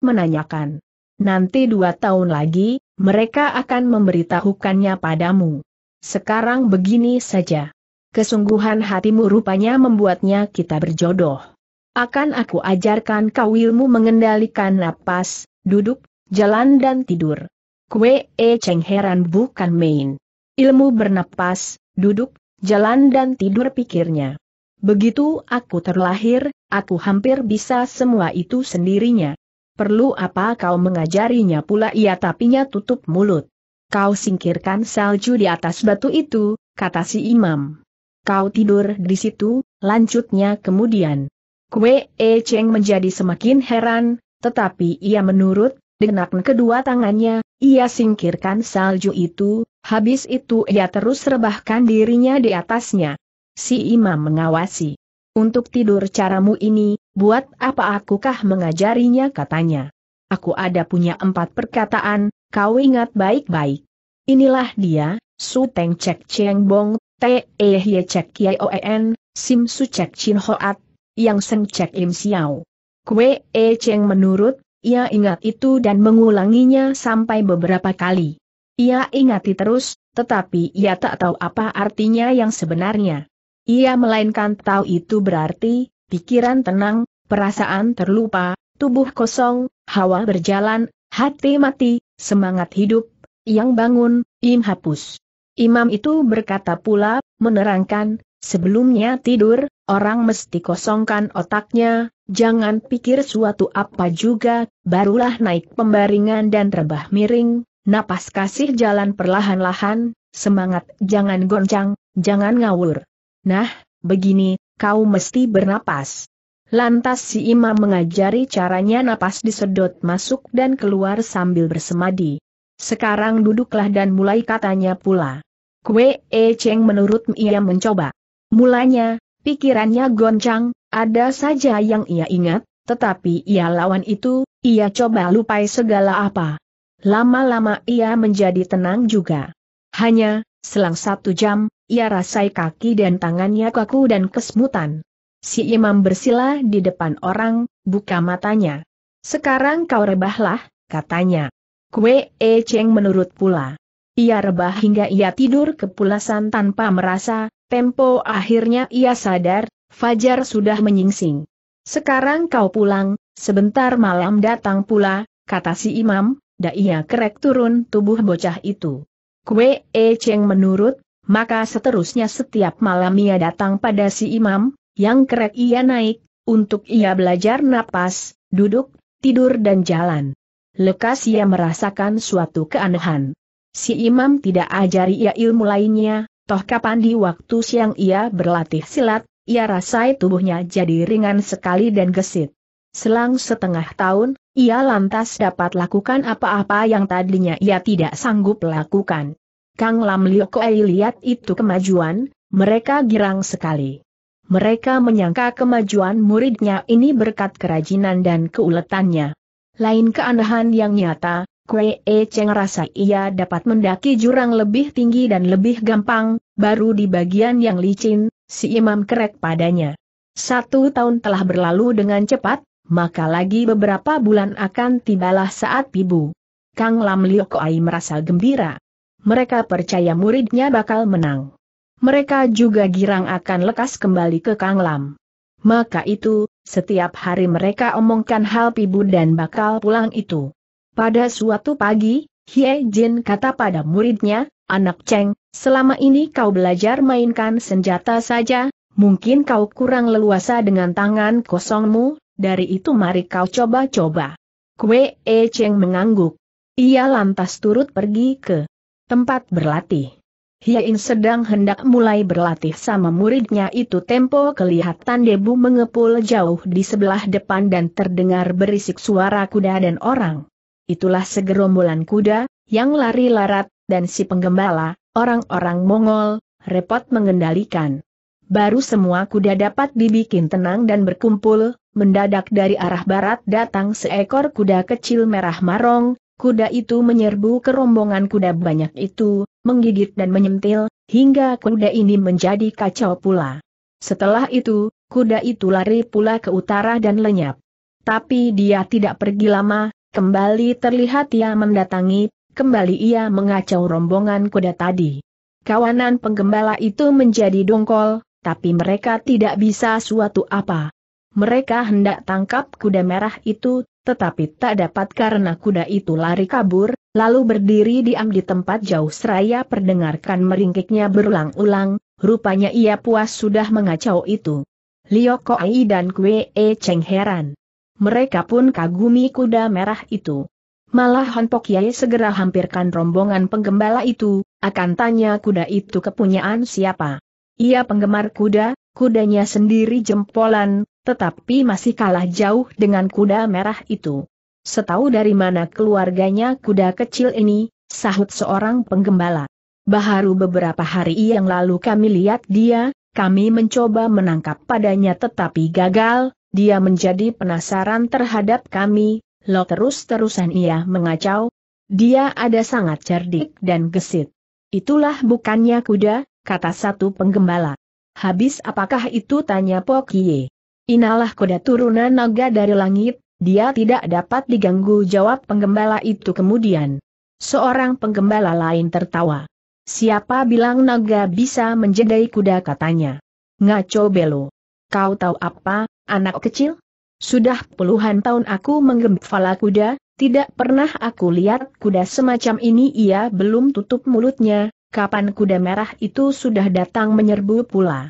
menanyakan. Nanti dua tahun lagi, mereka akan memberitahukannya padamu. Sekarang begini saja. Kesungguhan hatimu rupanya membuatnya kita berjodoh. Akan aku ajarkan kau ilmu mengendalikan napas, duduk, jalan dan tidur. Kue e Cheng heran bukan main. Ilmu bernapas, duduk, jalan dan tidur pikirnya. Begitu aku terlahir, aku hampir bisa semua itu sendirinya perlu apa kau mengajarinya pula ia tapinya tutup mulut. Kau singkirkan salju di atas batu itu, kata si imam. Kau tidur di situ, lanjutnya kemudian. Kue E Cheng menjadi semakin heran, tetapi ia menurut, dengan kedua tangannya, ia singkirkan salju itu, habis itu ia terus rebahkan dirinya di atasnya. Si imam mengawasi. Untuk tidur caramu ini, Buat apa akukah mengajarinya katanya. Aku ada punya empat perkataan, kau ingat baik-baik. Inilah dia, Su Teng Cek Cheng Bong, Te E Ye Cek Kiai e n Sim Su Cek Chin Hoat, Yang Seng Cek Im siau kwe E Cheng menurut, ia ingat itu dan mengulanginya sampai beberapa kali. Ia ingati terus, tetapi ia tak tahu apa artinya yang sebenarnya. Ia melainkan tahu itu berarti, pikiran tenang, perasaan terlupa, tubuh kosong, hawa berjalan, hati mati, semangat hidup, yang bangun, im hapus. Imam itu berkata pula, menerangkan, sebelumnya tidur, orang mesti kosongkan otaknya, jangan pikir suatu apa juga, barulah naik pembaringan dan rebah miring, napas kasih jalan perlahan-lahan, semangat jangan goncang, jangan ngawur. Nah, begini, kau mesti bernapas. Lantas si imam mengajari caranya napas disedot masuk dan keluar sambil bersemadi. Sekarang duduklah dan mulai katanya pula. Kue E Cheng menurut ia mencoba. Mulanya, pikirannya goncang, ada saja yang ia ingat, tetapi ia lawan itu, ia coba lupai segala apa. Lama-lama ia menjadi tenang juga. Hanya, selang satu jam, ia rasai kaki dan tangannya kaku dan kesemutan. Si imam bersila di depan orang, buka matanya. Sekarang kau rebahlah, katanya. Kue E Cheng menurut pula. Ia rebah hingga ia tidur kepulasan tanpa merasa, tempo akhirnya ia sadar, Fajar sudah menyingsing. Sekarang kau pulang, sebentar malam datang pula, kata si imam, da ia kerek turun tubuh bocah itu. Kue E Cheng menurut, maka seterusnya setiap malam ia datang pada si imam, yang kerek ia naik, untuk ia belajar napas, duduk, tidur dan jalan. Lekas ia merasakan suatu keanehan. Si imam tidak ajari ia ilmu lainnya, toh kapan di waktu siang ia berlatih silat, ia rasai tubuhnya jadi ringan sekali dan gesit. Selang setengah tahun, ia lantas dapat lakukan apa-apa yang tadinya ia tidak sanggup lakukan. Kang Lam Kuei lihat itu kemajuan, mereka girang sekali. Mereka menyangka kemajuan muridnya ini berkat kerajinan dan keuletannya. Lain keanehan yang nyata, Kuei E Cheng rasa ia dapat mendaki jurang lebih tinggi dan lebih gampang, baru di bagian yang licin, si imam kerek padanya. Satu tahun telah berlalu dengan cepat, maka lagi beberapa bulan akan tibalah saat ibu. Kang Lam Kuei merasa gembira. Mereka percaya muridnya bakal menang. Mereka juga girang akan lekas kembali ke Kanglam. Maka itu, setiap hari mereka omongkan hal pibu dan bakal pulang itu. Pada suatu pagi, Hie Jin kata pada muridnya, Anak Cheng, selama ini kau belajar mainkan senjata saja, mungkin kau kurang leluasa dengan tangan kosongmu, dari itu mari kau coba-coba. Kue E Cheng mengangguk. Ia lantas turut pergi ke Tempat berlatih. Hiein sedang hendak mulai berlatih sama muridnya itu tempo kelihatan debu mengepul jauh di sebelah depan dan terdengar berisik suara kuda dan orang. Itulah segerombolan kuda, yang lari larat, dan si penggembala, orang-orang Mongol, repot mengendalikan. Baru semua kuda dapat dibikin tenang dan berkumpul, mendadak dari arah barat datang seekor kuda kecil merah marong, Kuda itu menyerbu kerombongan kuda banyak itu, menggigit dan menyentil, hingga kuda ini menjadi kacau pula. Setelah itu, kuda itu lari pula ke utara dan lenyap. Tapi dia tidak pergi lama, kembali terlihat ia mendatangi, kembali ia mengacau rombongan kuda tadi. Kawanan penggembala itu menjadi dongkol, tapi mereka tidak bisa suatu apa. Mereka hendak tangkap kuda merah itu, tetapi tak dapat karena kuda itu lari kabur, lalu berdiri diam di tempat jauh seraya perdengarkan meringkiknya berulang-ulang, rupanya ia puas sudah mengacau itu. Lio Koai dan Kwee Cheng heran. Mereka pun kagumi kuda merah itu. Malah Honpok Yai segera hampirkan rombongan penggembala itu, akan tanya kuda itu kepunyaan siapa. Ia penggemar kuda, kudanya sendiri jempolan, tetapi masih kalah jauh dengan kuda merah itu. Setahu dari mana keluarganya kuda kecil ini, sahut seorang penggembala. Baharu beberapa hari yang lalu kami lihat dia, kami mencoba menangkap padanya tetapi gagal, dia menjadi penasaran terhadap kami, lo terus-terusan ia mengacau. Dia ada sangat cerdik dan gesit. Itulah bukannya kuda, kata satu penggembala. Habis apakah itu tanya Pokie. Inalah kuda turunan naga dari langit, dia tidak dapat diganggu jawab penggembala itu kemudian. Seorang penggembala lain tertawa. Siapa bilang naga bisa menjedai kuda katanya. Ngaco belo. Kau tahu apa, anak kecil? Sudah puluhan tahun aku menggembala kuda, tidak pernah aku lihat kuda semacam ini ia belum tutup mulutnya, kapan kuda merah itu sudah datang menyerbu pula.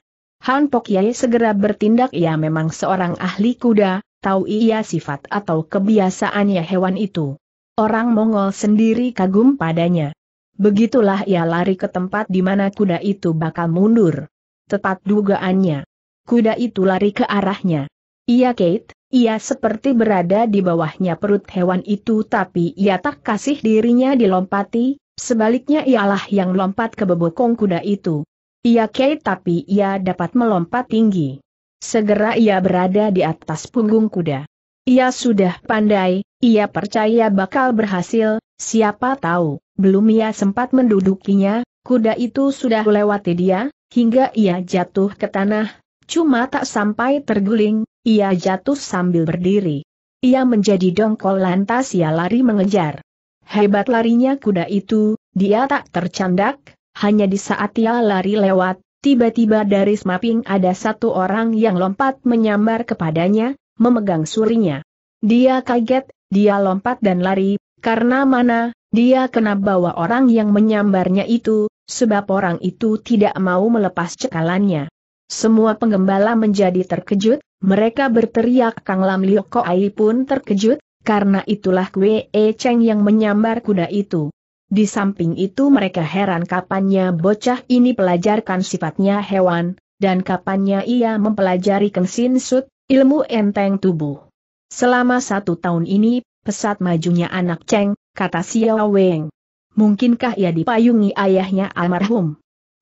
Han Pok segera bertindak ia memang seorang ahli kuda, tahu ia sifat atau kebiasaannya hewan itu. Orang Mongol sendiri kagum padanya. Begitulah ia lari ke tempat di mana kuda itu bakal mundur. Tepat dugaannya. Kuda itu lari ke arahnya. Ia Kate, ia seperti berada di bawahnya perut hewan itu tapi ia tak kasih dirinya dilompati, sebaliknya ialah yang lompat ke bebokong kuda itu. Ia kei tapi ia dapat melompat tinggi. Segera ia berada di atas punggung kuda. Ia sudah pandai, ia percaya bakal berhasil, siapa tahu, belum ia sempat mendudukinya, kuda itu sudah lewati dia, hingga ia jatuh ke tanah, cuma tak sampai terguling, ia jatuh sambil berdiri. Ia menjadi dongkol lantas ia lari mengejar. Hebat larinya kuda itu, dia tak tercandak, hanya di saat ia lari lewat, tiba-tiba dari semaping ada satu orang yang lompat menyambar kepadanya, memegang surinya. Dia kaget, dia lompat dan lari, karena mana, dia kena bawa orang yang menyambarnya itu, sebab orang itu tidak mau melepas cekalannya. Semua penggembala menjadi terkejut, mereka berteriak Kang Lam Ko Ai pun terkejut, karena itulah Kwe E Cheng yang menyambar kuda itu. Di samping itu mereka heran kapannya bocah ini pelajarkan sifatnya hewan, dan kapannya ia mempelajari kensin sud, ilmu enteng tubuh. Selama satu tahun ini, pesat majunya anak Cheng, kata Xiao Weng. Mungkinkah ia dipayungi ayahnya almarhum?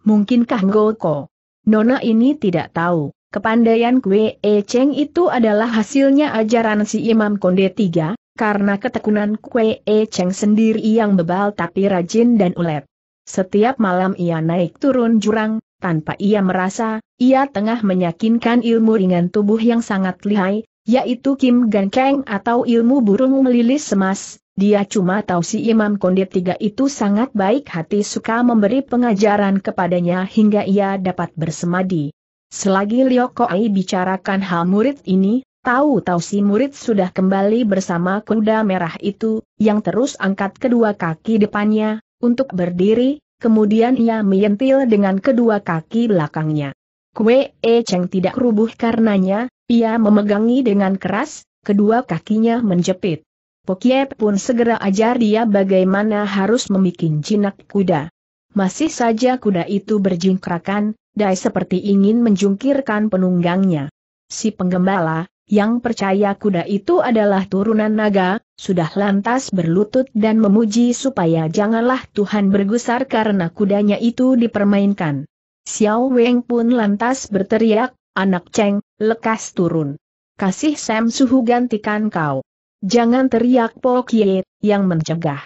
Mungkinkah Ngoko? Nona ini tidak tahu, kepandaian Kwe E Cheng itu adalah hasilnya ajaran si Imam Konde tiga? karena ketekunan Kue E Cheng sendiri yang bebal tapi rajin dan ulet. Setiap malam ia naik turun jurang, tanpa ia merasa, ia tengah menyakinkan ilmu ringan tubuh yang sangat lihai, yaitu Kim Gan Keng atau ilmu burung melilis semas. Dia cuma tahu si Imam Kondit tiga itu sangat baik hati suka memberi pengajaran kepadanya hingga ia dapat bersemadi. Selagi Liokoi bicarakan hal murid ini, Tahu-tahu si murid sudah kembali bersama kuda merah itu, yang terus angkat kedua kaki depannya, untuk berdiri, kemudian ia menyentil dengan kedua kaki belakangnya. Kue E Cheng tidak rubuh karenanya, ia memegangi dengan keras, kedua kakinya menjepit. Pokie pun segera ajar dia bagaimana harus memikin jinak kuda. Masih saja kuda itu berjingkrakan, Dai seperti ingin menjungkirkan penunggangnya. Si penggembala, yang percaya kuda itu adalah turunan naga, sudah lantas berlutut dan memuji supaya janganlah Tuhan bergusar karena kudanya itu dipermainkan. Xiao Weng pun lantas berteriak, anak Cheng, lekas turun. Kasih Sam Suhu gantikan kau. Jangan teriak Po Kie, yang mencegah.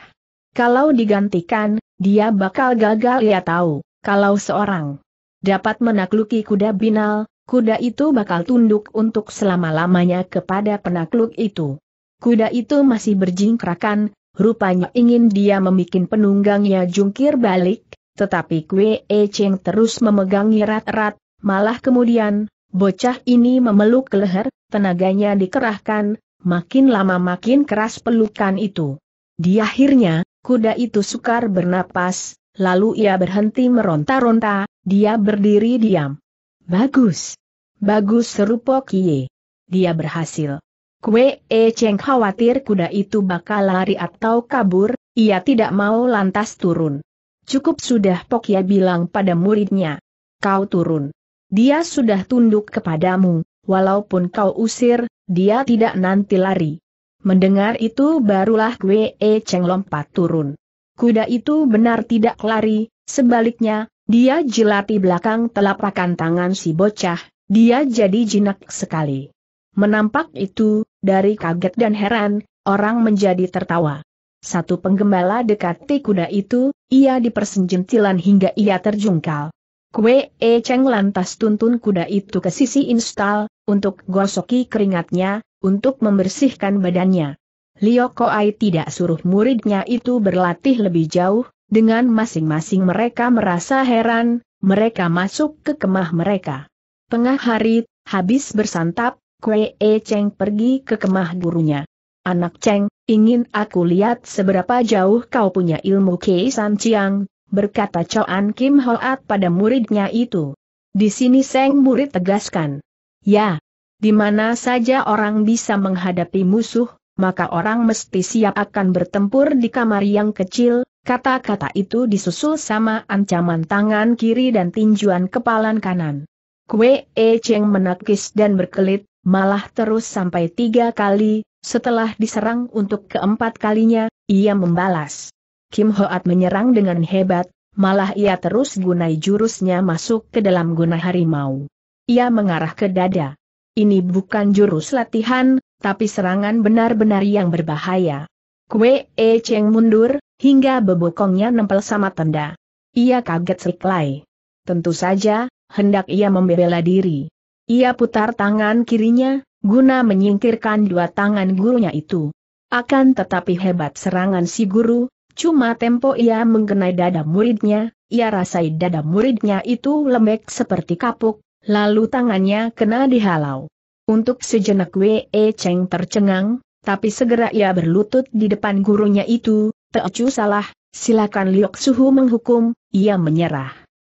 Kalau digantikan, dia bakal gagal ya tahu, kalau seorang dapat menakluki kuda binal, kuda itu bakal tunduk untuk selama-lamanya kepada penakluk itu. Kuda itu masih berjingkrakan, rupanya ingin dia memikin penunggangnya jungkir balik, tetapi Kue E Cheng terus memegang rat-rat, malah kemudian, bocah ini memeluk ke leher, tenaganya dikerahkan, makin lama makin keras pelukan itu. Di akhirnya, kuda itu sukar bernapas, lalu ia berhenti meronta-ronta, dia berdiri diam. Bagus. Bagus seru Pokie. Dia berhasil. Kue E Cheng khawatir kuda itu bakal lari atau kabur, ia tidak mau lantas turun. Cukup sudah Pokia bilang pada muridnya. Kau turun. Dia sudah tunduk kepadamu, walaupun kau usir, dia tidak nanti lari. Mendengar itu barulah Kue E Cheng lompat turun. Kuda itu benar tidak lari, sebaliknya, dia jelati belakang telapakan tangan si bocah, dia jadi jinak sekali. Menampak itu, dari kaget dan heran, orang menjadi tertawa. Satu penggembala dekati kuda itu, ia dipersenjentilan hingga ia terjungkal. Kue E Cheng lantas tuntun kuda itu ke sisi instal, untuk gosoki keringatnya, untuk membersihkan badannya. Lioko Ai tidak suruh muridnya itu berlatih lebih jauh, dengan masing-masing mereka merasa heran, mereka masuk ke kemah mereka. Tengah hari, habis bersantap, Kue E Cheng pergi ke kemah gurunya. Anak Cheng, ingin aku lihat seberapa jauh kau punya ilmu Kei San Chiang, berkata Choan Kim Hoat pada muridnya itu. Di sini Seng murid tegaskan. Ya, di mana saja orang bisa menghadapi musuh, maka orang mesti siap akan bertempur di kamar yang kecil, Kata-kata itu disusul sama ancaman tangan kiri dan tinjuan kepalan kanan. Kue E Cheng menakis dan berkelit, malah terus sampai tiga kali, setelah diserang untuk keempat kalinya, ia membalas. Kim Hoat menyerang dengan hebat, malah ia terus gunai jurusnya masuk ke dalam guna harimau. Ia mengarah ke dada. Ini bukan jurus latihan, tapi serangan benar-benar yang berbahaya. Kue E Cheng mundur, hingga bebokongnya nempel sama tenda. Ia kaget seklai. Tentu saja, hendak ia membela diri. Ia putar tangan kirinya, guna menyingkirkan dua tangan gurunya itu. Akan tetapi hebat serangan si guru, cuma tempo ia mengenai dada muridnya, ia rasai dada muridnya itu lembek seperti kapuk, lalu tangannya kena dihalau. Untuk sejenak Wei e, Cheng tercengang, tapi segera ia berlutut di depan gurunya itu, Teocu salah, silakan Liok Suhu menghukum, ia menyerah.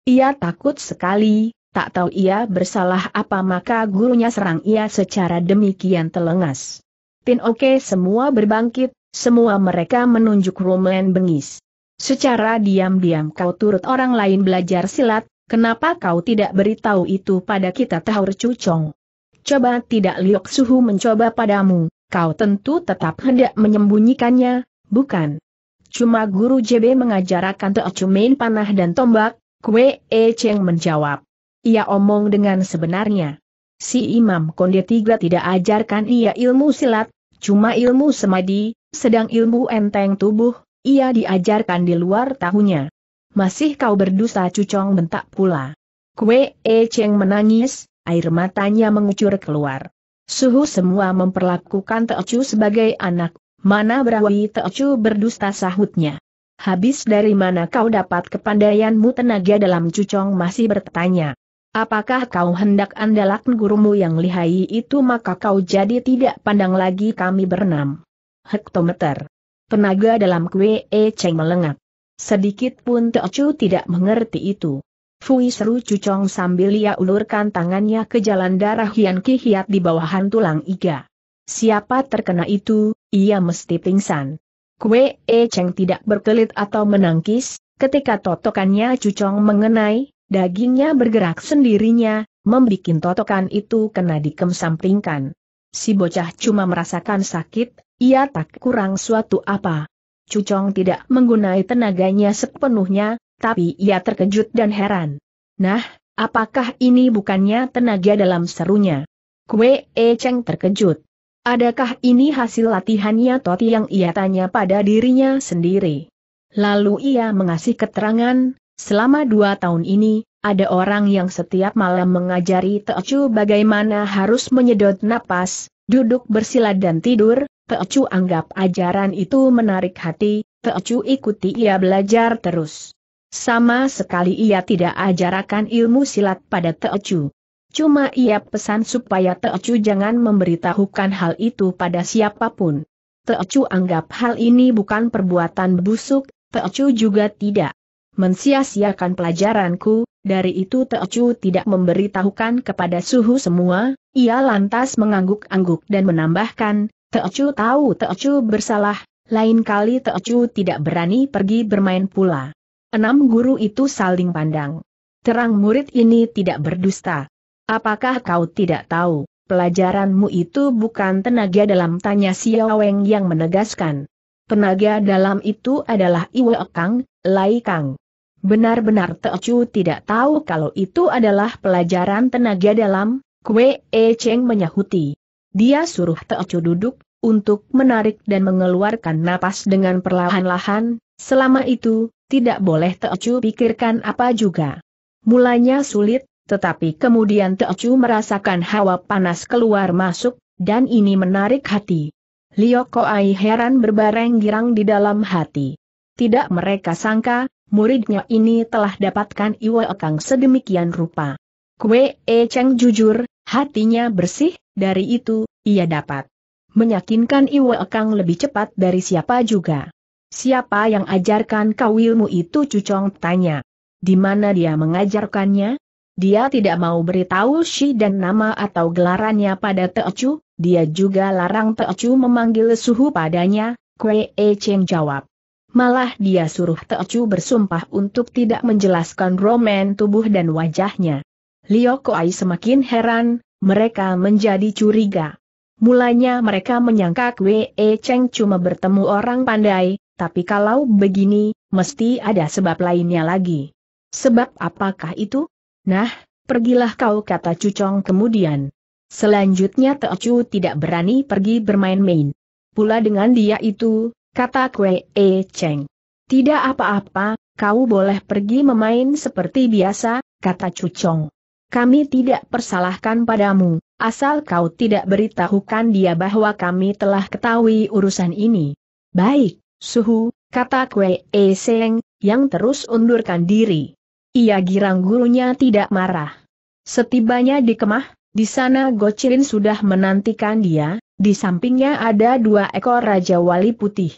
Ia takut sekali, tak tahu ia bersalah apa maka gurunya serang ia secara demikian telengas. Tin Oke semua berbangkit, semua mereka menunjuk Roman bengis. Secara diam-diam kau turut orang lain belajar silat, kenapa kau tidak beritahu itu pada kita tahu Cucong? Coba tidak Liok Suhu mencoba padamu, Kau tentu tetap hendak menyembunyikannya, bukan? Cuma guru JB mengajarkan teocumen panah dan tombak, Kwe E Cheng menjawab. Ia omong dengan sebenarnya. Si Imam Konde Tiga tidak ajarkan ia ilmu silat, cuma ilmu semadi, sedang ilmu enteng tubuh, ia diajarkan di luar tahunya. Masih kau berdosa cucong bentak pula. Kwe E Cheng menangis, air matanya mengucur keluar. Suhu semua memperlakukan Teocu sebagai anak, mana berawi Teocu berdusta sahutnya. Habis dari mana kau dapat kepandaianmu tenaga dalam cucong masih bertanya. Apakah kau hendak andalkan gurumu yang lihai itu maka kau jadi tidak pandang lagi kami bernam. Hektometer. Tenaga dalam kue e ceng melengak. Sedikit pun Teocu tidak mengerti itu. Fui seru cucong sambil ia ulurkan tangannya ke jalan darah Hian Ki Hiat di bawahan tulang iga. Siapa terkena itu, ia mesti pingsan. Kue E Cheng tidak berkelit atau menangkis, ketika totokannya cucong mengenai, dagingnya bergerak sendirinya, membikin totokan itu kena dikemsampingkan. Si bocah cuma merasakan sakit, ia tak kurang suatu apa. Cucong tidak menggunai tenaganya sepenuhnya, tapi ia terkejut dan heran. Nah, apakah ini bukannya tenaga dalam serunya? Kue E Cheng terkejut. Adakah ini hasil latihannya Toti yang ia tanya pada dirinya sendiri? Lalu ia mengasih keterangan, selama dua tahun ini, ada orang yang setiap malam mengajari Teocu bagaimana harus menyedot napas, duduk bersila dan tidur, Teocu anggap ajaran itu menarik hati, Teocu ikuti ia belajar terus. Sama sekali ia tidak ajarkan ilmu silat pada Teocu. Cuma ia pesan supaya Teocu jangan memberitahukan hal itu pada siapapun. Teocu anggap hal ini bukan perbuatan busuk, Teocu juga tidak mensia-siakan pelajaranku, dari itu Teocu tidak memberitahukan kepada suhu semua, ia lantas mengangguk-angguk dan menambahkan, Teocu tahu Teocu bersalah, lain kali Teocu tidak berani pergi bermain pula. Enam guru itu saling pandang. Terang murid ini tidak berdusta. Apakah kau tidak tahu, pelajaranmu itu bukan tenaga dalam tanya Siaweng yang menegaskan. Tenaga dalam itu adalah Iwe Kang, Lai Kang. Benar-benar Teocu tidak tahu kalau itu adalah pelajaran tenaga dalam, Kue E Cheng menyahuti. Dia suruh Teocu duduk, untuk menarik dan mengeluarkan napas dengan perlahan-lahan, Selama itu, tidak boleh Teocu pikirkan apa juga. Mulanya sulit, tetapi kemudian Teocu merasakan hawa panas keluar masuk, dan ini menarik hati. Lio Koai heran berbareng girang di dalam hati. Tidak mereka sangka, muridnya ini telah dapatkan Iwa Kang sedemikian rupa. Kue E Cheng jujur, hatinya bersih, dari itu, ia dapat menyakinkan Iwa Kang lebih cepat dari siapa juga. Siapa yang ajarkan kau ilmu itu Cucong tanya. Di mana dia mengajarkannya? Dia tidak mau beritahu Shi dan nama atau gelarannya pada Teocu, dia juga larang Teocu memanggil suhu padanya, Kwe E Cheng jawab. Malah dia suruh Teocu bersumpah untuk tidak menjelaskan romen tubuh dan wajahnya. Lio Koai semakin heran, mereka menjadi curiga. Mulanya mereka menyangka Kwe E Cheng cuma bertemu orang pandai, tapi kalau begini, mesti ada sebab lainnya lagi. Sebab apakah itu? Nah, pergilah kau kata Cucong kemudian. Selanjutnya Teocu tidak berani pergi bermain-main. Pula dengan dia itu, kata Kwe E Cheng. Tidak apa-apa, kau boleh pergi memain seperti biasa, kata Cucong. Kami tidak persalahkan padamu, asal kau tidak beritahukan dia bahwa kami telah ketahui urusan ini. Baik, Suhu, kata kue E Seng, yang terus undurkan diri. Ia girang gurunya tidak marah. Setibanya di Kemah, di sana Gocirin sudah menantikan dia, di sampingnya ada dua ekor Raja Wali Putih.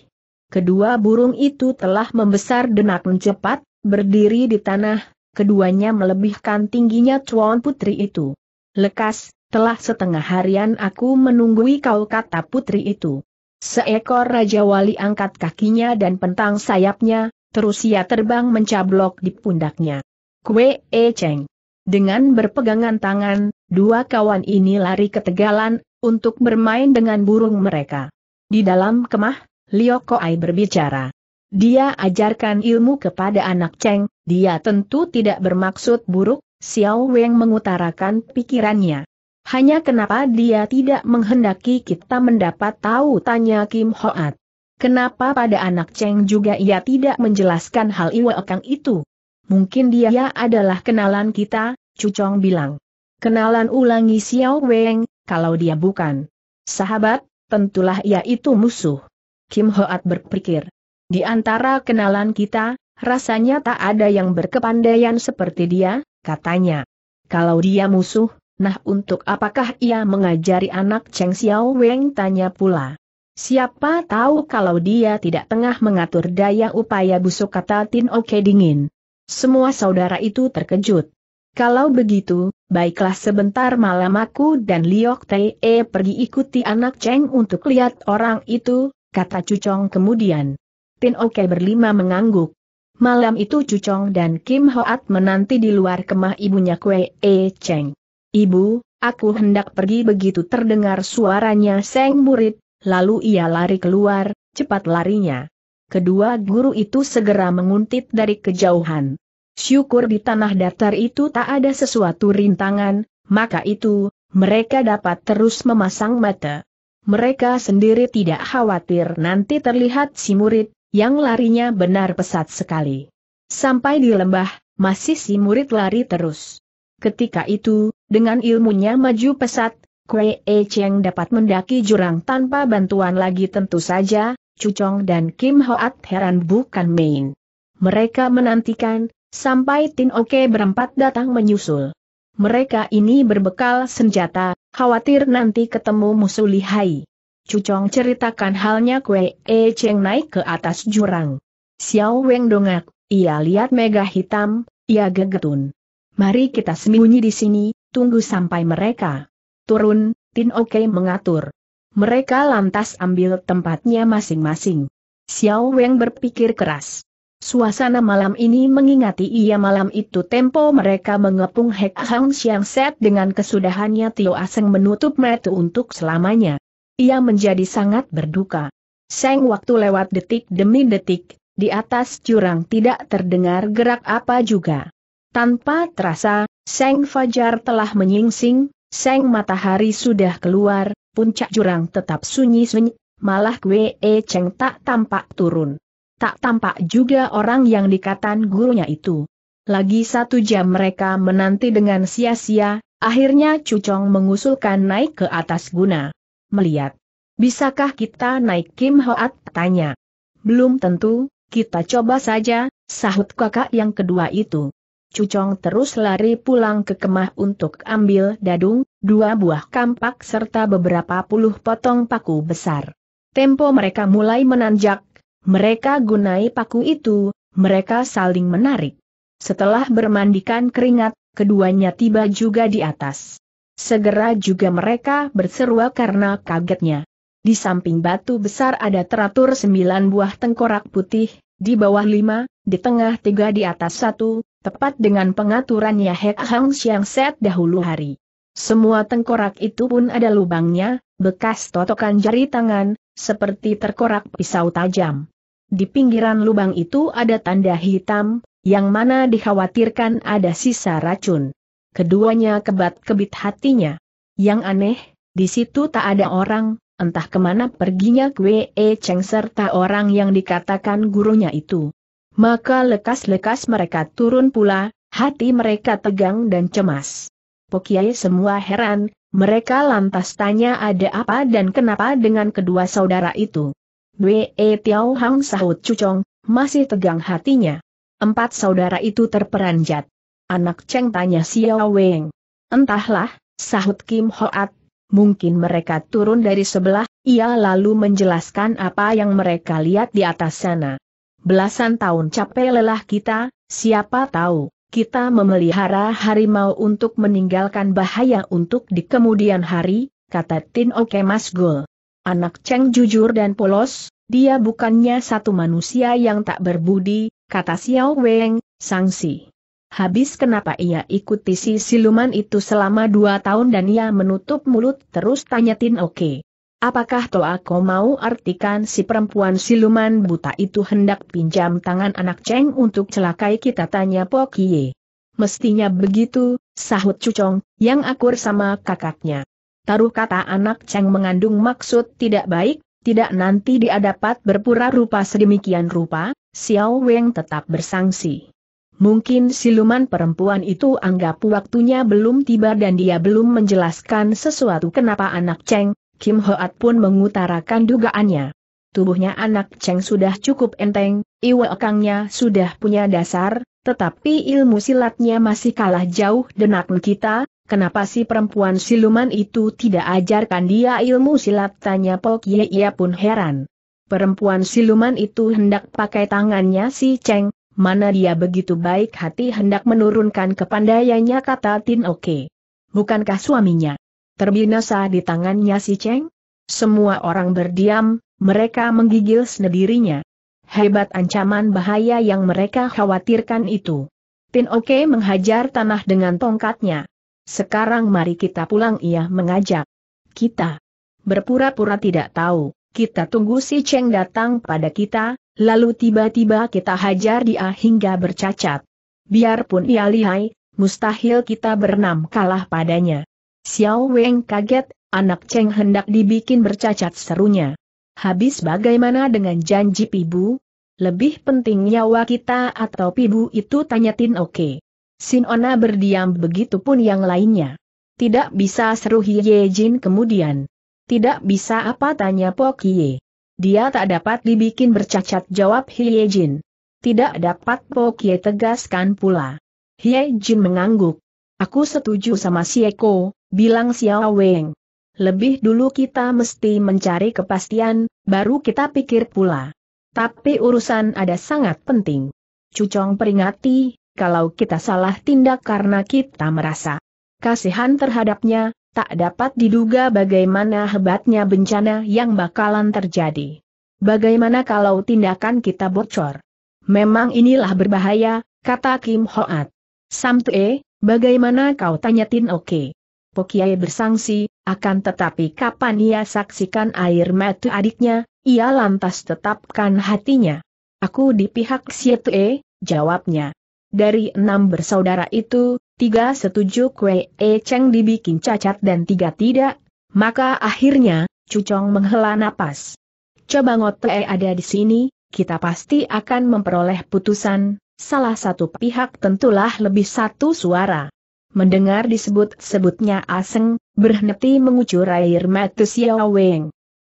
Kedua burung itu telah membesar denak cepat, berdiri di tanah, keduanya melebihkan tingginya cuan putri itu. Lekas, telah setengah harian aku menunggui kau kata putri itu. Seekor Raja Wali angkat kakinya dan pentang sayapnya, terus ia terbang mencablok di pundaknya. Kue E Cheng. Dengan berpegangan tangan, dua kawan ini lari ke tegalan, untuk bermain dengan burung mereka. Di dalam kemah, Liu Koai berbicara. Dia ajarkan ilmu kepada anak Cheng, dia tentu tidak bermaksud buruk, Xiao Weng mengutarakan pikirannya. Hanya kenapa dia tidak menghendaki kita mendapat tahu tanya Kim Hoat. Kenapa pada anak Cheng juga ia tidak menjelaskan hal Iwakang itu? Mungkin dia adalah kenalan kita, Cucong bilang. Kenalan ulangi Xiao Weng, kalau dia bukan. Sahabat, tentulah ia itu musuh. Kim Hoat berpikir. Di antara kenalan kita, rasanya tak ada yang berkepandaian seperti dia, katanya. Kalau dia musuh, Nah untuk apakah ia mengajari anak Cheng Xiao Weng tanya pula. Siapa tahu kalau dia tidak tengah mengatur daya upaya busuk kata Tin Oke dingin. Semua saudara itu terkejut. Kalau begitu, baiklah sebentar malam aku dan Liok Tae pergi ikuti anak Cheng untuk lihat orang itu, kata Cucong kemudian. Tin Oke berlima mengangguk. Malam itu Cucong dan Kim Hoat menanti di luar kemah ibunya Kwee E Cheng. Ibu, aku hendak pergi begitu terdengar suaranya Seng murid, lalu ia lari keluar, cepat larinya. Kedua guru itu segera menguntit dari kejauhan. Syukur di tanah datar itu tak ada sesuatu rintangan, maka itu, mereka dapat terus memasang mata. Mereka sendiri tidak khawatir nanti terlihat si murid, yang larinya benar pesat sekali. Sampai di lembah, masih si murid lari terus. Ketika itu, dengan ilmunya maju pesat, Kue E Cheng dapat mendaki jurang tanpa bantuan lagi tentu saja, Cucong dan Kim Hoat heran bukan main. Mereka menantikan, sampai Tin Oke berempat datang menyusul. Mereka ini berbekal senjata, khawatir nanti ketemu musuh lihai. Cucong ceritakan halnya Kue E Cheng naik ke atas jurang. Xiao Weng dongak, ia lihat mega hitam, ia gegetun. Mari kita sembunyi di sini, tunggu sampai mereka. Turun, Tin Oke mengatur. Mereka lantas ambil tempatnya masing-masing. Xiao Weng berpikir keras. Suasana malam ini mengingati ia malam itu tempo mereka mengepung Hek Hang Xiang Set dengan kesudahannya Tio Aseng menutup metu untuk selamanya. Ia menjadi sangat berduka. Seng waktu lewat detik demi detik, di atas jurang tidak terdengar gerak apa juga. Tanpa terasa, Seng Fajar telah menyingsing, Seng Matahari sudah keluar, puncak jurang tetap sunyi-sunyi, malah Kwee E Cheng tak tampak turun. Tak tampak juga orang yang dikatakan gurunya itu. Lagi satu jam mereka menanti dengan sia-sia, akhirnya Cucong mengusulkan naik ke atas guna. Melihat. Bisakah kita naik Kim Hoat? Tanya. Belum tentu, kita coba saja, sahut kakak yang kedua itu. Cucong terus lari pulang ke kemah untuk ambil dadung, dua buah kampak serta beberapa puluh potong paku besar. Tempo mereka mulai menanjak, mereka gunai paku itu, mereka saling menarik. Setelah bermandikan keringat, keduanya tiba juga di atas. Segera juga mereka berseru karena kagetnya. Di samping batu besar ada teratur sembilan buah tengkorak putih, di bawah lima, di tengah tiga di atas satu, Tepat dengan pengaturannya Hek Hang Siang Set dahulu hari. Semua tengkorak itu pun ada lubangnya, bekas totokan jari tangan, seperti terkorak pisau tajam. Di pinggiran lubang itu ada tanda hitam, yang mana dikhawatirkan ada sisa racun. Keduanya kebat-kebit hatinya. Yang aneh, di situ tak ada orang, entah kemana perginya Kwe Cheng serta orang yang dikatakan gurunya itu. Maka lekas-lekas mereka turun pula, hati mereka tegang dan cemas. Pokiai semua heran, mereka lantas tanya ada apa dan kenapa dengan kedua saudara itu. Wei e Tiao Hang sahut Cucong, masih tegang hatinya. Empat saudara itu terperanjat. Anak Cheng tanya Xiao Weng. Entahlah, sahut Kim Hoat, mungkin mereka turun dari sebelah, ia lalu menjelaskan apa yang mereka lihat di atas sana belasan tahun capek lelah kita, siapa tahu, kita memelihara harimau untuk meninggalkan bahaya untuk di kemudian hari, kata Tin Oke Mas Gul. Anak Cheng jujur dan polos, dia bukannya satu manusia yang tak berbudi, kata Xiao Weng, sangsi. Habis kenapa ia ikuti si siluman itu selama dua tahun dan ia menutup mulut terus tanya Tin Oke. Apakah aku mau artikan si perempuan siluman buta itu hendak pinjam tangan anak Cheng untuk celakai kita tanya Pokie. Mestinya begitu, sahut Cucong, yang akur sama kakaknya. Taruh kata anak Cheng mengandung maksud tidak baik, tidak nanti dia dapat berpura rupa sedemikian rupa, Xiao Weng tetap bersangsi. Mungkin siluman perempuan itu anggap waktunya belum tiba dan dia belum menjelaskan sesuatu kenapa anak Cheng, Kim Hoat pun mengutarakan dugaannya. Tubuhnya anak Cheng sudah cukup enteng, Iwa Kangnya sudah punya dasar, tetapi ilmu silatnya masih kalah jauh denak kita, kenapa si perempuan siluman itu tidak ajarkan dia ilmu silat tanya Pok Ye ia pun heran. Perempuan siluman itu hendak pakai tangannya si Cheng, mana dia begitu baik hati hendak menurunkan kepandaiannya kata Tin Oke. Bukankah suaminya? terbinasa di tangannya si Cheng? Semua orang berdiam, mereka menggigil sendirinya. Hebat ancaman bahaya yang mereka khawatirkan itu. Pin Oke menghajar tanah dengan tongkatnya. Sekarang mari kita pulang ia mengajak. Kita berpura-pura tidak tahu, kita tunggu si Cheng datang pada kita, lalu tiba-tiba kita hajar dia hingga bercacat. Biarpun ia lihai, mustahil kita berenam kalah padanya. Xiao Weng kaget, anak Cheng hendak dibikin bercacat serunya. Habis bagaimana dengan janji Pibu? Lebih penting nyawa kita atau Pibu itu tanya Tin Oke. Sinona berdiam begitu pun yang lainnya. Tidak bisa seru Hiye Jin kemudian. Tidak bisa apa tanya Pok Kie. Dia tak dapat dibikin bercacat jawab Hiye Jin. Tidak dapat Pok Kie tegaskan pula. Hiye Jin mengangguk. Aku setuju sama si bilang Xiao Weng. Lebih dulu kita mesti mencari kepastian, baru kita pikir pula. Tapi urusan ada sangat penting. Cucong peringati, kalau kita salah tindak karena kita merasa kasihan terhadapnya, tak dapat diduga bagaimana hebatnya bencana yang bakalan terjadi. Bagaimana kalau tindakan kita bocor? Memang inilah berbahaya, kata Kim Hoat. Samtue, bagaimana kau tanya Oke? Okay? Pokiai bersangsi, akan tetapi kapan ia saksikan air mata adiknya, ia lantas tetapkan hatinya. Aku di pihak Sietue, jawabnya. Dari enam bersaudara itu, tiga setuju Kue E ceng dibikin cacat dan tiga tidak, maka akhirnya, Cucong menghela napas. Coba ngote ada di sini, kita pasti akan memperoleh putusan, salah satu pihak tentulah lebih satu suara. Mendengar disebut-sebutnya Aseng, berhenti mengucur air mata Xiao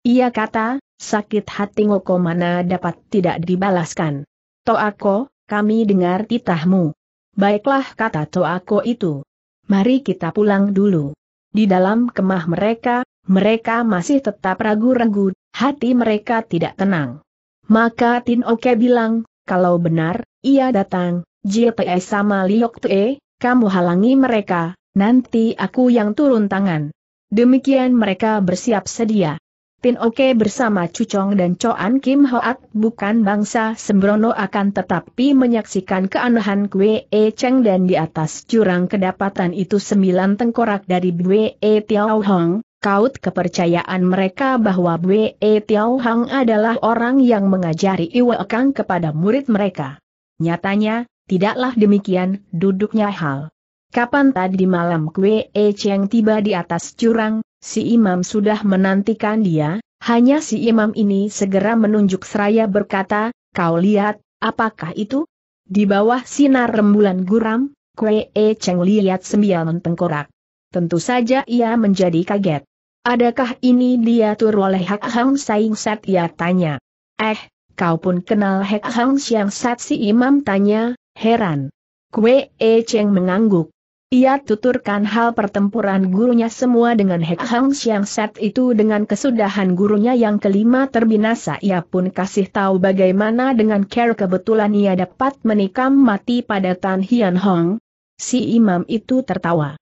Ia kata, sakit hati Ngoko mana dapat tidak dibalaskan. Toako, kami dengar titahmu. Baiklah kata Toako itu. Mari kita pulang dulu. Di dalam kemah mereka, mereka masih tetap ragu-ragu, hati mereka tidak tenang. Maka Tin Oke bilang, kalau benar, ia datang, JPS sama Liok Tue, kamu halangi mereka, nanti aku yang turun tangan. Demikian mereka bersiap sedia. Tin Oke bersama Cucong dan Coan Kim Hoat bukan bangsa sembrono akan tetapi menyaksikan keanehan Kwe E Cheng dan di atas jurang kedapatan itu sembilan tengkorak dari Kwe E Tiao Hong, kaut kepercayaan mereka bahwa Bwe e Tiao Hang adalah orang yang mengajari Iwe Kang kepada murid mereka. Nyatanya, Tidaklah demikian duduknya hal. Kapan tadi malam Kwe E Cheng tiba di atas curang, si imam sudah menantikan dia, hanya si imam ini segera menunjuk seraya berkata, kau lihat, apakah itu? Di bawah sinar rembulan guram, Kwe E Cheng lihat sembilan tengkorak. Tentu saja ia menjadi kaget. Adakah ini diatur oleh Hak Hang Saing Sat? Ia tanya. Eh, kau pun kenal Hak Hang Siang Sat? Si imam tanya, Heran. Kue E Cheng mengangguk. Ia tuturkan hal pertempuran gurunya semua dengan Hek Hang Siang Set itu dengan kesudahan gurunya yang kelima terbinasa ia pun kasih tahu bagaimana dengan care kebetulan ia dapat menikam mati pada Tan Hian Hong. Si imam itu tertawa.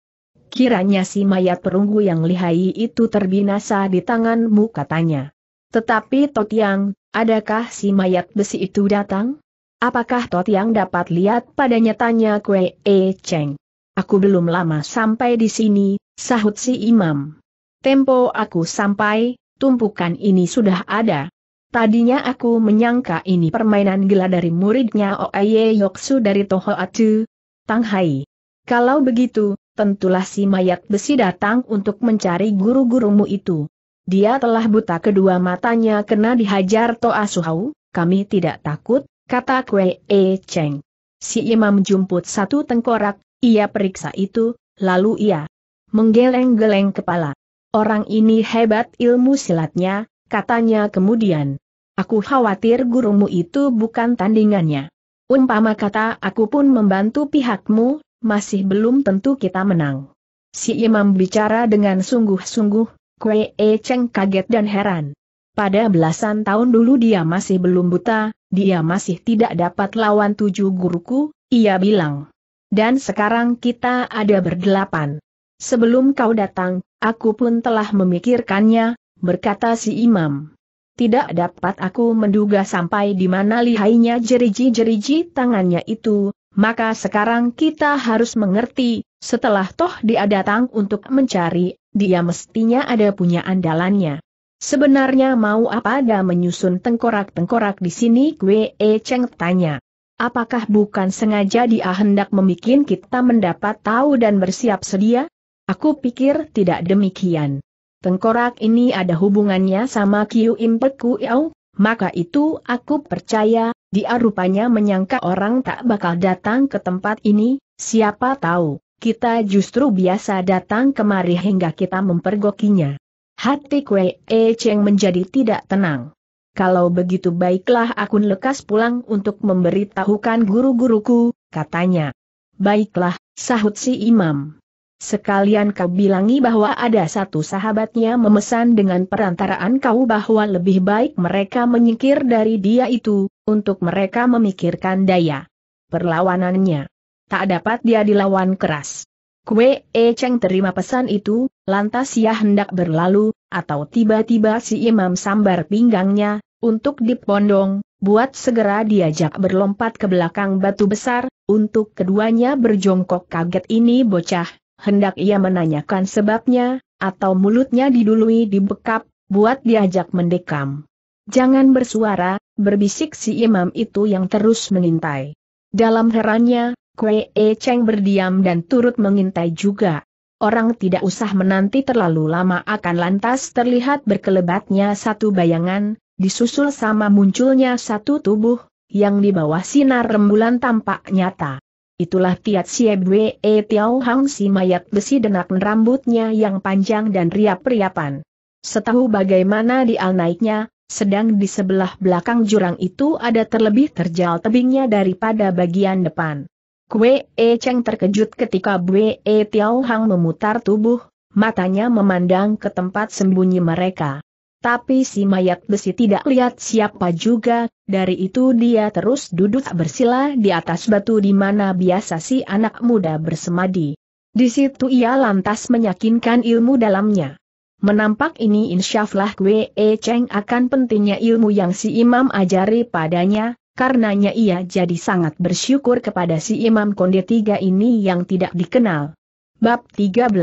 Kiranya si mayat perunggu yang lihai itu terbinasa di tanganmu katanya. Tetapi Totiang, adakah si mayat besi itu datang? Apakah Tot yang dapat lihat pada nyatanya Kue E Cheng. Aku belum lama sampai di sini, sahut si imam. Tempo aku sampai, tumpukan ini sudah ada. Tadinya aku menyangka ini permainan gila dari muridnya Oaye Yoksu dari toho tang Tanghai. Kalau begitu, tentulah si mayat besi datang untuk mencari guru-gurumu itu. Dia telah buta kedua matanya kena dihajar Toa Suhau, kami tidak takut, kata Kwe E Cheng. Si imam jumput satu tengkorak, ia periksa itu, lalu ia menggeleng-geleng kepala. Orang ini hebat ilmu silatnya, katanya kemudian. Aku khawatir gurumu itu bukan tandingannya. Umpama kata aku pun membantu pihakmu, masih belum tentu kita menang. Si imam bicara dengan sungguh-sungguh, Kwe E Cheng kaget dan heran. Pada belasan tahun dulu dia masih belum buta, dia masih tidak dapat lawan tujuh guruku, ia bilang. Dan sekarang kita ada berdelapan. Sebelum kau datang, aku pun telah memikirkannya, berkata si imam. Tidak dapat aku menduga sampai di mana lihainya jeriji-jeriji tangannya itu, maka sekarang kita harus mengerti, setelah toh dia datang untuk mencari, dia mestinya ada punya andalannya. Sebenarnya mau apa ada menyusun tengkorak-tengkorak di sini? Gue e Cheng tanya. Apakah bukan sengaja dia hendak membuat kita mendapat tahu dan bersiap sedia? Aku pikir tidak demikian. Tengkorak ini ada hubungannya sama Kiu Ku Yau, maka itu aku percaya, dia rupanya menyangka orang tak bakal datang ke tempat ini, siapa tahu, kita justru biasa datang kemari hingga kita mempergokinya. Hati Kue E Cheng menjadi tidak tenang. Kalau begitu baiklah aku lekas pulang untuk memberitahukan guru-guruku, katanya. Baiklah, sahut si imam. Sekalian kau bilangi bahwa ada satu sahabatnya memesan dengan perantaraan kau bahwa lebih baik mereka menyingkir dari dia itu, untuk mereka memikirkan daya perlawanannya. Tak dapat dia dilawan keras. Kue E Cheng terima pesan itu, Lantas ia hendak berlalu, atau tiba-tiba si imam sambar pinggangnya, untuk dipondong, buat segera diajak berlompat ke belakang batu besar, untuk keduanya berjongkok kaget ini bocah, hendak ia menanyakan sebabnya, atau mulutnya didului dibekap, buat diajak mendekam. Jangan bersuara, berbisik si imam itu yang terus mengintai. Dalam herannya, Kwee Cheng berdiam dan turut mengintai juga orang tidak usah menanti terlalu lama akan lantas terlihat berkelebatnya satu bayangan, disusul sama munculnya satu tubuh, yang di bawah sinar rembulan tampak nyata. Itulah Tiat Siebwe E Tiao Hang si mayat besi denak rambutnya yang panjang dan riap-riapan. Setahu bagaimana dia naiknya, sedang di sebelah belakang jurang itu ada terlebih terjal tebingnya daripada bagian depan. Kue E Cheng terkejut ketika Bue E Tiao Hang memutar tubuh, matanya memandang ke tempat sembunyi mereka. Tapi si mayat besi tidak lihat siapa juga, dari itu dia terus duduk bersila di atas batu di mana biasa si anak muda bersemadi. Di situ ia lantas meyakinkan ilmu dalamnya. Menampak ini insyaflah Kwe E Cheng akan pentingnya ilmu yang si imam ajari padanya, karenanya ia jadi sangat bersyukur kepada si Imam Konde tiga ini yang tidak dikenal. Bab 13.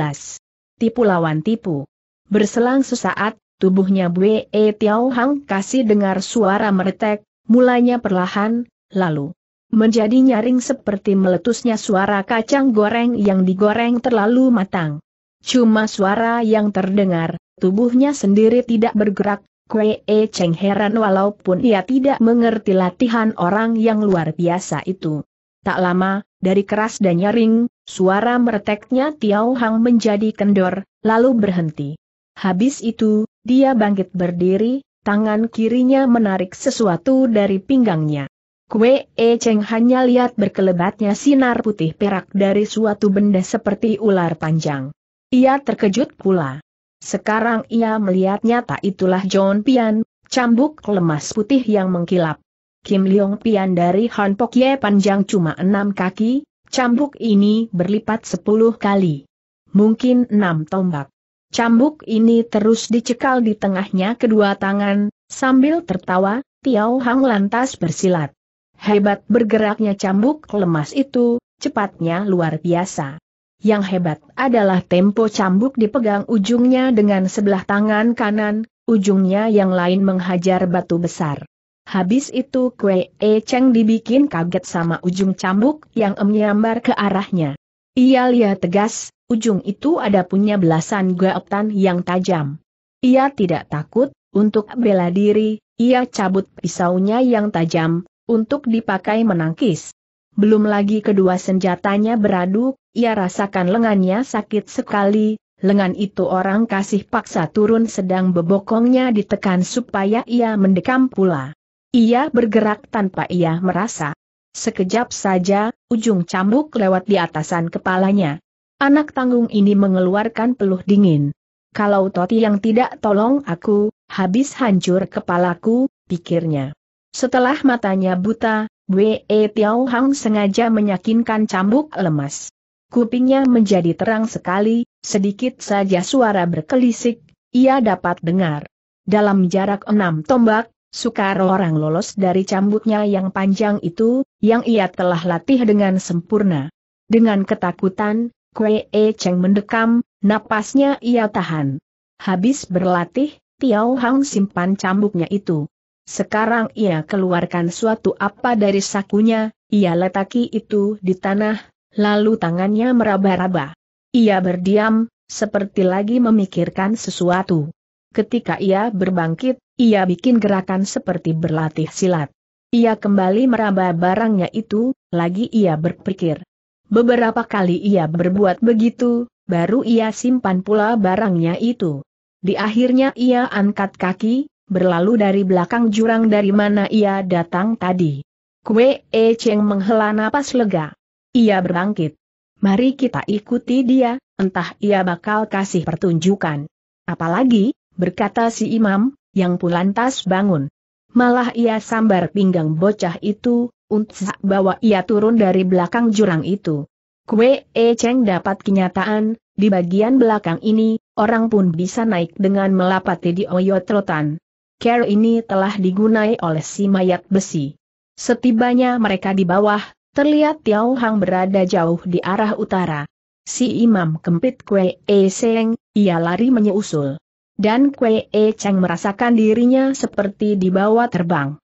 Tipu lawan tipu. Berselang sesaat, tubuhnya Bue e Tiao Hang kasih dengar suara meretek, mulanya perlahan, lalu menjadi nyaring seperti meletusnya suara kacang goreng yang digoreng terlalu matang. Cuma suara yang terdengar, tubuhnya sendiri tidak bergerak, Kue E Cheng heran walaupun ia tidak mengerti latihan orang yang luar biasa itu. Tak lama, dari keras dan nyaring, suara merteknya Tiao Hang menjadi kendor, lalu berhenti. Habis itu, dia bangkit berdiri, tangan kirinya menarik sesuatu dari pinggangnya. Kue E Cheng hanya lihat berkelebatnya sinar putih perak dari suatu benda seperti ular panjang. Ia terkejut pula. Sekarang ia melihat nyata itulah John Pian, cambuk lemas putih yang mengkilap. Kim Leong Pian dari Han Pokye panjang cuma enam kaki, cambuk ini berlipat sepuluh kali. Mungkin enam tombak. Cambuk ini terus dicekal di tengahnya kedua tangan, sambil tertawa, Tiao Hang lantas bersilat. Hebat bergeraknya cambuk lemas itu, cepatnya luar biasa. Yang hebat adalah tempo cambuk dipegang ujungnya dengan sebelah tangan kanan, ujungnya yang lain menghajar batu besar. Habis itu Kue E Cheng dibikin kaget sama ujung cambuk yang menyambar ke arahnya. Ia lihat tegas, ujung itu ada punya belasan gaotan yang tajam. Ia tidak takut, untuk bela diri, ia cabut pisaunya yang tajam, untuk dipakai menangkis. Belum lagi kedua senjatanya beradu, ia rasakan lengannya sakit sekali, lengan itu orang kasih paksa turun sedang bebokongnya ditekan supaya ia mendekam pula. Ia bergerak tanpa ia merasa. Sekejap saja, ujung cambuk lewat di atasan kepalanya. Anak tanggung ini mengeluarkan peluh dingin. Kalau Toti yang tidak tolong aku, habis hancur kepalaku, pikirnya. Setelah matanya buta, Wei Tiao Hang sengaja menyakinkan cambuk lemas kupingnya menjadi terang sekali, sedikit saja suara berkelisik, ia dapat dengar. Dalam jarak enam tombak, sukar orang lolos dari cambuknya yang panjang itu, yang ia telah latih dengan sempurna. Dengan ketakutan, Kue E Cheng mendekam, napasnya ia tahan. Habis berlatih, Tiao Hang simpan cambuknya itu. Sekarang ia keluarkan suatu apa dari sakunya, ia letaki itu di tanah, lalu tangannya meraba-raba. Ia berdiam, seperti lagi memikirkan sesuatu. Ketika ia berbangkit, ia bikin gerakan seperti berlatih silat. Ia kembali meraba barangnya itu, lagi ia berpikir. Beberapa kali ia berbuat begitu, baru ia simpan pula barangnya itu. Di akhirnya ia angkat kaki, berlalu dari belakang jurang dari mana ia datang tadi. Kue E Cheng menghela napas lega. Ia berbangkit. Mari kita ikuti dia, entah ia bakal kasih pertunjukan. Apalagi, berkata si imam, yang pulantas bangun. Malah ia sambar pinggang bocah itu, untuk bawa ia turun dari belakang jurang itu. Kue E Cheng dapat kenyataan, di bagian belakang ini, orang pun bisa naik dengan melapati di Oyo Oyotrotan. Care ini telah digunai oleh si mayat besi. Setibanya mereka di bawah, Terlihat Tiao Hang berada jauh di arah utara. Si imam kempit kue E Seng, ia lari menyusul. Dan kue E Cheng merasakan dirinya seperti di bawah terbang.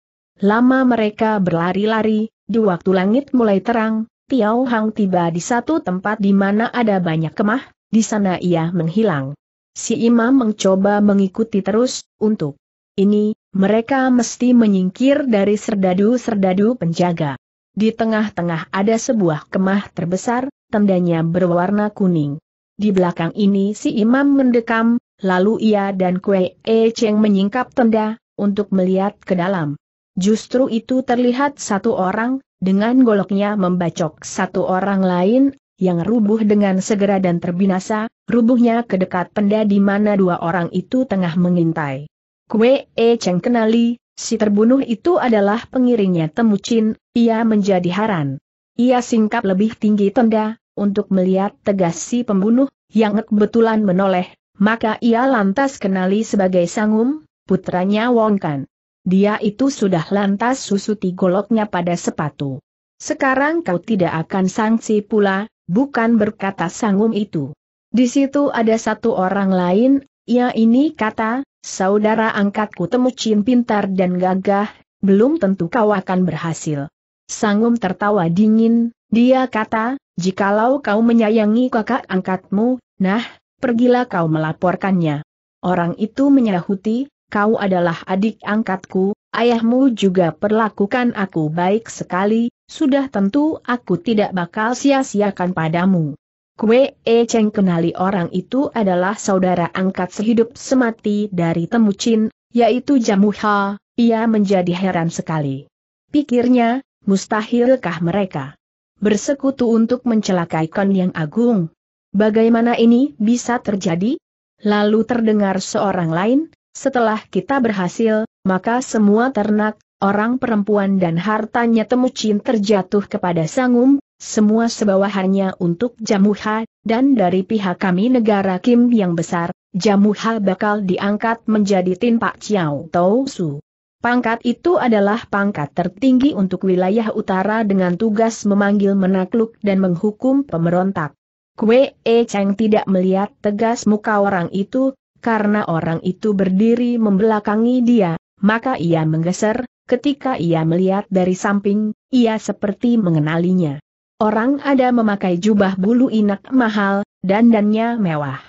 Lama mereka berlari-lari, di waktu langit mulai terang, Tiao Hang tiba di satu tempat di mana ada banyak kemah, di sana ia menghilang. Si imam mencoba mengikuti terus, untuk ini, mereka mesti menyingkir dari serdadu-serdadu penjaga. Di tengah-tengah ada sebuah kemah terbesar, tendanya berwarna kuning. Di belakang ini si imam mendekam, lalu ia dan Kue E Cheng menyingkap tenda, untuk melihat ke dalam. Justru itu terlihat satu orang, dengan goloknya membacok satu orang lain, yang rubuh dengan segera dan terbinasa, rubuhnya ke dekat tenda di mana dua orang itu tengah mengintai. Kue E Cheng kenali, Si terbunuh itu adalah pengiringnya Temucin, ia menjadi haran. Ia singkap lebih tinggi tenda, untuk melihat tegas si pembunuh, yang kebetulan menoleh, maka ia lantas kenali sebagai Sangum, putranya Wongkan. Dia itu sudah lantas susuti goloknya pada sepatu. Sekarang kau tidak akan sangsi pula, bukan berkata Sangum itu. Di situ ada satu orang lain, ia ini kata, Saudara angkatku temucin pintar dan gagah, belum tentu kau akan berhasil. Sangum tertawa dingin, dia kata, jikalau kau menyayangi kakak angkatmu, nah, pergilah kau melaporkannya. Orang itu menyahuti, kau adalah adik angkatku, ayahmu juga perlakukan aku baik sekali, sudah tentu aku tidak bakal sia-siakan padamu. Kue E Cheng kenali orang itu adalah saudara angkat sehidup semati dari Temucin, yaitu Jamuha, ia menjadi heran sekali. Pikirnya, mustahilkah mereka bersekutu untuk mencelakai Kon yang agung? Bagaimana ini bisa terjadi? Lalu terdengar seorang lain, setelah kita berhasil, maka semua ternak, orang perempuan dan hartanya Temucin terjatuh kepada Sangum, semua sebawahannya untuk Jamuha, dan dari pihak kami negara Kim yang besar, Jamuha bakal diangkat menjadi Tin Pak Chiao Tau Su. Pangkat itu adalah pangkat tertinggi untuk wilayah utara dengan tugas memanggil menakluk dan menghukum pemberontak. Kwe E Cheng tidak melihat tegas muka orang itu, karena orang itu berdiri membelakangi dia, maka ia menggeser, ketika ia melihat dari samping, ia seperti mengenalinya. Orang ada memakai jubah bulu inak mahal, dandannya mewah.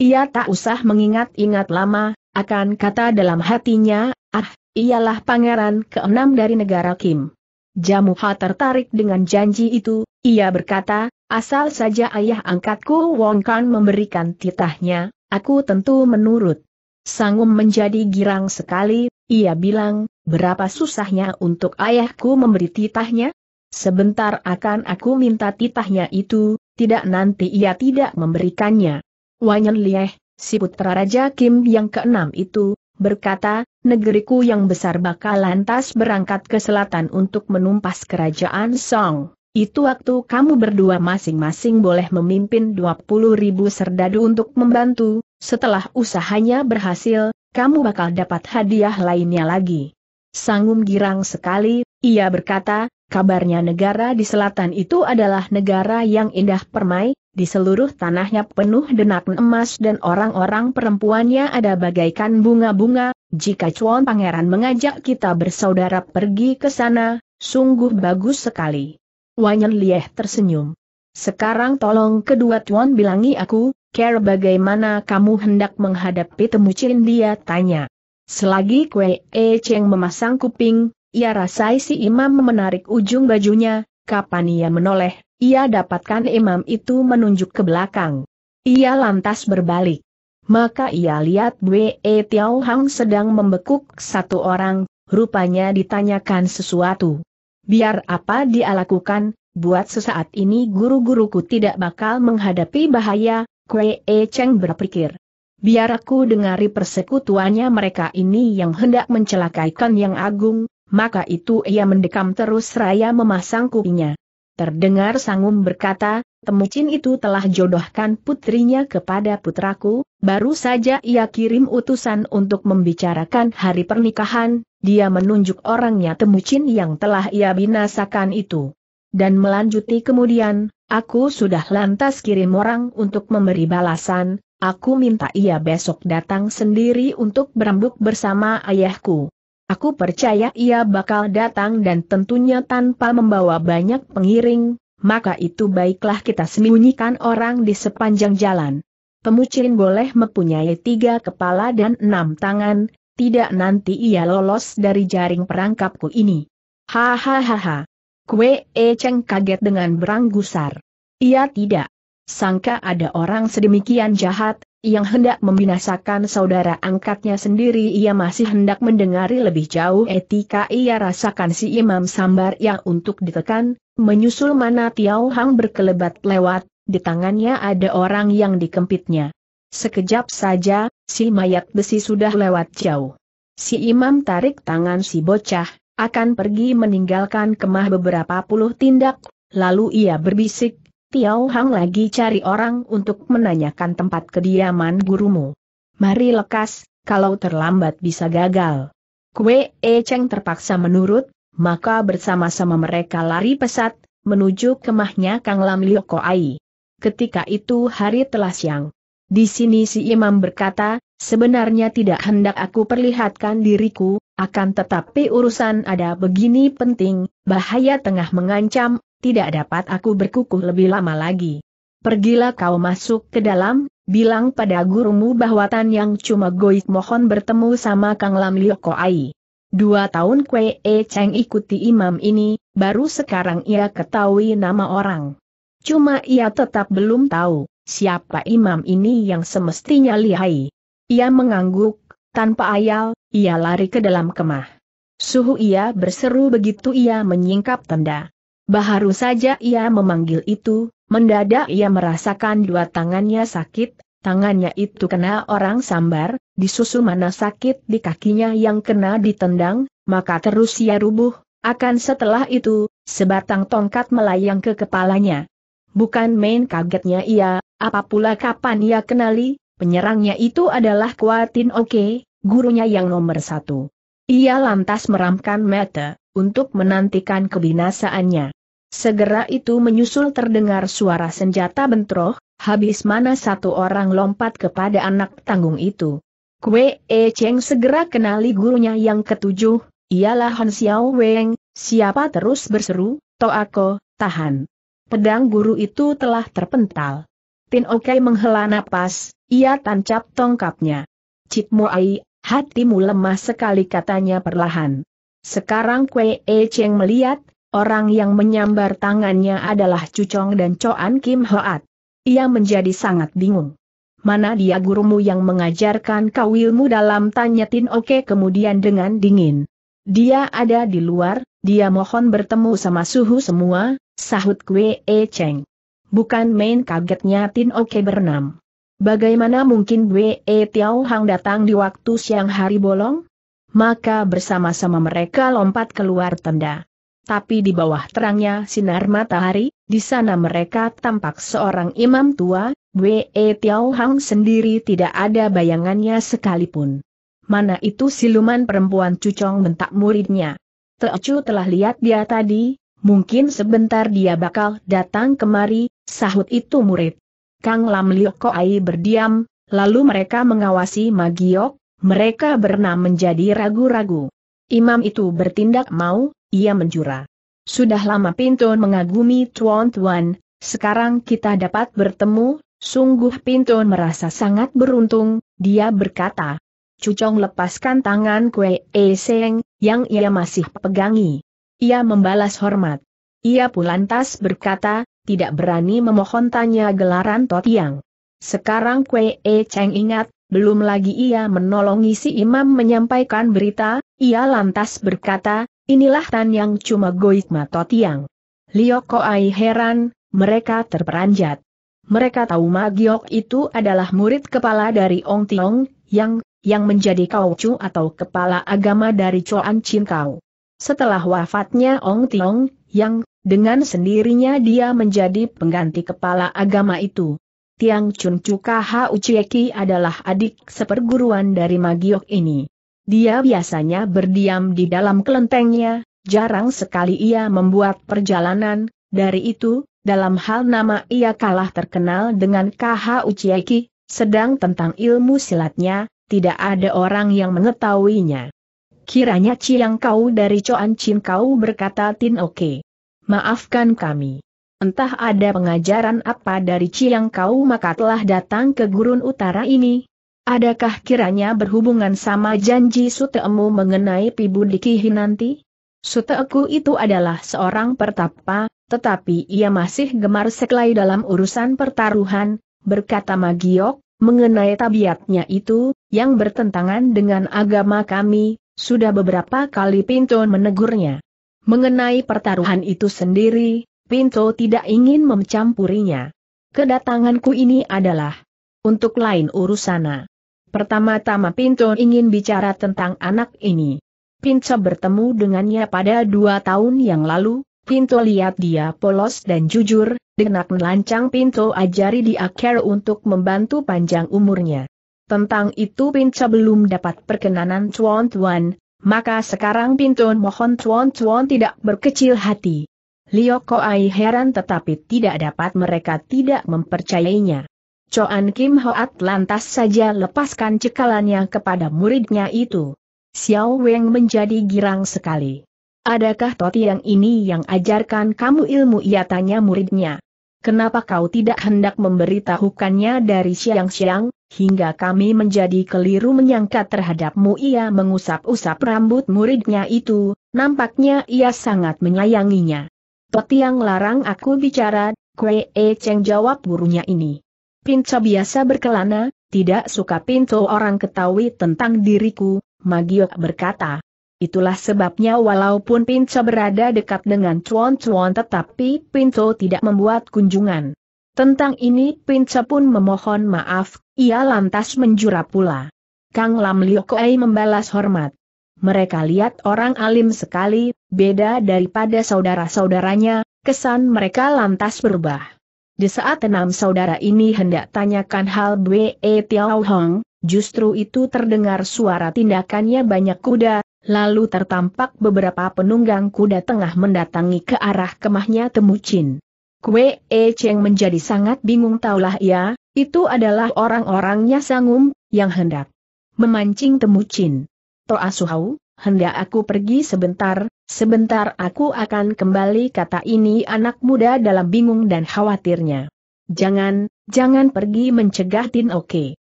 Ia tak usah mengingat-ingat lama, akan kata dalam hatinya, ah, ialah pangeran keenam dari negara Kim. Jamuha tertarik dengan janji itu, ia berkata, asal saja ayah angkatku Wong Kan memberikan titahnya, aku tentu menurut. Sangum menjadi girang sekali, ia bilang, berapa susahnya untuk ayahku memberi titahnya? Sebentar akan aku minta titahnya itu, tidak nanti ia tidak memberikannya. Wanyan Lieh, si putra Raja Kim yang keenam itu, berkata, negeriku yang besar bakal lantas berangkat ke selatan untuk menumpas kerajaan Song. Itu waktu kamu berdua masing-masing boleh memimpin 20 ribu serdadu untuk membantu, setelah usahanya berhasil, kamu bakal dapat hadiah lainnya lagi. Sangum girang sekali, ia berkata, Kabarnya negara di selatan itu adalah negara yang indah permai, di seluruh tanahnya penuh denak emas dan orang-orang perempuannya ada bagaikan bunga-bunga, jika Cuan Pangeran mengajak kita bersaudara pergi ke sana, sungguh bagus sekali. Wanyan Lieh tersenyum. Sekarang tolong kedua Cuan bilangi aku, care bagaimana kamu hendak menghadapi temu dia tanya. Selagi Kue E Cheng memasang kuping, ia rasai si imam menarik ujung bajunya, kapan ia menoleh, ia dapatkan imam itu menunjuk ke belakang. Ia lantas berbalik. Maka ia lihat Bwe e Tiao Hang sedang membekuk satu orang, rupanya ditanyakan sesuatu. Biar apa dia lakukan, buat sesaat ini guru-guruku tidak bakal menghadapi bahaya, Kwe E Cheng berpikir. Biar aku dengari persekutuannya mereka ini yang hendak mencelakai kan Yang Agung, maka itu ia mendekam terus seraya memasang kupinya. Terdengar Sangum berkata, Temucin itu telah jodohkan putrinya kepada putraku, baru saja ia kirim utusan untuk membicarakan hari pernikahan, dia menunjuk orangnya Temucin yang telah ia binasakan itu. Dan melanjuti kemudian, aku sudah lantas kirim orang untuk memberi balasan, aku minta ia besok datang sendiri untuk berembuk bersama ayahku. Aku percaya ia bakal datang dan tentunya tanpa membawa banyak pengiring, maka itu baiklah kita sembunyikan orang di sepanjang jalan. Pemucin boleh mempunyai tiga kepala dan enam tangan, tidak nanti ia lolos dari jaring perangkapku ini. Hahaha. Kue E Cheng kaget dengan berang gusar. Ia tidak sangka ada orang sedemikian jahat, yang hendak membinasakan saudara angkatnya sendiri ia masih hendak mendengari lebih jauh etika ia rasakan si Imam Sambar yang untuk ditekan, menyusul mana Tiao Hang berkelebat lewat, di tangannya ada orang yang dikempitnya. Sekejap saja, si mayat besi sudah lewat jauh. Si Imam tarik tangan si bocah, akan pergi meninggalkan kemah beberapa puluh tindak, lalu ia berbisik, Tiau Hang lagi cari orang untuk menanyakan tempat kediaman gurumu. Mari lekas, kalau terlambat bisa gagal. Kue E Cheng terpaksa menurut, maka bersama-sama mereka lari pesat, menuju kemahnya Kang Lam Lioko Ai. Ketika itu hari telah siang. Di sini si imam berkata, sebenarnya tidak hendak aku perlihatkan diriku, akan tetapi urusan ada begini penting, bahaya tengah mengancam, tidak dapat aku berkukuh lebih lama lagi. Pergilah kau masuk ke dalam, bilang pada gurumu bahwa Tan Yang cuma goit mohon bertemu sama Kang Lam Lioko Ai. Dua tahun Kwe E Cheng ikuti imam ini, baru sekarang ia ketahui nama orang. Cuma ia tetap belum tahu, siapa imam ini yang semestinya lihai. Ia mengangguk, tanpa ayal, ia lari ke dalam kemah. Suhu ia berseru begitu ia menyingkap tenda. Baharu saja ia memanggil itu, mendadak ia merasakan dua tangannya sakit, tangannya itu kena orang sambar, disusul mana sakit di kakinya yang kena ditendang, maka terus ia rubuh, akan setelah itu, sebatang tongkat melayang ke kepalanya. Bukan main kagetnya ia, apa pula kapan ia kenali, penyerangnya itu adalah Kuatin Oke, gurunya yang nomor satu. Ia lantas meramkan mata, untuk menantikan kebinasaannya. Segera itu menyusul terdengar suara senjata bentroh, habis mana satu orang lompat kepada anak tanggung itu. Kue E Cheng segera kenali gurunya yang ketujuh, ialah Han Xiao Weng, siapa terus berseru, Toako, tahan. Pedang guru itu telah terpental. Tin Oke menghela napas, ia tancap tongkapnya. Cip Muai, hatimu lemah sekali katanya perlahan. Sekarang Kue E Cheng melihat Orang yang menyambar tangannya adalah Cucong dan Coan Kim Hoat. Ia menjadi sangat bingung. Mana dia gurumu yang mengajarkan kau ilmu dalam tanya Tin Oke kemudian dengan dingin. Dia ada di luar, dia mohon bertemu sama suhu semua, sahut Kwe E Cheng. Bukan main kagetnya Tin Oke bernam. Bagaimana mungkin E Tiao Hang datang di waktu siang hari bolong? Maka bersama-sama mereka lompat keluar tenda tapi di bawah terangnya sinar matahari, di sana mereka tampak seorang imam tua, Wei Tiao Hang sendiri tidak ada bayangannya sekalipun. Mana itu siluman perempuan cucong bentak muridnya. Teocu telah lihat dia tadi, mungkin sebentar dia bakal datang kemari, sahut itu murid. Kang Lam Liok ai berdiam, lalu mereka mengawasi Magiok, mereka bernam menjadi ragu-ragu. Imam itu bertindak mau, ia menjura. Sudah lama Pinton mengagumi tuan-tuan, sekarang kita dapat bertemu, sungguh Pinton merasa sangat beruntung, dia berkata. Cucong lepaskan tangan Kue E Seng, yang ia masih pegangi. Ia membalas hormat. Ia pun lantas berkata, tidak berani memohon tanya gelaran Totiang. Sekarang Kue E Cheng ingat, belum lagi ia menolongi si imam menyampaikan berita, ia lantas berkata, Inilah Tan Yang cuma Goik Mato Tiang. Liok Koai heran, mereka terperanjat. Mereka tahu Magiok itu adalah murid kepala dari Ong Tiong, yang, yang menjadi Chu atau kepala agama dari Choan Chin Kau. Setelah wafatnya Ong Tiong, yang, dengan sendirinya dia menjadi pengganti kepala agama itu. Tiang Chun Chu Kha Ucieki adalah adik seperguruan dari Magiok ini. Dia biasanya berdiam di dalam kelentengnya, jarang sekali ia membuat perjalanan, dari itu, dalam hal nama ia kalah terkenal dengan KH Uciaki, sedang tentang ilmu silatnya, tidak ada orang yang mengetahuinya. Kiranya Ciang Kau dari Coan Chin Kau berkata Tin Oke. Maafkan kami. Entah ada pengajaran apa dari Ciang Kau maka telah datang ke gurun utara ini, Adakah kiranya berhubungan sama janji suteemu mengenai Dikihi nanti? Suteku itu adalah seorang pertapa, tetapi ia masih gemar sekali dalam urusan pertaruhan, berkata Magiok, mengenai tabiatnya itu, yang bertentangan dengan agama kami, sudah beberapa kali Pinto menegurnya. Mengenai pertaruhan itu sendiri, Pinto tidak ingin mencampurinya. Kedatanganku ini adalah untuk lain urusana. Pertama-tama Pinto ingin bicara tentang anak ini. Pinto bertemu dengannya pada dua tahun yang lalu, Pinto lihat dia polos dan jujur, dengan melancang Pinto ajari di akhir untuk membantu panjang umurnya. Tentang itu Pinto belum dapat perkenanan Chuan Tuan, maka sekarang Pinto mohon Chuan Chuan tidak berkecil hati. Lio Koai heran tetapi tidak dapat mereka tidak mempercayainya. Coan Kim Hoat lantas saja lepaskan cekalannya kepada muridnya itu. Xiao Weng menjadi girang sekali. Adakah Toti yang ini yang ajarkan kamu ilmu ia tanya muridnya? Kenapa kau tidak hendak memberitahukannya dari siang-siang, hingga kami menjadi keliru menyangka terhadapmu ia mengusap-usap rambut muridnya itu, nampaknya ia sangat menyayanginya. Toti yang larang aku bicara, Kue E Cheng jawab gurunya ini. Pinco biasa berkelana, tidak suka Pinto orang ketahui tentang diriku, Magiok berkata. Itulah sebabnya walaupun Pinco berada dekat dengan Cuan Cuan tetapi Pinto tidak membuat kunjungan. Tentang ini Pinco pun memohon maaf, ia lantas menjura pula. Kang Lam Liokoei membalas hormat. Mereka lihat orang alim sekali, beda daripada saudara-saudaranya, kesan mereka lantas berubah. Di saat enam saudara ini hendak tanyakan hal Bwe e Tiao Hong, justru itu terdengar suara tindakannya banyak kuda, lalu tertampak beberapa penunggang kuda tengah mendatangi ke arah kemahnya Temucin. Kwe E Cheng menjadi sangat bingung taulah ia, itu adalah orang-orangnya Sangum, yang hendak memancing Temucin. Toa Suhau, hendak aku pergi sebentar, Sebentar aku akan kembali kata ini anak muda dalam bingung dan khawatirnya. Jangan, jangan pergi mencegah Tin Oke.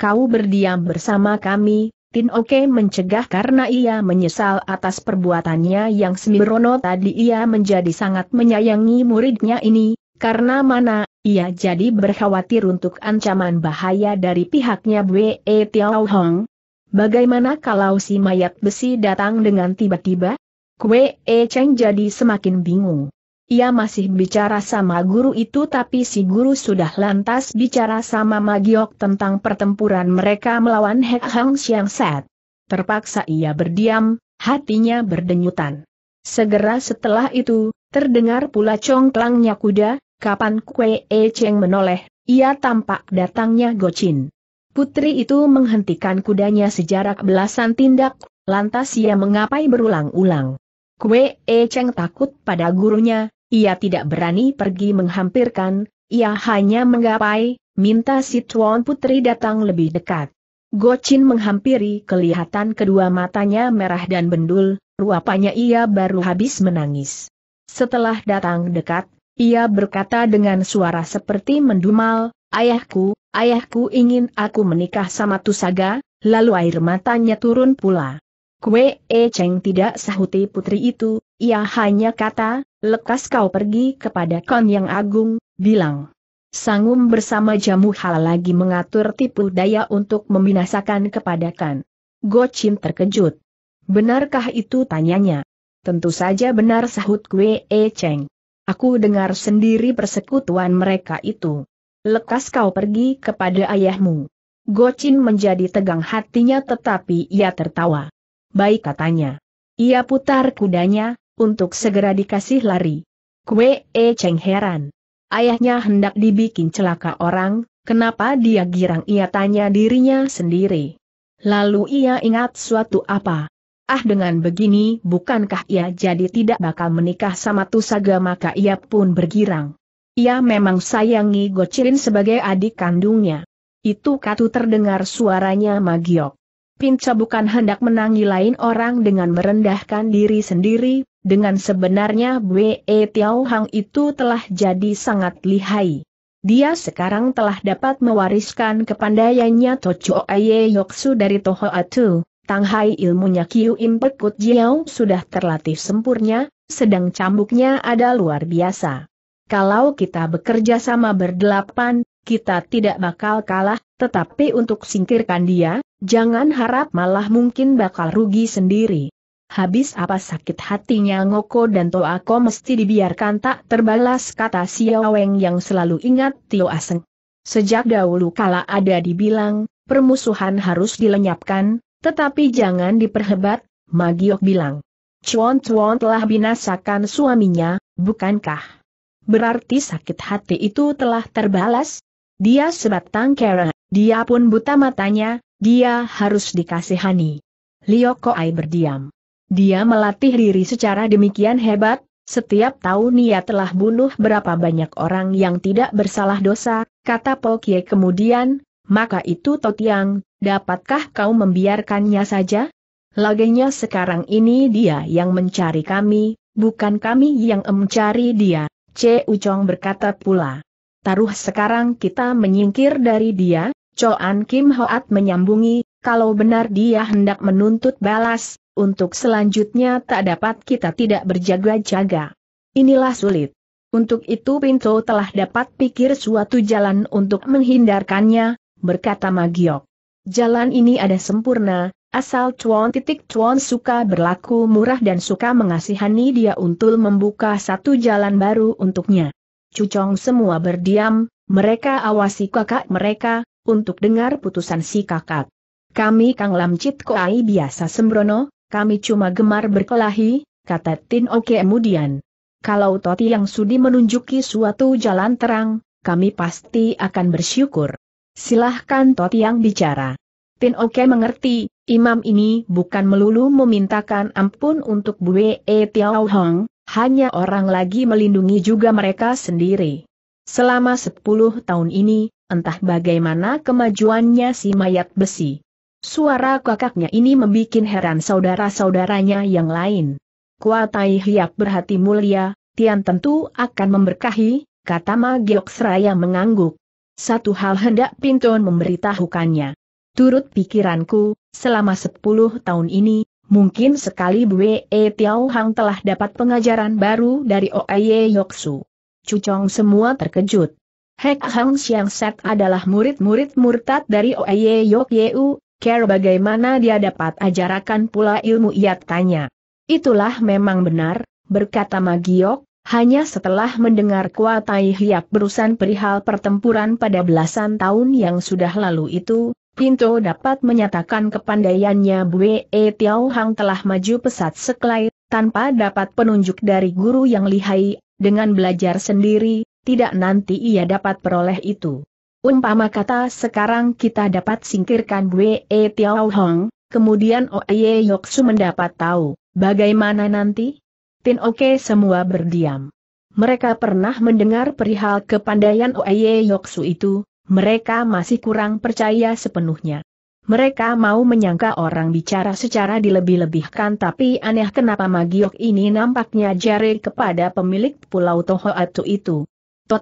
Kau berdiam bersama kami, Tin Oke mencegah karena ia menyesal atas perbuatannya yang sembrono tadi ia menjadi sangat menyayangi muridnya ini, karena mana, ia jadi berkhawatir untuk ancaman bahaya dari pihaknya Bwe e Tiao Hong. Bagaimana kalau si mayat besi datang dengan tiba-tiba? Kue E Cheng jadi semakin bingung. Ia masih bicara sama guru itu tapi si guru sudah lantas bicara sama Magiok tentang pertempuran mereka melawan Hek Hang Siang Set. Terpaksa ia berdiam, hatinya berdenyutan. Segera setelah itu, terdengar pula congklangnya kuda, kapan Kue E Cheng menoleh, ia tampak datangnya Gocin. Putri itu menghentikan kudanya sejarak belasan tindak, lantas ia mengapai berulang-ulang. Kue E Cheng takut pada gurunya, ia tidak berani pergi menghampirkan, ia hanya menggapai, minta si Tuan Putri datang lebih dekat. Gocin menghampiri kelihatan kedua matanya merah dan bendul, ruapanya ia baru habis menangis. Setelah datang dekat, ia berkata dengan suara seperti mendumal, Ayahku, ayahku ingin aku menikah sama Tusaga, lalu air matanya turun pula. Kue E Cheng tidak sahuti putri itu, ia hanya kata, lekas kau pergi kepada kon yang agung, bilang. Sangum bersama jamu hal lagi mengatur tipu daya untuk membinasakan kepada kan. Gocin terkejut. Benarkah itu tanyanya? Tentu saja benar sahut Kue E Cheng. Aku dengar sendiri persekutuan mereka itu. Lekas kau pergi kepada ayahmu. Gocin menjadi tegang hatinya tetapi ia tertawa baik katanya. Ia putar kudanya, untuk segera dikasih lari. Kue E Cheng heran. Ayahnya hendak dibikin celaka orang, kenapa dia girang ia tanya dirinya sendiri. Lalu ia ingat suatu apa. Ah dengan begini bukankah ia jadi tidak bakal menikah sama Tusaga maka ia pun bergirang. Ia memang sayangi Gocirin sebagai adik kandungnya. Itu katu terdengar suaranya Magiok. Pinca bukan hendak menangi lain orang dengan merendahkan diri sendiri, dengan sebenarnya Bwe e Tiao Hang itu telah jadi sangat lihai. Dia sekarang telah dapat mewariskan kepandaiannya Tocho Aye Yoksu dari Toho Atu, Tanghai ilmunya Kiu Impekut Jiao sudah terlatih sempurna, sedang cambuknya ada luar biasa. Kalau kita bekerja sama berdelapan, kita tidak bakal kalah, tetapi untuk singkirkan dia, Jangan harap malah mungkin bakal rugi sendiri. Habis apa sakit hatinya Ngoko dan Toako mesti dibiarkan tak terbalas kata Xiao Weng yang selalu ingat Tio Aseng. Sejak dahulu kala ada dibilang, permusuhan harus dilenyapkan, tetapi jangan diperhebat, Magiok bilang. Chuan Chuan telah binasakan suaminya, bukankah? Berarti sakit hati itu telah terbalas? Dia sebatang kera, dia pun buta matanya, dia harus dikasihani. Lioko Koai berdiam. Dia melatih diri secara demikian hebat, setiap tahun ia telah bunuh berapa banyak orang yang tidak bersalah dosa, kata Kie kemudian, maka itu Totiang, dapatkah kau membiarkannya saja? Lagenya sekarang ini dia yang mencari kami, bukan kami yang mencari dia, C. Ucong berkata pula. Taruh sekarang kita menyingkir dari dia, Coan Kim Hoat menyambungi, kalau benar dia hendak menuntut balas, untuk selanjutnya tak dapat kita tidak berjaga-jaga. Inilah sulit. Untuk itu Pinto telah dapat pikir suatu jalan untuk menghindarkannya, berkata Magiok. Jalan ini ada sempurna, asal Chuan titik Chuan suka berlaku murah dan suka mengasihani dia untuk membuka satu jalan baru untuknya. Cucong semua berdiam, mereka awasi kakak mereka, untuk dengar putusan si kakak. Kami Kang Lam Koai biasa sembrono, kami cuma gemar berkelahi, kata Tin Oke kemudian. Kalau Toti yang sudi menunjuki suatu jalan terang, kami pasti akan bersyukur. Silahkan Toti yang bicara. Tin Oke mengerti, imam ini bukan melulu memintakan ampun untuk Bue E Tiao Hong, hanya orang lagi melindungi juga mereka sendiri. Selama 10 tahun ini, entah bagaimana kemajuannya si mayat besi. Suara kakaknya ini membuat heran saudara-saudaranya yang lain. Kuatai Hiap berhati mulia, Tian tentu akan memberkahi, kata Ma Giok Seraya mengangguk. Satu hal hendak Pinton memberitahukannya. Turut pikiranku, selama sepuluh tahun ini, mungkin sekali Bwe e Tiao Hang telah dapat pengajaran baru dari Oye Yoksu. Cucong semua terkejut. Hek Hang Siang Set adalah murid-murid murtad dari Oye Yok Yeu, care bagaimana dia dapat ajarakan pula ilmu ia tanya. Itulah memang benar, berkata Magiok, hanya setelah mendengar Kuatai Hiap berusan perihal pertempuran pada belasan tahun yang sudah lalu itu, Pinto dapat menyatakan kepandaiannya Bue e Tiao Hang telah maju pesat sekelai, tanpa dapat penunjuk dari guru yang lihai, dengan belajar sendiri, tidak nanti ia dapat peroleh itu. Umpama kata sekarang kita dapat singkirkan Wei Tiao Hong, kemudian Oye Yoksu mendapat tahu, bagaimana nanti? Tin Oke semua berdiam. Mereka pernah mendengar perihal kepandaian Oye Yoksu itu, mereka masih kurang percaya sepenuhnya. Mereka mau menyangka orang bicara secara dilebih-lebihkan tapi aneh kenapa Magiok ini nampaknya jari kepada pemilik Pulau Toho Tohoatu itu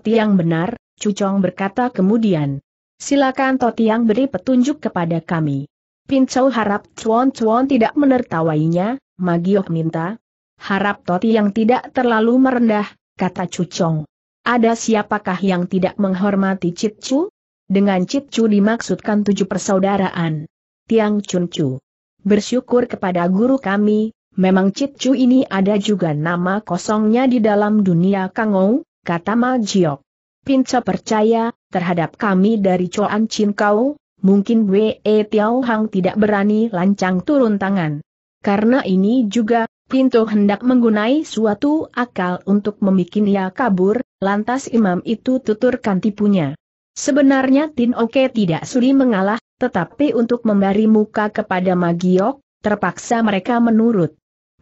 yang benar, Cucong berkata kemudian. Silakan yang beri petunjuk kepada kami. Pincau harap Cuan Cuan tidak menertawainya, Magiok minta. Harap yang tidak terlalu merendah, kata Cucong. Ada siapakah yang tidak menghormati Citcu? Dengan Citcu dimaksudkan tujuh persaudaraan. Tiang Cuncu. Bersyukur kepada guru kami, memang Citcu ini ada juga nama kosongnya di dalam dunia Kangou, kata Ma Jiok. Pinca percaya, terhadap kami dari Coan Chin Kau, mungkin Wei Tiao Hang tidak berani lancang turun tangan. Karena ini juga, Pinto hendak menggunai suatu akal untuk memikin ia kabur, lantas imam itu tuturkan tipunya. Sebenarnya Tin Oke tidak sudi mengalah, tetapi untuk memberi muka kepada Magiok, terpaksa mereka menurut.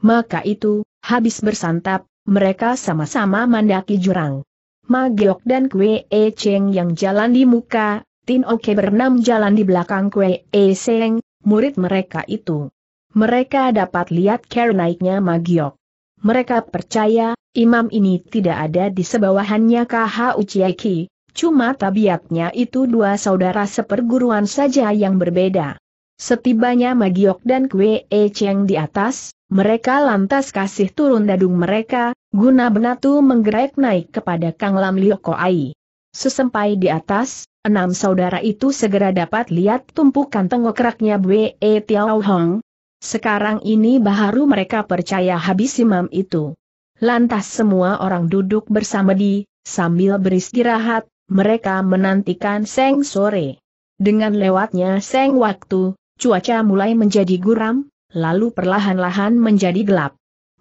Maka itu, habis bersantap, mereka sama-sama mendaki jurang. Magiok dan Kwe E Cheng yang jalan di muka, Tin Oke bernam jalan di belakang Kwe E Cheng, murid mereka itu. Mereka dapat lihat care naiknya Magiok. Mereka percaya, imam ini tidak ada di sebawahannya KH Uchiaki, cuma tabiatnya itu dua saudara seperguruan saja yang berbeda. Setibanya Magiok dan Kwe E Cheng di atas, mereka lantas kasih turun dadung mereka, guna benatu menggerak naik kepada Kang Lam Lioko Ai. Sesampai di atas, enam saudara itu segera dapat lihat tumpukan tengok raknya Bwe e Tiao Hong. Sekarang ini baru mereka percaya habis imam itu. Lantas semua orang duduk bersama di, sambil beristirahat, mereka menantikan Seng sore. Dengan lewatnya Seng waktu, cuaca mulai menjadi guram, lalu perlahan-lahan menjadi gelap.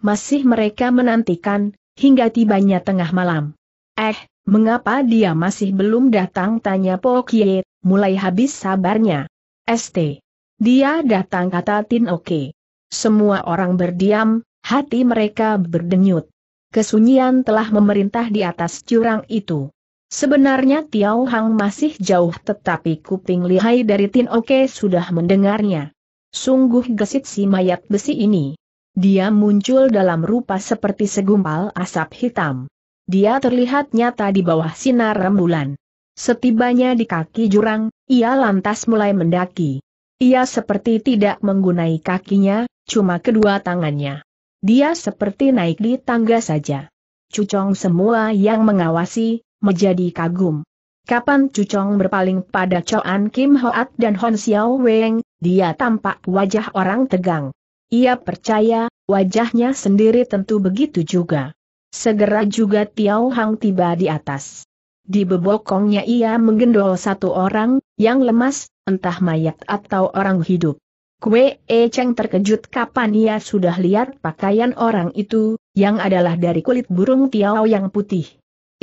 Masih mereka menantikan, hingga tibanya tengah malam. Eh, mengapa dia masih belum datang tanya Po Kie, mulai habis sabarnya. ST. Dia datang kata Tin Oke. Semua orang berdiam, hati mereka berdenyut. Kesunyian telah memerintah di atas curang itu. Sebenarnya Tiao Hang masih jauh tetapi kuping lihai dari Tin Oke sudah mendengarnya. Sungguh gesit si mayat besi ini. Dia muncul dalam rupa seperti segumpal asap hitam. Dia terlihat nyata di bawah sinar rembulan. Setibanya di kaki jurang, ia lantas mulai mendaki. Ia seperti tidak menggunai kakinya, cuma kedua tangannya. Dia seperti naik di tangga saja. Cucong semua yang mengawasi, menjadi kagum. Kapan Cucong berpaling pada Choan Kim Hoat dan Hon Xiao Weng, dia tampak wajah orang tegang. Ia percaya, wajahnya sendiri tentu begitu juga. Segera juga Tiao Hang tiba di atas. Di bebokongnya ia menggendol satu orang, yang lemas, entah mayat atau orang hidup. Kue E Cheng terkejut kapan ia sudah lihat pakaian orang itu, yang adalah dari kulit burung Tiao yang putih.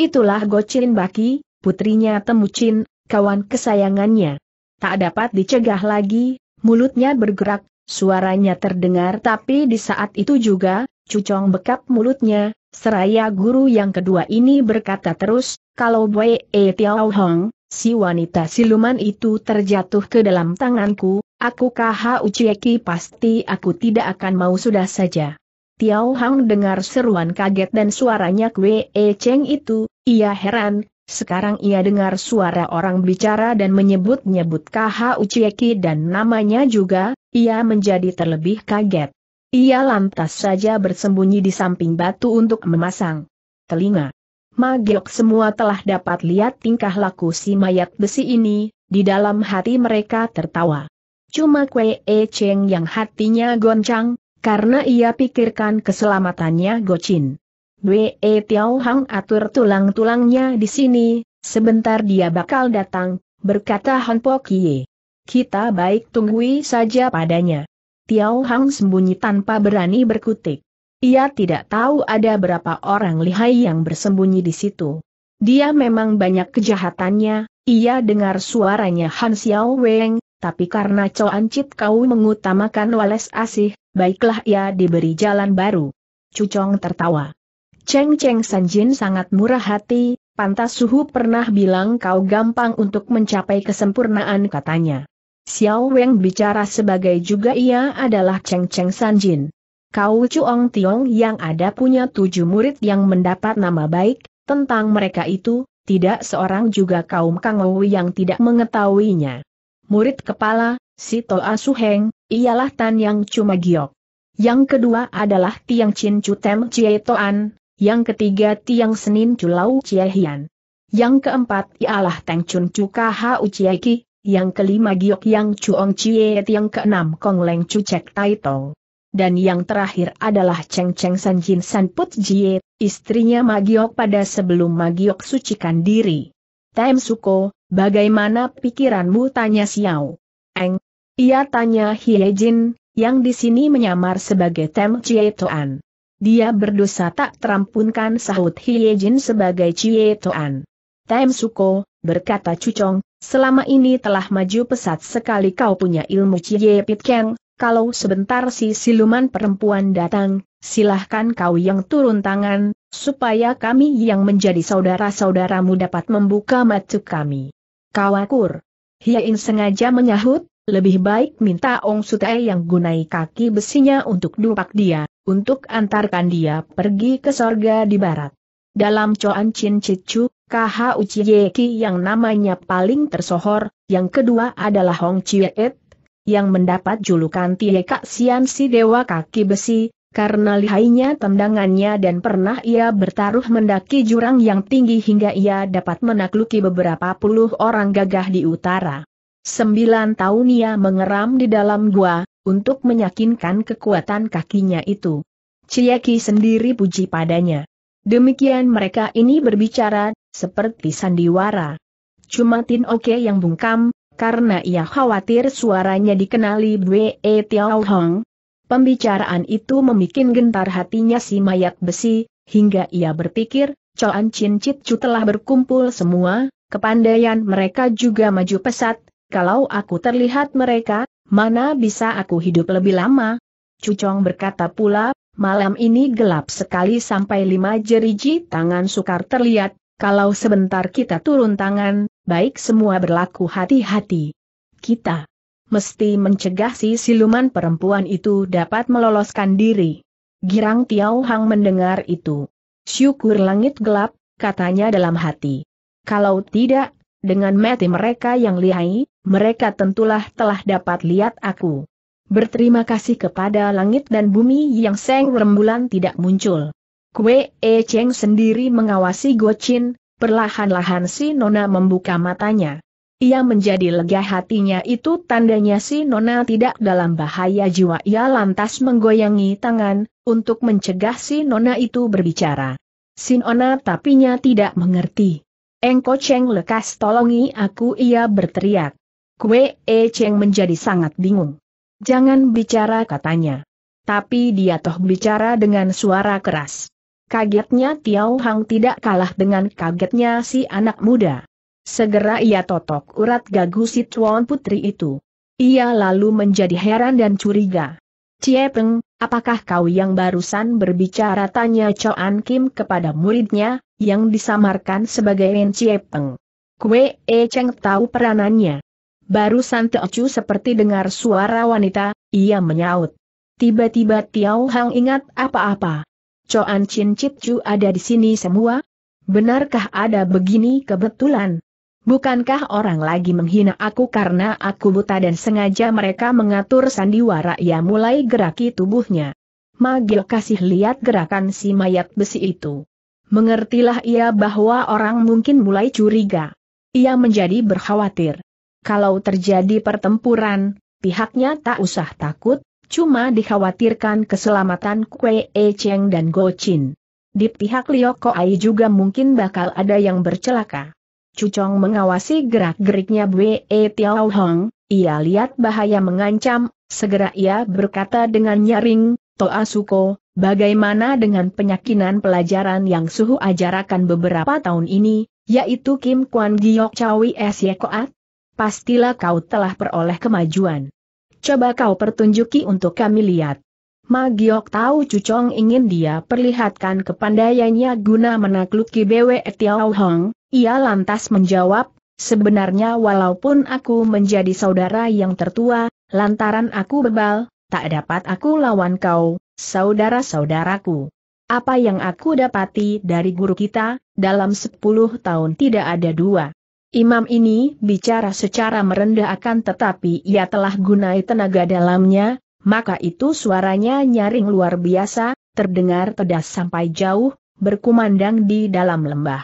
Itulah Gocin Baki, putrinya Temu Temucin, kawan kesayangannya. Tak dapat dicegah lagi, mulutnya bergerak, suaranya terdengar tapi di saat itu juga, Cucong bekap mulutnya, seraya guru yang kedua ini berkata terus, kalau Wei E Tiao Hong, si wanita siluman itu terjatuh ke dalam tanganku, aku kaha Ucieki pasti aku tidak akan mau sudah saja. Tiao Hang dengar seruan kaget dan suaranya Wei E Cheng itu, ia heran, sekarang ia dengar suara orang bicara dan menyebut-nyebut KH Ucieki dan namanya juga, ia menjadi terlebih kaget. Ia lantas saja bersembunyi di samping batu untuk memasang telinga. Magiok semua telah dapat lihat tingkah laku si mayat besi ini, di dalam hati mereka tertawa. Cuma Kwe E Cheng yang hatinya goncang, karena ia pikirkan keselamatannya Gocin. Wee Tiao Hang atur tulang-tulangnya di sini, sebentar dia bakal datang, berkata Han Po Kie. Kita baik tunggui saja padanya. Tiao Hang sembunyi tanpa berani berkutik. Ia tidak tahu ada berapa orang lihai yang bersembunyi di situ. Dia memang banyak kejahatannya, ia dengar suaranya Han Xiao Weng, tapi karena Coan Cit kau mengutamakan wales asih, baiklah ia diberi jalan baru. Cucong tertawa. Cheng Cheng Sanjin sangat murah hati, pantas suhu pernah bilang kau gampang untuk mencapai kesempurnaan katanya. Xiao Wen bicara sebagai juga ia adalah Cheng Cheng Sanjin. Kau Chuong Tiong yang ada punya tujuh murid yang mendapat nama baik, tentang mereka itu, tidak seorang juga kaum Kang Wu yang tidak mengetahuinya. Murid kepala, si Toa Su Heng, ialah Tan Yang Cuma Giok. Yang kedua adalah Tiang Chin Chu Tem Chie Toan, yang ketiga Tiang Senin Culau Ciehian. Yang keempat ialah Teng Chun Cuka Hau Chieki, yang kelima Giok Yang Chuong Chie, yang keenam Kong Leng Chu Cek Tai Dan yang terakhir adalah Cheng Cheng San Jin San Put Jie, istrinya Magiok pada sebelum Magiok sucikan diri. Tem Suko, bagaimana pikiranmu tanya Xiao? Eng, ia tanya Hie Jin, yang di sini menyamar sebagai Tem Chie Toan. Dia berdosa tak terampunkan sahut Jin sebagai Cie Toan. Taim Suko, berkata Cucong, selama ini telah maju pesat sekali kau punya ilmu Cie Pitkeng, kalau sebentar si siluman perempuan datang, silahkan kau yang turun tangan, supaya kami yang menjadi saudara-saudaramu dapat membuka mata kami. Kawakur. Hiein sengaja menyahut, lebih baik minta Ong Sutai yang gunai kaki besinya untuk dupak dia untuk antarkan dia pergi ke sorga di barat. Dalam Coan Chin Cicu, KH Uciyeki yang namanya paling tersohor, yang kedua adalah Hong Chiet, yang mendapat julukan Tieka Sian si Dewa Kaki Besi, karena lihainya tendangannya dan pernah ia bertaruh mendaki jurang yang tinggi hingga ia dapat menakluki beberapa puluh orang gagah di utara. Sembilan tahun ia mengeram di dalam gua, untuk meyakinkan kekuatan kakinya itu. Ciyaki sendiri puji padanya. Demikian mereka ini berbicara, seperti sandiwara. Cuma Tin Oke yang bungkam, karena ia khawatir suaranya dikenali Bwe e Tiao Hong. Pembicaraan itu membuat gentar hatinya si mayat besi, hingga ia berpikir, Coan Chin Chit Chu telah berkumpul semua, kepandaian mereka juga maju pesat, kalau aku terlihat mereka, mana bisa aku hidup lebih lama? Cucong berkata pula, malam ini gelap sekali sampai lima jeriji tangan sukar terlihat, kalau sebentar kita turun tangan, baik semua berlaku hati-hati. Kita mesti mencegah si siluman perempuan itu dapat meloloskan diri. Girang Tiau Hang mendengar itu. Syukur langit gelap, katanya dalam hati. Kalau tidak, dengan mati mereka yang lihai, mereka tentulah telah dapat lihat aku. Berterima kasih kepada langit dan bumi yang seng rembulan tidak muncul. Kue E Cheng sendiri mengawasi Gochin, perlahan-lahan si Nona membuka matanya. Ia menjadi lega hatinya itu tandanya si Nona tidak dalam bahaya jiwa ia lantas menggoyangi tangan, untuk mencegah si Nona itu berbicara. Si Nona tapinya tidak mengerti. Engko Cheng lekas tolongi aku ia berteriak. Kue E Cheng menjadi sangat bingung. Jangan bicara katanya. Tapi dia toh bicara dengan suara keras. Kagetnya Tiao Hang tidak kalah dengan kagetnya si anak muda. Segera ia totok urat gagu si Tuan Putri itu. Ia lalu menjadi heran dan curiga. Cie Peng, apakah kau yang barusan berbicara tanya Choan Kim kepada muridnya, yang disamarkan sebagai Ren Cie Peng. Kue E Cheng tahu peranannya. Baru Sante Ocu seperti dengar suara wanita, ia menyaut. Tiba-tiba Tiao Hang ingat apa-apa. Coan Chin Chit Chu ada di sini semua? Benarkah ada begini kebetulan? Bukankah orang lagi menghina aku karena aku buta dan sengaja mereka mengatur sandiwara ia mulai geraki tubuhnya. Magil kasih lihat gerakan si mayat besi itu. Mengertilah ia bahwa orang mungkin mulai curiga. Ia menjadi berkhawatir. Kalau terjadi pertempuran, pihaknya tak usah takut, cuma dikhawatirkan keselamatan Kue E Cheng dan Go Chin. Di pihak Lioko Koai juga mungkin bakal ada yang bercelaka. Cucong mengawasi gerak-geriknya Bwe Tiao Hong, ia lihat bahaya mengancam, segera ia berkata dengan nyaring, Toa Suko, bagaimana dengan penyakinan pelajaran yang suhu ajarakan beberapa tahun ini, yaitu Kim Kwan Giok Chawi S. Yekoat? pastilah kau telah peroleh kemajuan. Coba kau pertunjuki untuk kami lihat. Magiok tahu Cucong ingin dia perlihatkan kepandaiannya guna menakluki Bwe Tiao Hong, ia lantas menjawab, sebenarnya walaupun aku menjadi saudara yang tertua, lantaran aku bebal, tak dapat aku lawan kau, saudara-saudaraku. Apa yang aku dapati dari guru kita, dalam sepuluh tahun tidak ada dua. Imam ini bicara secara merendah akan tetapi ia telah gunai tenaga dalamnya, maka itu suaranya nyaring luar biasa, terdengar pedas sampai jauh, berkumandang di dalam lembah.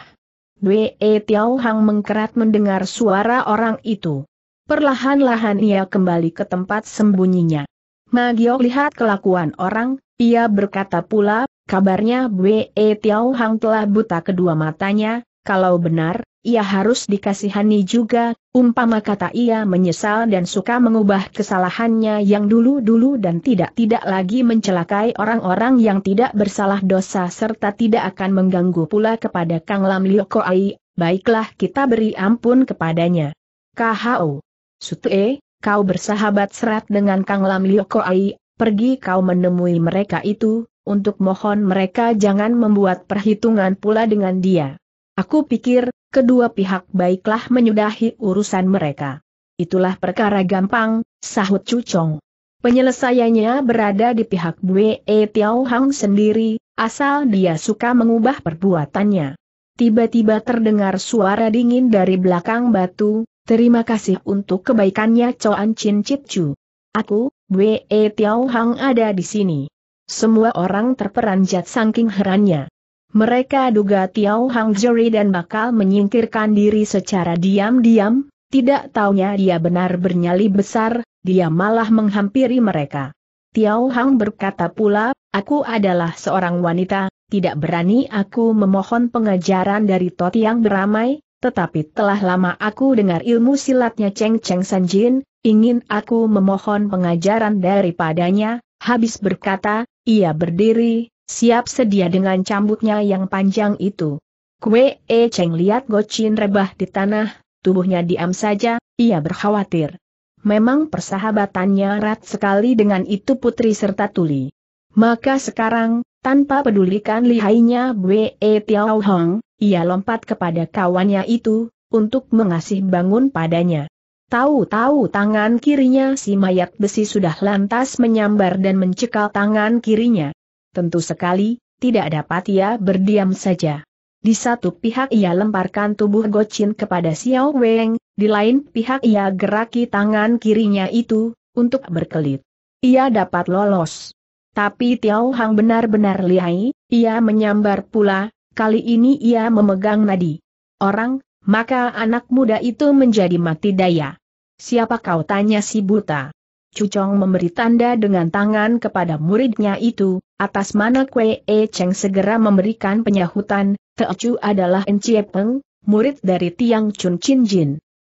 Dwe e Tiao Hang mengkerat mendengar suara orang itu. Perlahan-lahan ia kembali ke tempat sembunyinya. Magio lihat kelakuan orang, ia berkata pula, kabarnya Bwe e Tiao Hang telah buta kedua matanya, kalau benar, ia harus dikasihani juga, umpama kata ia menyesal dan suka mengubah kesalahannya yang dulu-dulu dan tidak-tidak lagi mencelakai orang-orang yang tidak bersalah dosa serta tidak akan mengganggu pula kepada Kang Lam Lioko Koai, baiklah kita beri ampun kepadanya. KHO. Sutue, kau bersahabat serat dengan Kang Lam Lioko Koai, pergi kau menemui mereka itu, untuk mohon mereka jangan membuat perhitungan pula dengan dia. Aku pikir, kedua pihak baiklah menyudahi urusan mereka. Itulah perkara gampang, sahut Cucong. Penyelesaiannya berada di pihak Bue e Tiao Hang sendiri, asal dia suka mengubah perbuatannya. Tiba-tiba terdengar suara dingin dari belakang batu, terima kasih untuk kebaikannya Coan Chin Chit Chu. Aku, Bue e Tiao Hang ada di sini. Semua orang terperanjat saking herannya. Mereka duga Tiao jerry dan bakal menyingkirkan diri secara diam-diam, tidak taunya dia benar bernyali besar, dia malah menghampiri mereka. Tiao Hang berkata pula, aku adalah seorang wanita, tidak berani aku memohon pengajaran dari Tot yang beramai, tetapi telah lama aku dengar ilmu silatnya Cheng Cheng San Jin, ingin aku memohon pengajaran daripadanya, habis berkata, ia berdiri, siap sedia dengan cambuknya yang panjang itu. Kue E Cheng lihat Gocin rebah di tanah, tubuhnya diam saja, ia berkhawatir. Memang persahabatannya erat sekali dengan itu putri serta tuli. Maka sekarang, tanpa pedulikan lihainya Bwe e Tiao Hong, ia lompat kepada kawannya itu, untuk mengasih bangun padanya. Tahu-tahu tangan kirinya si mayat besi sudah lantas menyambar dan mencekal tangan kirinya tentu sekali, tidak dapat ia berdiam saja. Di satu pihak ia lemparkan tubuh Gocin kepada Xiao Weng, di lain pihak ia geraki tangan kirinya itu, untuk berkelit. Ia dapat lolos. Tapi Tiao Hang benar-benar lihai, ia menyambar pula, kali ini ia memegang nadi. Orang, maka anak muda itu menjadi mati daya. Siapa kau tanya si buta? Cucong memberi tanda dengan tangan kepada muridnya itu, atas mana Kwe E Cheng segera memberikan penyahutan, Teocu adalah Encie Peng, murid dari Tiang Chun Chin Jin.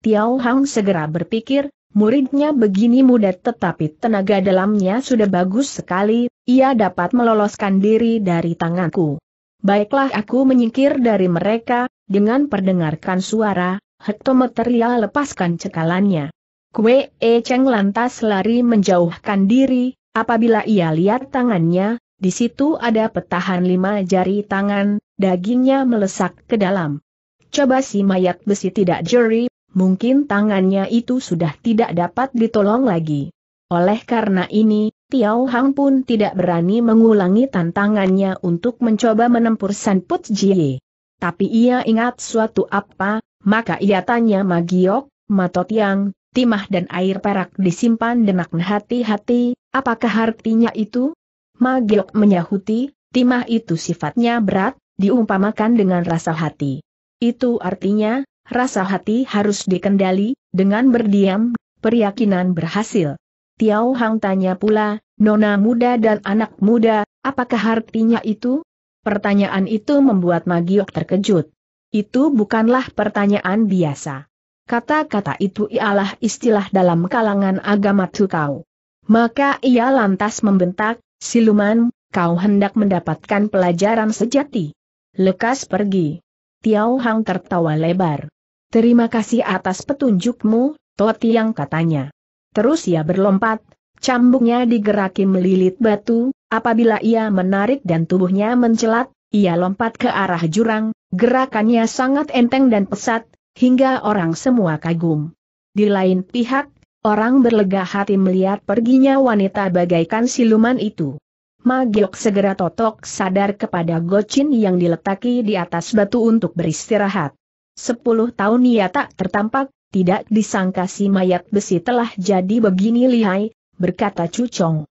Tiao Hang segera berpikir, muridnya begini muda tetapi tenaga dalamnya sudah bagus sekali, ia dapat meloloskan diri dari tanganku. Baiklah aku menyingkir dari mereka, dengan perdengarkan suara, hektometer ia lepaskan cekalannya. Kue E Cheng lantas lari menjauhkan diri, apabila ia lihat tangannya, di situ ada petahan lima jari tangan, dagingnya melesak ke dalam. Coba si mayat besi tidak jeri, mungkin tangannya itu sudah tidak dapat ditolong lagi. Oleh karena ini, Tiao Hang pun tidak berani mengulangi tantangannya untuk mencoba menempur San Put Jie. Tapi ia ingat suatu apa, maka ia tanya Magiok, Matotiang timah dan air perak disimpan dengan hati-hati, apakah artinya itu? Magiok menyahuti, timah itu sifatnya berat, diumpamakan dengan rasa hati. Itu artinya, rasa hati harus dikendali, dengan berdiam, peryakinan berhasil. Tiao Hang tanya pula, nona muda dan anak muda, apakah artinya itu? Pertanyaan itu membuat Magiok terkejut. Itu bukanlah pertanyaan biasa. Kata-kata itu ialah istilah dalam kalangan agama Tukau. Maka ia lantas membentak, siluman, kau hendak mendapatkan pelajaran sejati. Lekas pergi. Tiao Hang tertawa lebar. Terima kasih atas petunjukmu, Toti yang katanya. Terus ia berlompat, cambuknya digeraki melilit batu, apabila ia menarik dan tubuhnya mencelat, ia lompat ke arah jurang, gerakannya sangat enteng dan pesat, hingga orang semua kagum. Di lain pihak, orang berlega hati melihat perginya wanita bagaikan siluman itu. Magiok segera totok sadar kepada Gocin yang diletaki di atas batu untuk beristirahat. Sepuluh tahun ia tak tertampak, tidak disangka si mayat besi telah jadi begini lihai, berkata Cucong.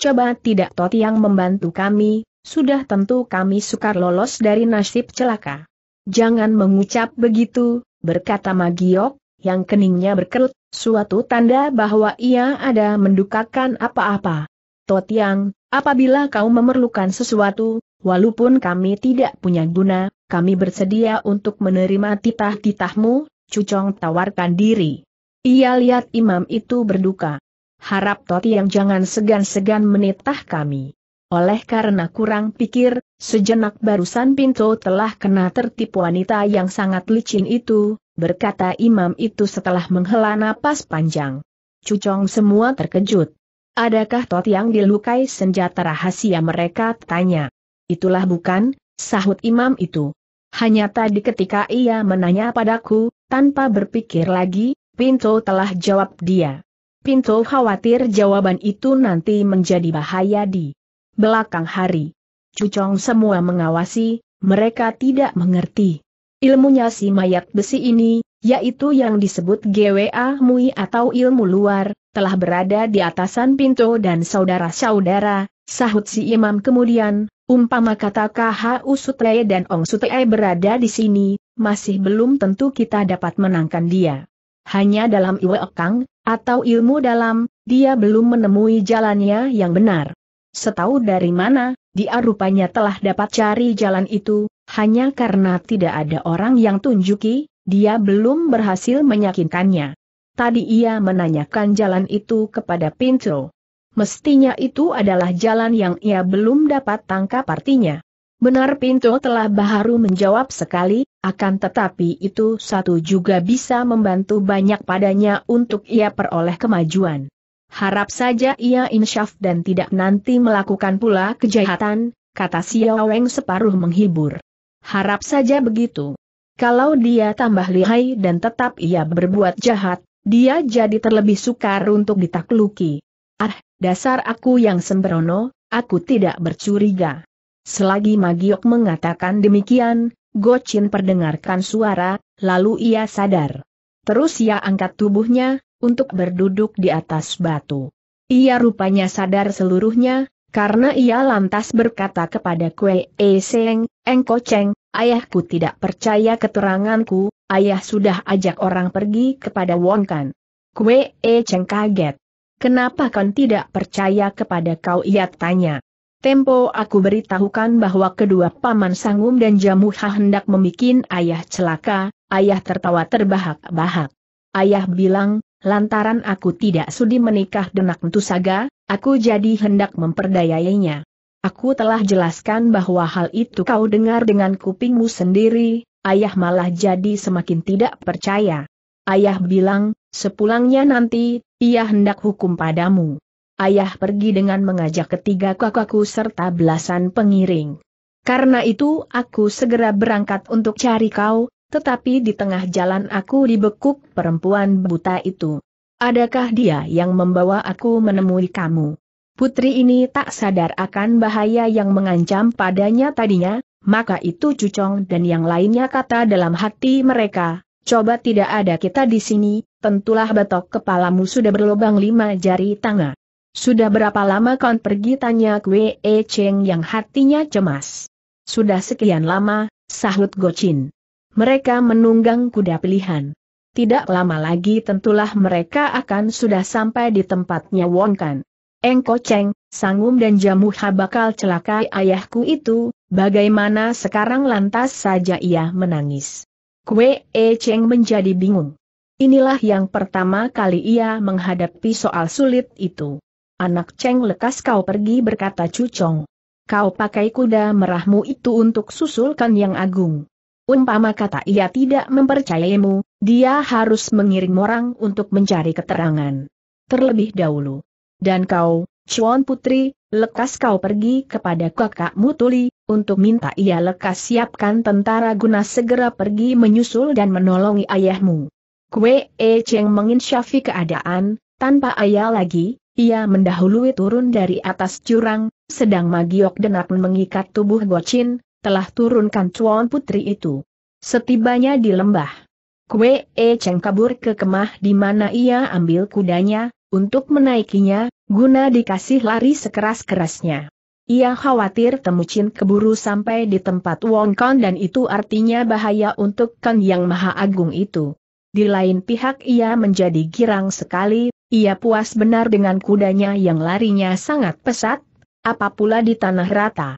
Coba tidak Tot yang membantu kami, sudah tentu kami sukar lolos dari nasib celaka. Jangan mengucap begitu, berkata Magiok, yang keningnya berkerut, suatu tanda bahwa ia ada mendukakan apa-apa. Totiang, apabila kau memerlukan sesuatu, walaupun kami tidak punya guna, kami bersedia untuk menerima titah-titahmu, Cucong tawarkan diri. Ia lihat imam itu berduka. Harap Totiang jangan segan-segan menitah kami. Oleh karena kurang pikir, sejenak barusan Pinto telah kena tertipu wanita yang sangat licin itu, berkata imam itu setelah menghela napas panjang. Cucong semua terkejut. Adakah Tot yang dilukai senjata rahasia mereka? Tanya. Itulah bukan, sahut imam itu. Hanya tadi ketika ia menanya padaku, tanpa berpikir lagi, Pinto telah jawab dia. Pinto khawatir jawaban itu nanti menjadi bahaya di belakang hari. Cucong semua mengawasi, mereka tidak mengerti. Ilmunya si mayat besi ini, yaitu yang disebut GWA Mui atau ilmu luar, telah berada di atasan pintu dan saudara-saudara, sahut si imam kemudian, umpama kata KH Usuteye dan Ong Suteye berada di sini, masih belum tentu kita dapat menangkan dia. Hanya dalam Iwekang, atau ilmu dalam, dia belum menemui jalannya yang benar. Setahu dari mana, dia rupanya telah dapat cari jalan itu, hanya karena tidak ada orang yang tunjuki, dia belum berhasil meyakinkannya. Tadi ia menanyakan jalan itu kepada Pinto. Mestinya itu adalah jalan yang ia belum dapat tangkap artinya. Benar Pinto telah baharu menjawab sekali, akan tetapi itu satu juga bisa membantu banyak padanya untuk ia peroleh kemajuan. Harap saja ia insyaf dan tidak nanti melakukan pula kejahatan, kata Xiao Weng separuh menghibur. Harap saja begitu. Kalau dia tambah lihai dan tetap ia berbuat jahat, dia jadi terlebih sukar untuk ditakluki. Ah, dasar aku yang sembrono, aku tidak bercuriga. Selagi Magiok mengatakan demikian, Gochin perdengarkan suara, lalu ia sadar. Terus ia angkat tubuhnya, untuk berduduk di atas batu. Ia rupanya sadar seluruhnya, karena ia lantas berkata kepada Kue E Seng, Engko Cheng, ayahku tidak percaya keteranganku, ayah sudah ajak orang pergi kepada Wong Kan. Kue E Cheng kaget. Kenapa kan tidak percaya kepada kau ia tanya. Tempo aku beritahukan bahwa kedua paman Sangum dan Jamuha hendak membuat ayah celaka, ayah tertawa terbahak-bahak. Ayah bilang, Lantaran aku tidak sudi menikah dengan Saga, aku jadi hendak memperdayainya. Aku telah jelaskan bahwa hal itu kau dengar dengan kupingmu sendiri, ayah malah jadi semakin tidak percaya. Ayah bilang, sepulangnya nanti, ia hendak hukum padamu. Ayah pergi dengan mengajak ketiga kakakku serta belasan pengiring. Karena itu aku segera berangkat untuk cari kau, tetapi di tengah jalan aku dibekuk perempuan buta itu. Adakah dia yang membawa aku menemui kamu? Putri ini tak sadar akan bahaya yang mengancam padanya tadinya, maka itu Cucong dan yang lainnya kata dalam hati mereka, coba tidak ada kita di sini, tentulah betok kepalamu sudah berlubang lima jari tangan. Sudah berapa lama kau pergi tanya Kwe E Cheng yang hatinya cemas. Sudah sekian lama, sahut Gocin mereka menunggang kuda pilihan. Tidak lama lagi tentulah mereka akan sudah sampai di tempatnya Wongkan. Engko Cheng, Sangum dan Jamuha bakal celakai ayahku itu, bagaimana sekarang lantas saja ia menangis. Kue E Cheng menjadi bingung. Inilah yang pertama kali ia menghadapi soal sulit itu. Anak Cheng lekas kau pergi berkata Cucong. Kau pakai kuda merahmu itu untuk susulkan yang agung. Umpama kata ia tidak mempercayaimu, dia harus mengirim orang untuk mencari keterangan. Terlebih dahulu. Dan kau, Chuan Putri, lekas kau pergi kepada kakakmu Tuli, untuk minta ia lekas siapkan tentara guna segera pergi menyusul dan menolongi ayahmu. Kue E Cheng menginsyafi keadaan, tanpa ayah lagi, ia mendahului turun dari atas curang, sedang Magiok Denak mengikat tubuh Gocin, telah turunkan cuan putri itu. Setibanya di lembah, kwe E Cheng kabur ke kemah di mana ia ambil kudanya, untuk menaikinya, guna dikasih lari sekeras-kerasnya. Ia khawatir Temucin keburu sampai di tempat Wong kong dan itu artinya bahaya untuk kang Yang Maha Agung itu. Di lain pihak ia menjadi girang sekali, ia puas benar dengan kudanya yang larinya sangat pesat, apapula di tanah rata.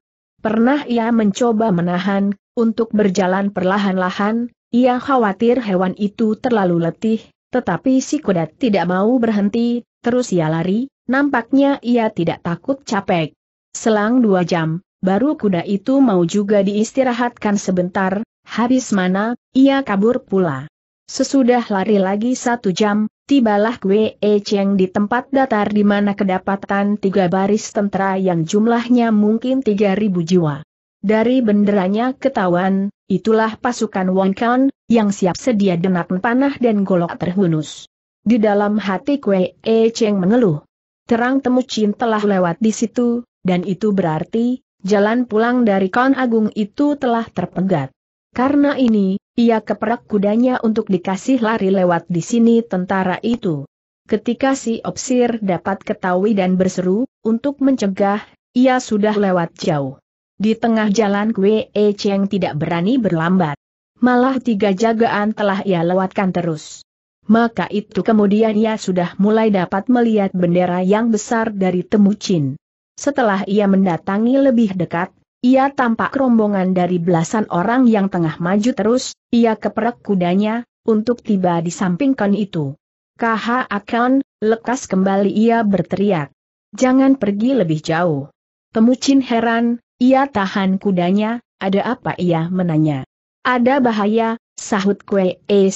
Pernah ia mencoba menahan, untuk berjalan perlahan-lahan, ia khawatir hewan itu terlalu letih, tetapi si kuda tidak mau berhenti, terus ia lari, nampaknya ia tidak takut capek. Selang dua jam, baru kuda itu mau juga diistirahatkan sebentar, habis mana, ia kabur pula. Sesudah lari lagi satu jam, Tibalah Wei E Cheng di tempat datar di mana kedapatan tiga baris tentara yang jumlahnya mungkin tiga ribu jiwa. Dari benderanya ketahuan, itulah pasukan Wong Kan, yang siap sedia denak panah dan golok terhunus. Di dalam hati Wei E Cheng mengeluh. Terang temu Chin telah lewat di situ, dan itu berarti, jalan pulang dari Kan Agung itu telah terpegat. Karena ini, ia keperak kudanya untuk dikasih lari lewat di sini tentara itu. Ketika si Opsir dapat ketahui dan berseru, untuk mencegah, ia sudah lewat jauh. Di tengah jalan Kwe E Cheng tidak berani berlambat. Malah tiga jagaan telah ia lewatkan terus. Maka itu kemudian ia sudah mulai dapat melihat bendera yang besar dari Temucin. Setelah ia mendatangi lebih dekat, ia tampak rombongan dari belasan orang yang tengah maju terus, ia keperak kudanya, untuk tiba di samping Kon itu. Kaha akan, lekas kembali ia berteriak. Jangan pergi lebih jauh. Temucin heran, ia tahan kudanya, ada apa ia menanya. Ada bahaya, sahut Kue E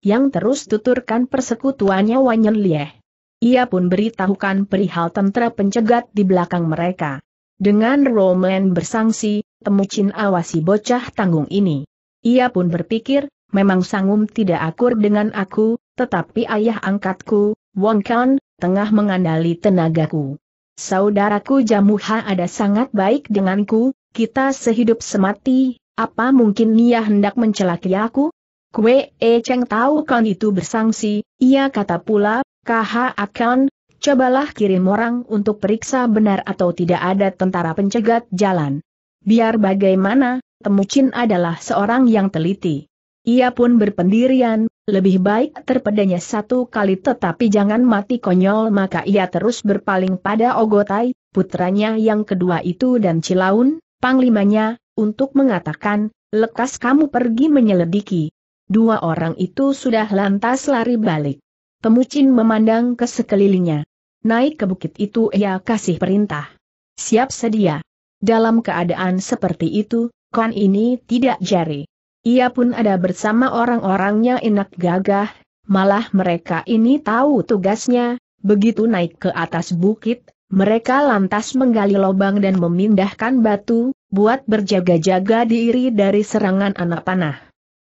yang terus tuturkan persekutuannya Wanyen Lieh. Ia pun beritahukan perihal tentera pencegat di belakang mereka. Dengan Roman bersangsi, Temucin awasi bocah tanggung ini. Ia pun berpikir, memang Sangum tidak akur dengan aku, tetapi ayah angkatku, Wong Kan, tengah mengandali tenagaku. Saudaraku Jamuha ada sangat baik denganku, kita sehidup semati, apa mungkin ia hendak mencelaki aku? Kue E Cheng tahu kan itu bersangsi, ia kata pula, Kha akan, Cobalah kirim orang untuk periksa benar atau tidak ada tentara pencegat jalan. Biar bagaimana, Temucin adalah seorang yang teliti. Ia pun berpendirian, lebih baik terpedanya satu kali tetapi jangan mati konyol maka ia terus berpaling pada Ogotai, putranya yang kedua itu dan Cilaun, panglimanya, untuk mengatakan, lekas kamu pergi menyelidiki. Dua orang itu sudah lantas lari balik. Temucin memandang ke sekelilingnya. Naik ke bukit itu ia kasih perintah. Siap sedia. Dalam keadaan seperti itu, Kon ini tidak jari. Ia pun ada bersama orang-orangnya enak gagah, malah mereka ini tahu tugasnya, begitu naik ke atas bukit, mereka lantas menggali lubang dan memindahkan batu, buat berjaga-jaga diri dari serangan anak panah.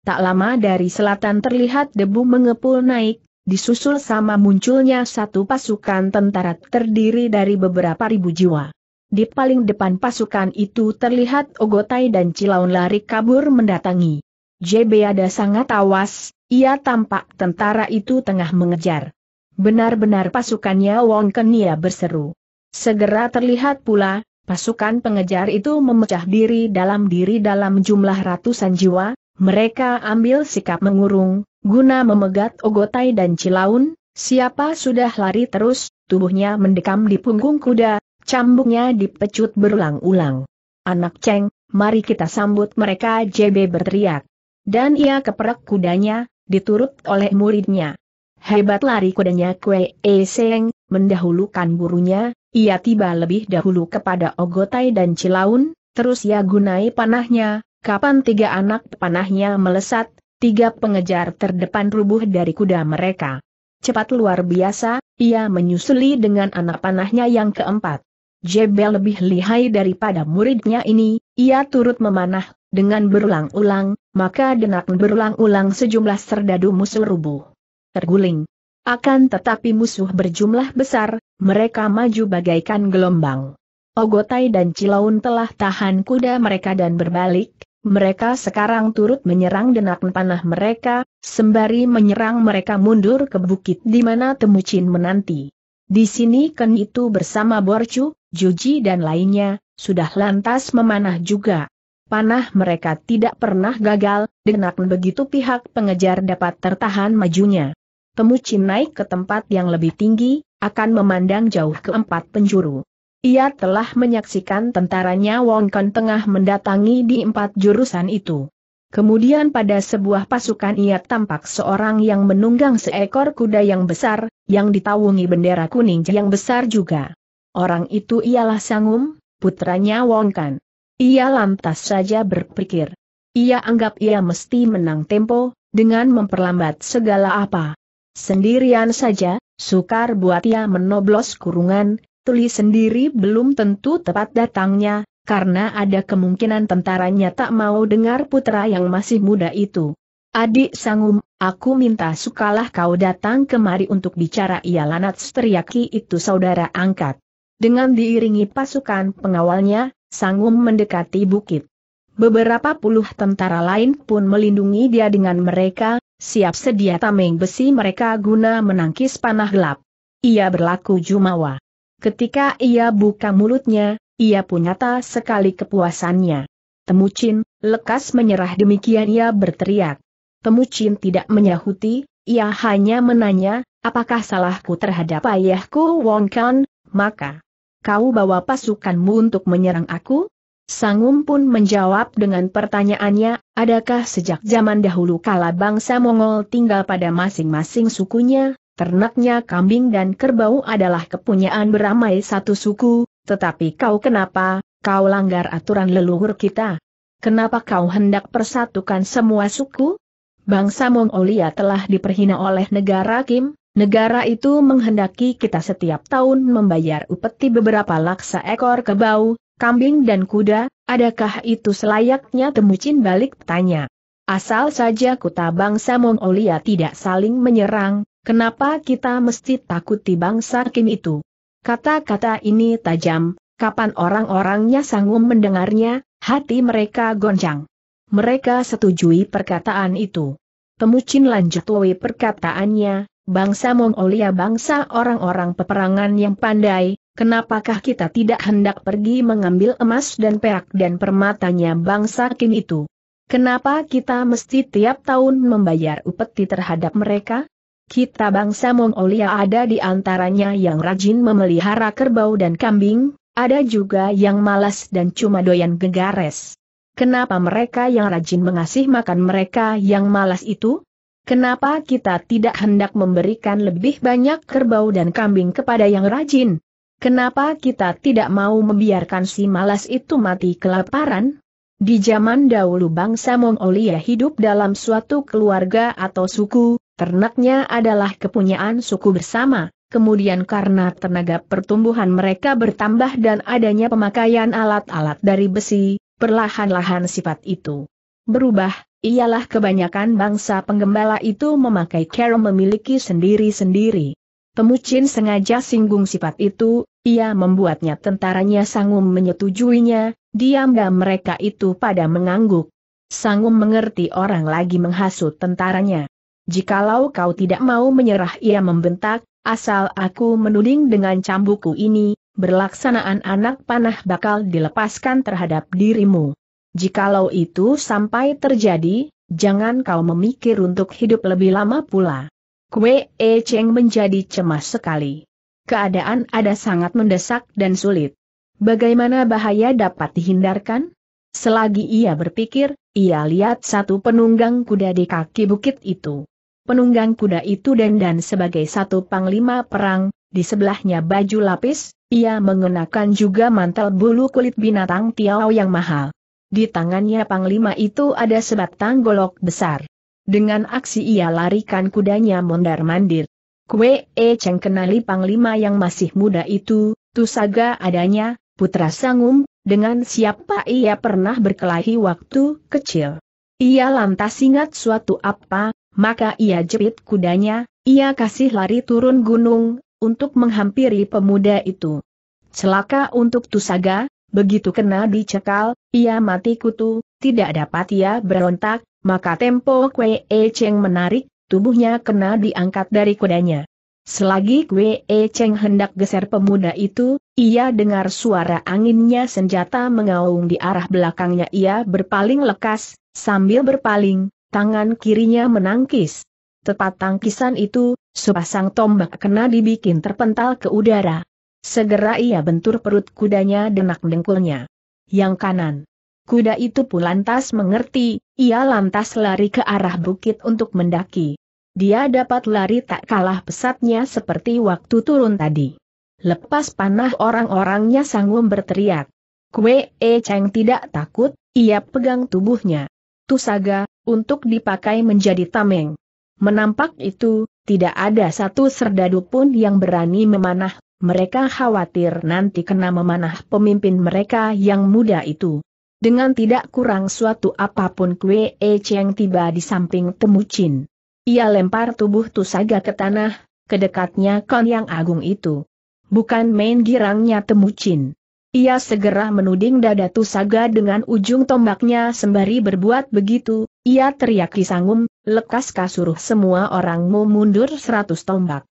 Tak lama dari selatan terlihat debu mengepul naik, disusul sama munculnya satu pasukan tentara terdiri dari beberapa ribu jiwa. Di paling depan pasukan itu terlihat Ogotai dan Cilaun lari kabur mendatangi. JB ada sangat awas, ia tampak tentara itu tengah mengejar. Benar-benar pasukannya Wong Kenia berseru. Segera terlihat pula, pasukan pengejar itu memecah diri dalam diri dalam jumlah ratusan jiwa, mereka ambil sikap mengurung, Guna memegat Ogotai dan Cilaun, siapa sudah lari terus, tubuhnya mendekam di punggung kuda, cambuknya dipecut berulang-ulang. Anak Ceng, mari kita sambut mereka JB berteriak. Dan ia keperak kudanya, diturut oleh muridnya. Hebat lari kudanya Kwe E Seng, mendahulukan burunya, ia tiba lebih dahulu kepada Ogotai dan Cilaun, terus ia gunai panahnya, kapan tiga anak panahnya melesat, tiga pengejar terdepan rubuh dari kuda mereka. Cepat luar biasa, ia menyusuli dengan anak panahnya yang keempat. Jebel lebih lihai daripada muridnya ini, ia turut memanah, dengan berulang-ulang, maka denak berulang-ulang sejumlah serdadu musuh rubuh. Terguling. Akan tetapi musuh berjumlah besar, mereka maju bagaikan gelombang. Ogotai dan Cilaun telah tahan kuda mereka dan berbalik, mereka sekarang turut menyerang denak panah mereka, sembari menyerang mereka mundur ke bukit di mana Temucin menanti. Di sini Ken itu bersama Borcu, Juji dan lainnya, sudah lantas memanah juga. Panah mereka tidak pernah gagal, denak begitu pihak pengejar dapat tertahan majunya. Temucin naik ke tempat yang lebih tinggi, akan memandang jauh ke empat penjuru. Ia telah menyaksikan tentaranya Wong Kon tengah mendatangi di empat jurusan itu. Kemudian pada sebuah pasukan ia tampak seorang yang menunggang seekor kuda yang besar, yang ditawungi bendera kuning yang besar juga. Orang itu ialah Sangum, putranya Wong Kan. Ia lantas saja berpikir. Ia anggap ia mesti menang tempo, dengan memperlambat segala apa. Sendirian saja, sukar buat ia menoblos kurungan, Tuli sendiri belum tentu tepat datangnya, karena ada kemungkinan tentaranya tak mau dengar putra yang masih muda itu. Adik Sangum, aku minta sukalah kau datang kemari untuk bicara ia lanat teriaki itu saudara angkat. Dengan diiringi pasukan pengawalnya, Sangum mendekati bukit. Beberapa puluh tentara lain pun melindungi dia dengan mereka, siap sedia tameng besi mereka guna menangkis panah gelap. Ia berlaku jumawa. Ketika ia buka mulutnya, ia pun nyata sekali kepuasannya. Temucin, lekas menyerah demikian ia berteriak. Temucin tidak menyahuti, ia hanya menanya, apakah salahku terhadap ayahku Wong Kan, maka kau bawa pasukanmu untuk menyerang aku? Sangum pun menjawab dengan pertanyaannya, adakah sejak zaman dahulu kala bangsa Mongol tinggal pada masing-masing sukunya, ternaknya kambing dan kerbau adalah kepunyaan beramai satu suku, tetapi kau kenapa, kau langgar aturan leluhur kita? Kenapa kau hendak persatukan semua suku? Bangsa Mongolia telah diperhina oleh negara Kim, negara itu menghendaki kita setiap tahun membayar upeti beberapa laksa ekor kebau, kambing dan kuda, adakah itu selayaknya temucin balik tanya. Asal saja kuta bangsa Mongolia tidak saling menyerang, Kenapa kita mesti takut di bangsa Kim itu? Kata-kata ini tajam, kapan orang-orangnya sanggup mendengarnya, hati mereka goncang. Mereka setujui perkataan itu. Pemucin lanjut Wei perkataannya, bangsa Mongolia bangsa orang-orang peperangan yang pandai, kenapakah kita tidak hendak pergi mengambil emas dan perak dan permatanya bangsa Kim itu? Kenapa kita mesti tiap tahun membayar upeti terhadap mereka? Kita bangsa Mongolia ada di antaranya yang rajin memelihara kerbau dan kambing, ada juga yang malas dan cuma doyan gegares. Kenapa mereka yang rajin mengasih makan mereka yang malas itu? Kenapa kita tidak hendak memberikan lebih banyak kerbau dan kambing kepada yang rajin? Kenapa kita tidak mau membiarkan si malas itu mati kelaparan? Di zaman dahulu bangsa Mongolia hidup dalam suatu keluarga atau suku, Ternaknya adalah kepunyaan suku bersama, kemudian karena tenaga pertumbuhan mereka bertambah dan adanya pemakaian alat-alat dari besi, perlahan-lahan sifat itu berubah, ialah kebanyakan bangsa penggembala itu memakai cara memiliki sendiri-sendiri. Pemucin sengaja singgung sifat itu, ia membuatnya tentaranya sanggum menyetujuinya, diamga mereka itu pada mengangguk. Sanggum mengerti orang lagi menghasut tentaranya. Jikalau kau tidak mau menyerah ia membentak, asal aku menuding dengan cambukku ini, berlaksanaan anak panah bakal dilepaskan terhadap dirimu. Jikalau itu sampai terjadi, jangan kau memikir untuk hidup lebih lama pula. Kue E Cheng menjadi cemas sekali. Keadaan ada sangat mendesak dan sulit. Bagaimana bahaya dapat dihindarkan? Selagi ia berpikir, ia lihat satu penunggang kuda di kaki bukit itu penunggang kuda itu dan sebagai satu panglima perang, di sebelahnya baju lapis, ia mengenakan juga mantel bulu kulit binatang tiao yang mahal. Di tangannya panglima itu ada sebatang golok besar. Dengan aksi ia larikan kudanya mondar-mandir. Kue E Cheng kenali panglima yang masih muda itu, Tusaga adanya, putra Sangum, dengan siapa ia pernah berkelahi waktu kecil. Ia lantas ingat suatu apa, maka ia jepit kudanya, ia kasih lari turun gunung, untuk menghampiri pemuda itu. Celaka untuk Tusaga, begitu kena dicekal, ia mati kutu, tidak dapat ia berontak, maka tempo Kwe E Cheng menarik, tubuhnya kena diangkat dari kudanya. Selagi Kwe E Cheng hendak geser pemuda itu, ia dengar suara anginnya senjata mengaung di arah belakangnya ia berpaling lekas, sambil berpaling, tangan kirinya menangkis. Tepat tangkisan itu, sepasang tombak kena dibikin terpental ke udara. Segera ia bentur perut kudanya denak dengkulnya. Yang kanan. Kuda itu pun lantas mengerti, ia lantas lari ke arah bukit untuk mendaki. Dia dapat lari tak kalah pesatnya seperti waktu turun tadi. Lepas panah orang-orangnya sanggup berteriak. Kue E Cheng tidak takut, ia pegang tubuhnya. Tusaga, untuk dipakai menjadi tameng. Menampak itu, tidak ada satu serdadu pun yang berani memanah, mereka khawatir nanti kena memanah pemimpin mereka yang muda itu. Dengan tidak kurang suatu apapun Kue E Cheng tiba di samping Temucin. Ia lempar tubuh Tusaga ke tanah, kedekatnya dekatnya Kon yang agung itu bukan main girangnya temucin. Ia segera menuding dada Tusaga dengan ujung tombaknya sembari berbuat begitu, ia teriak sangum, lekas kasuruh semua orangmu mundur seratus tombak.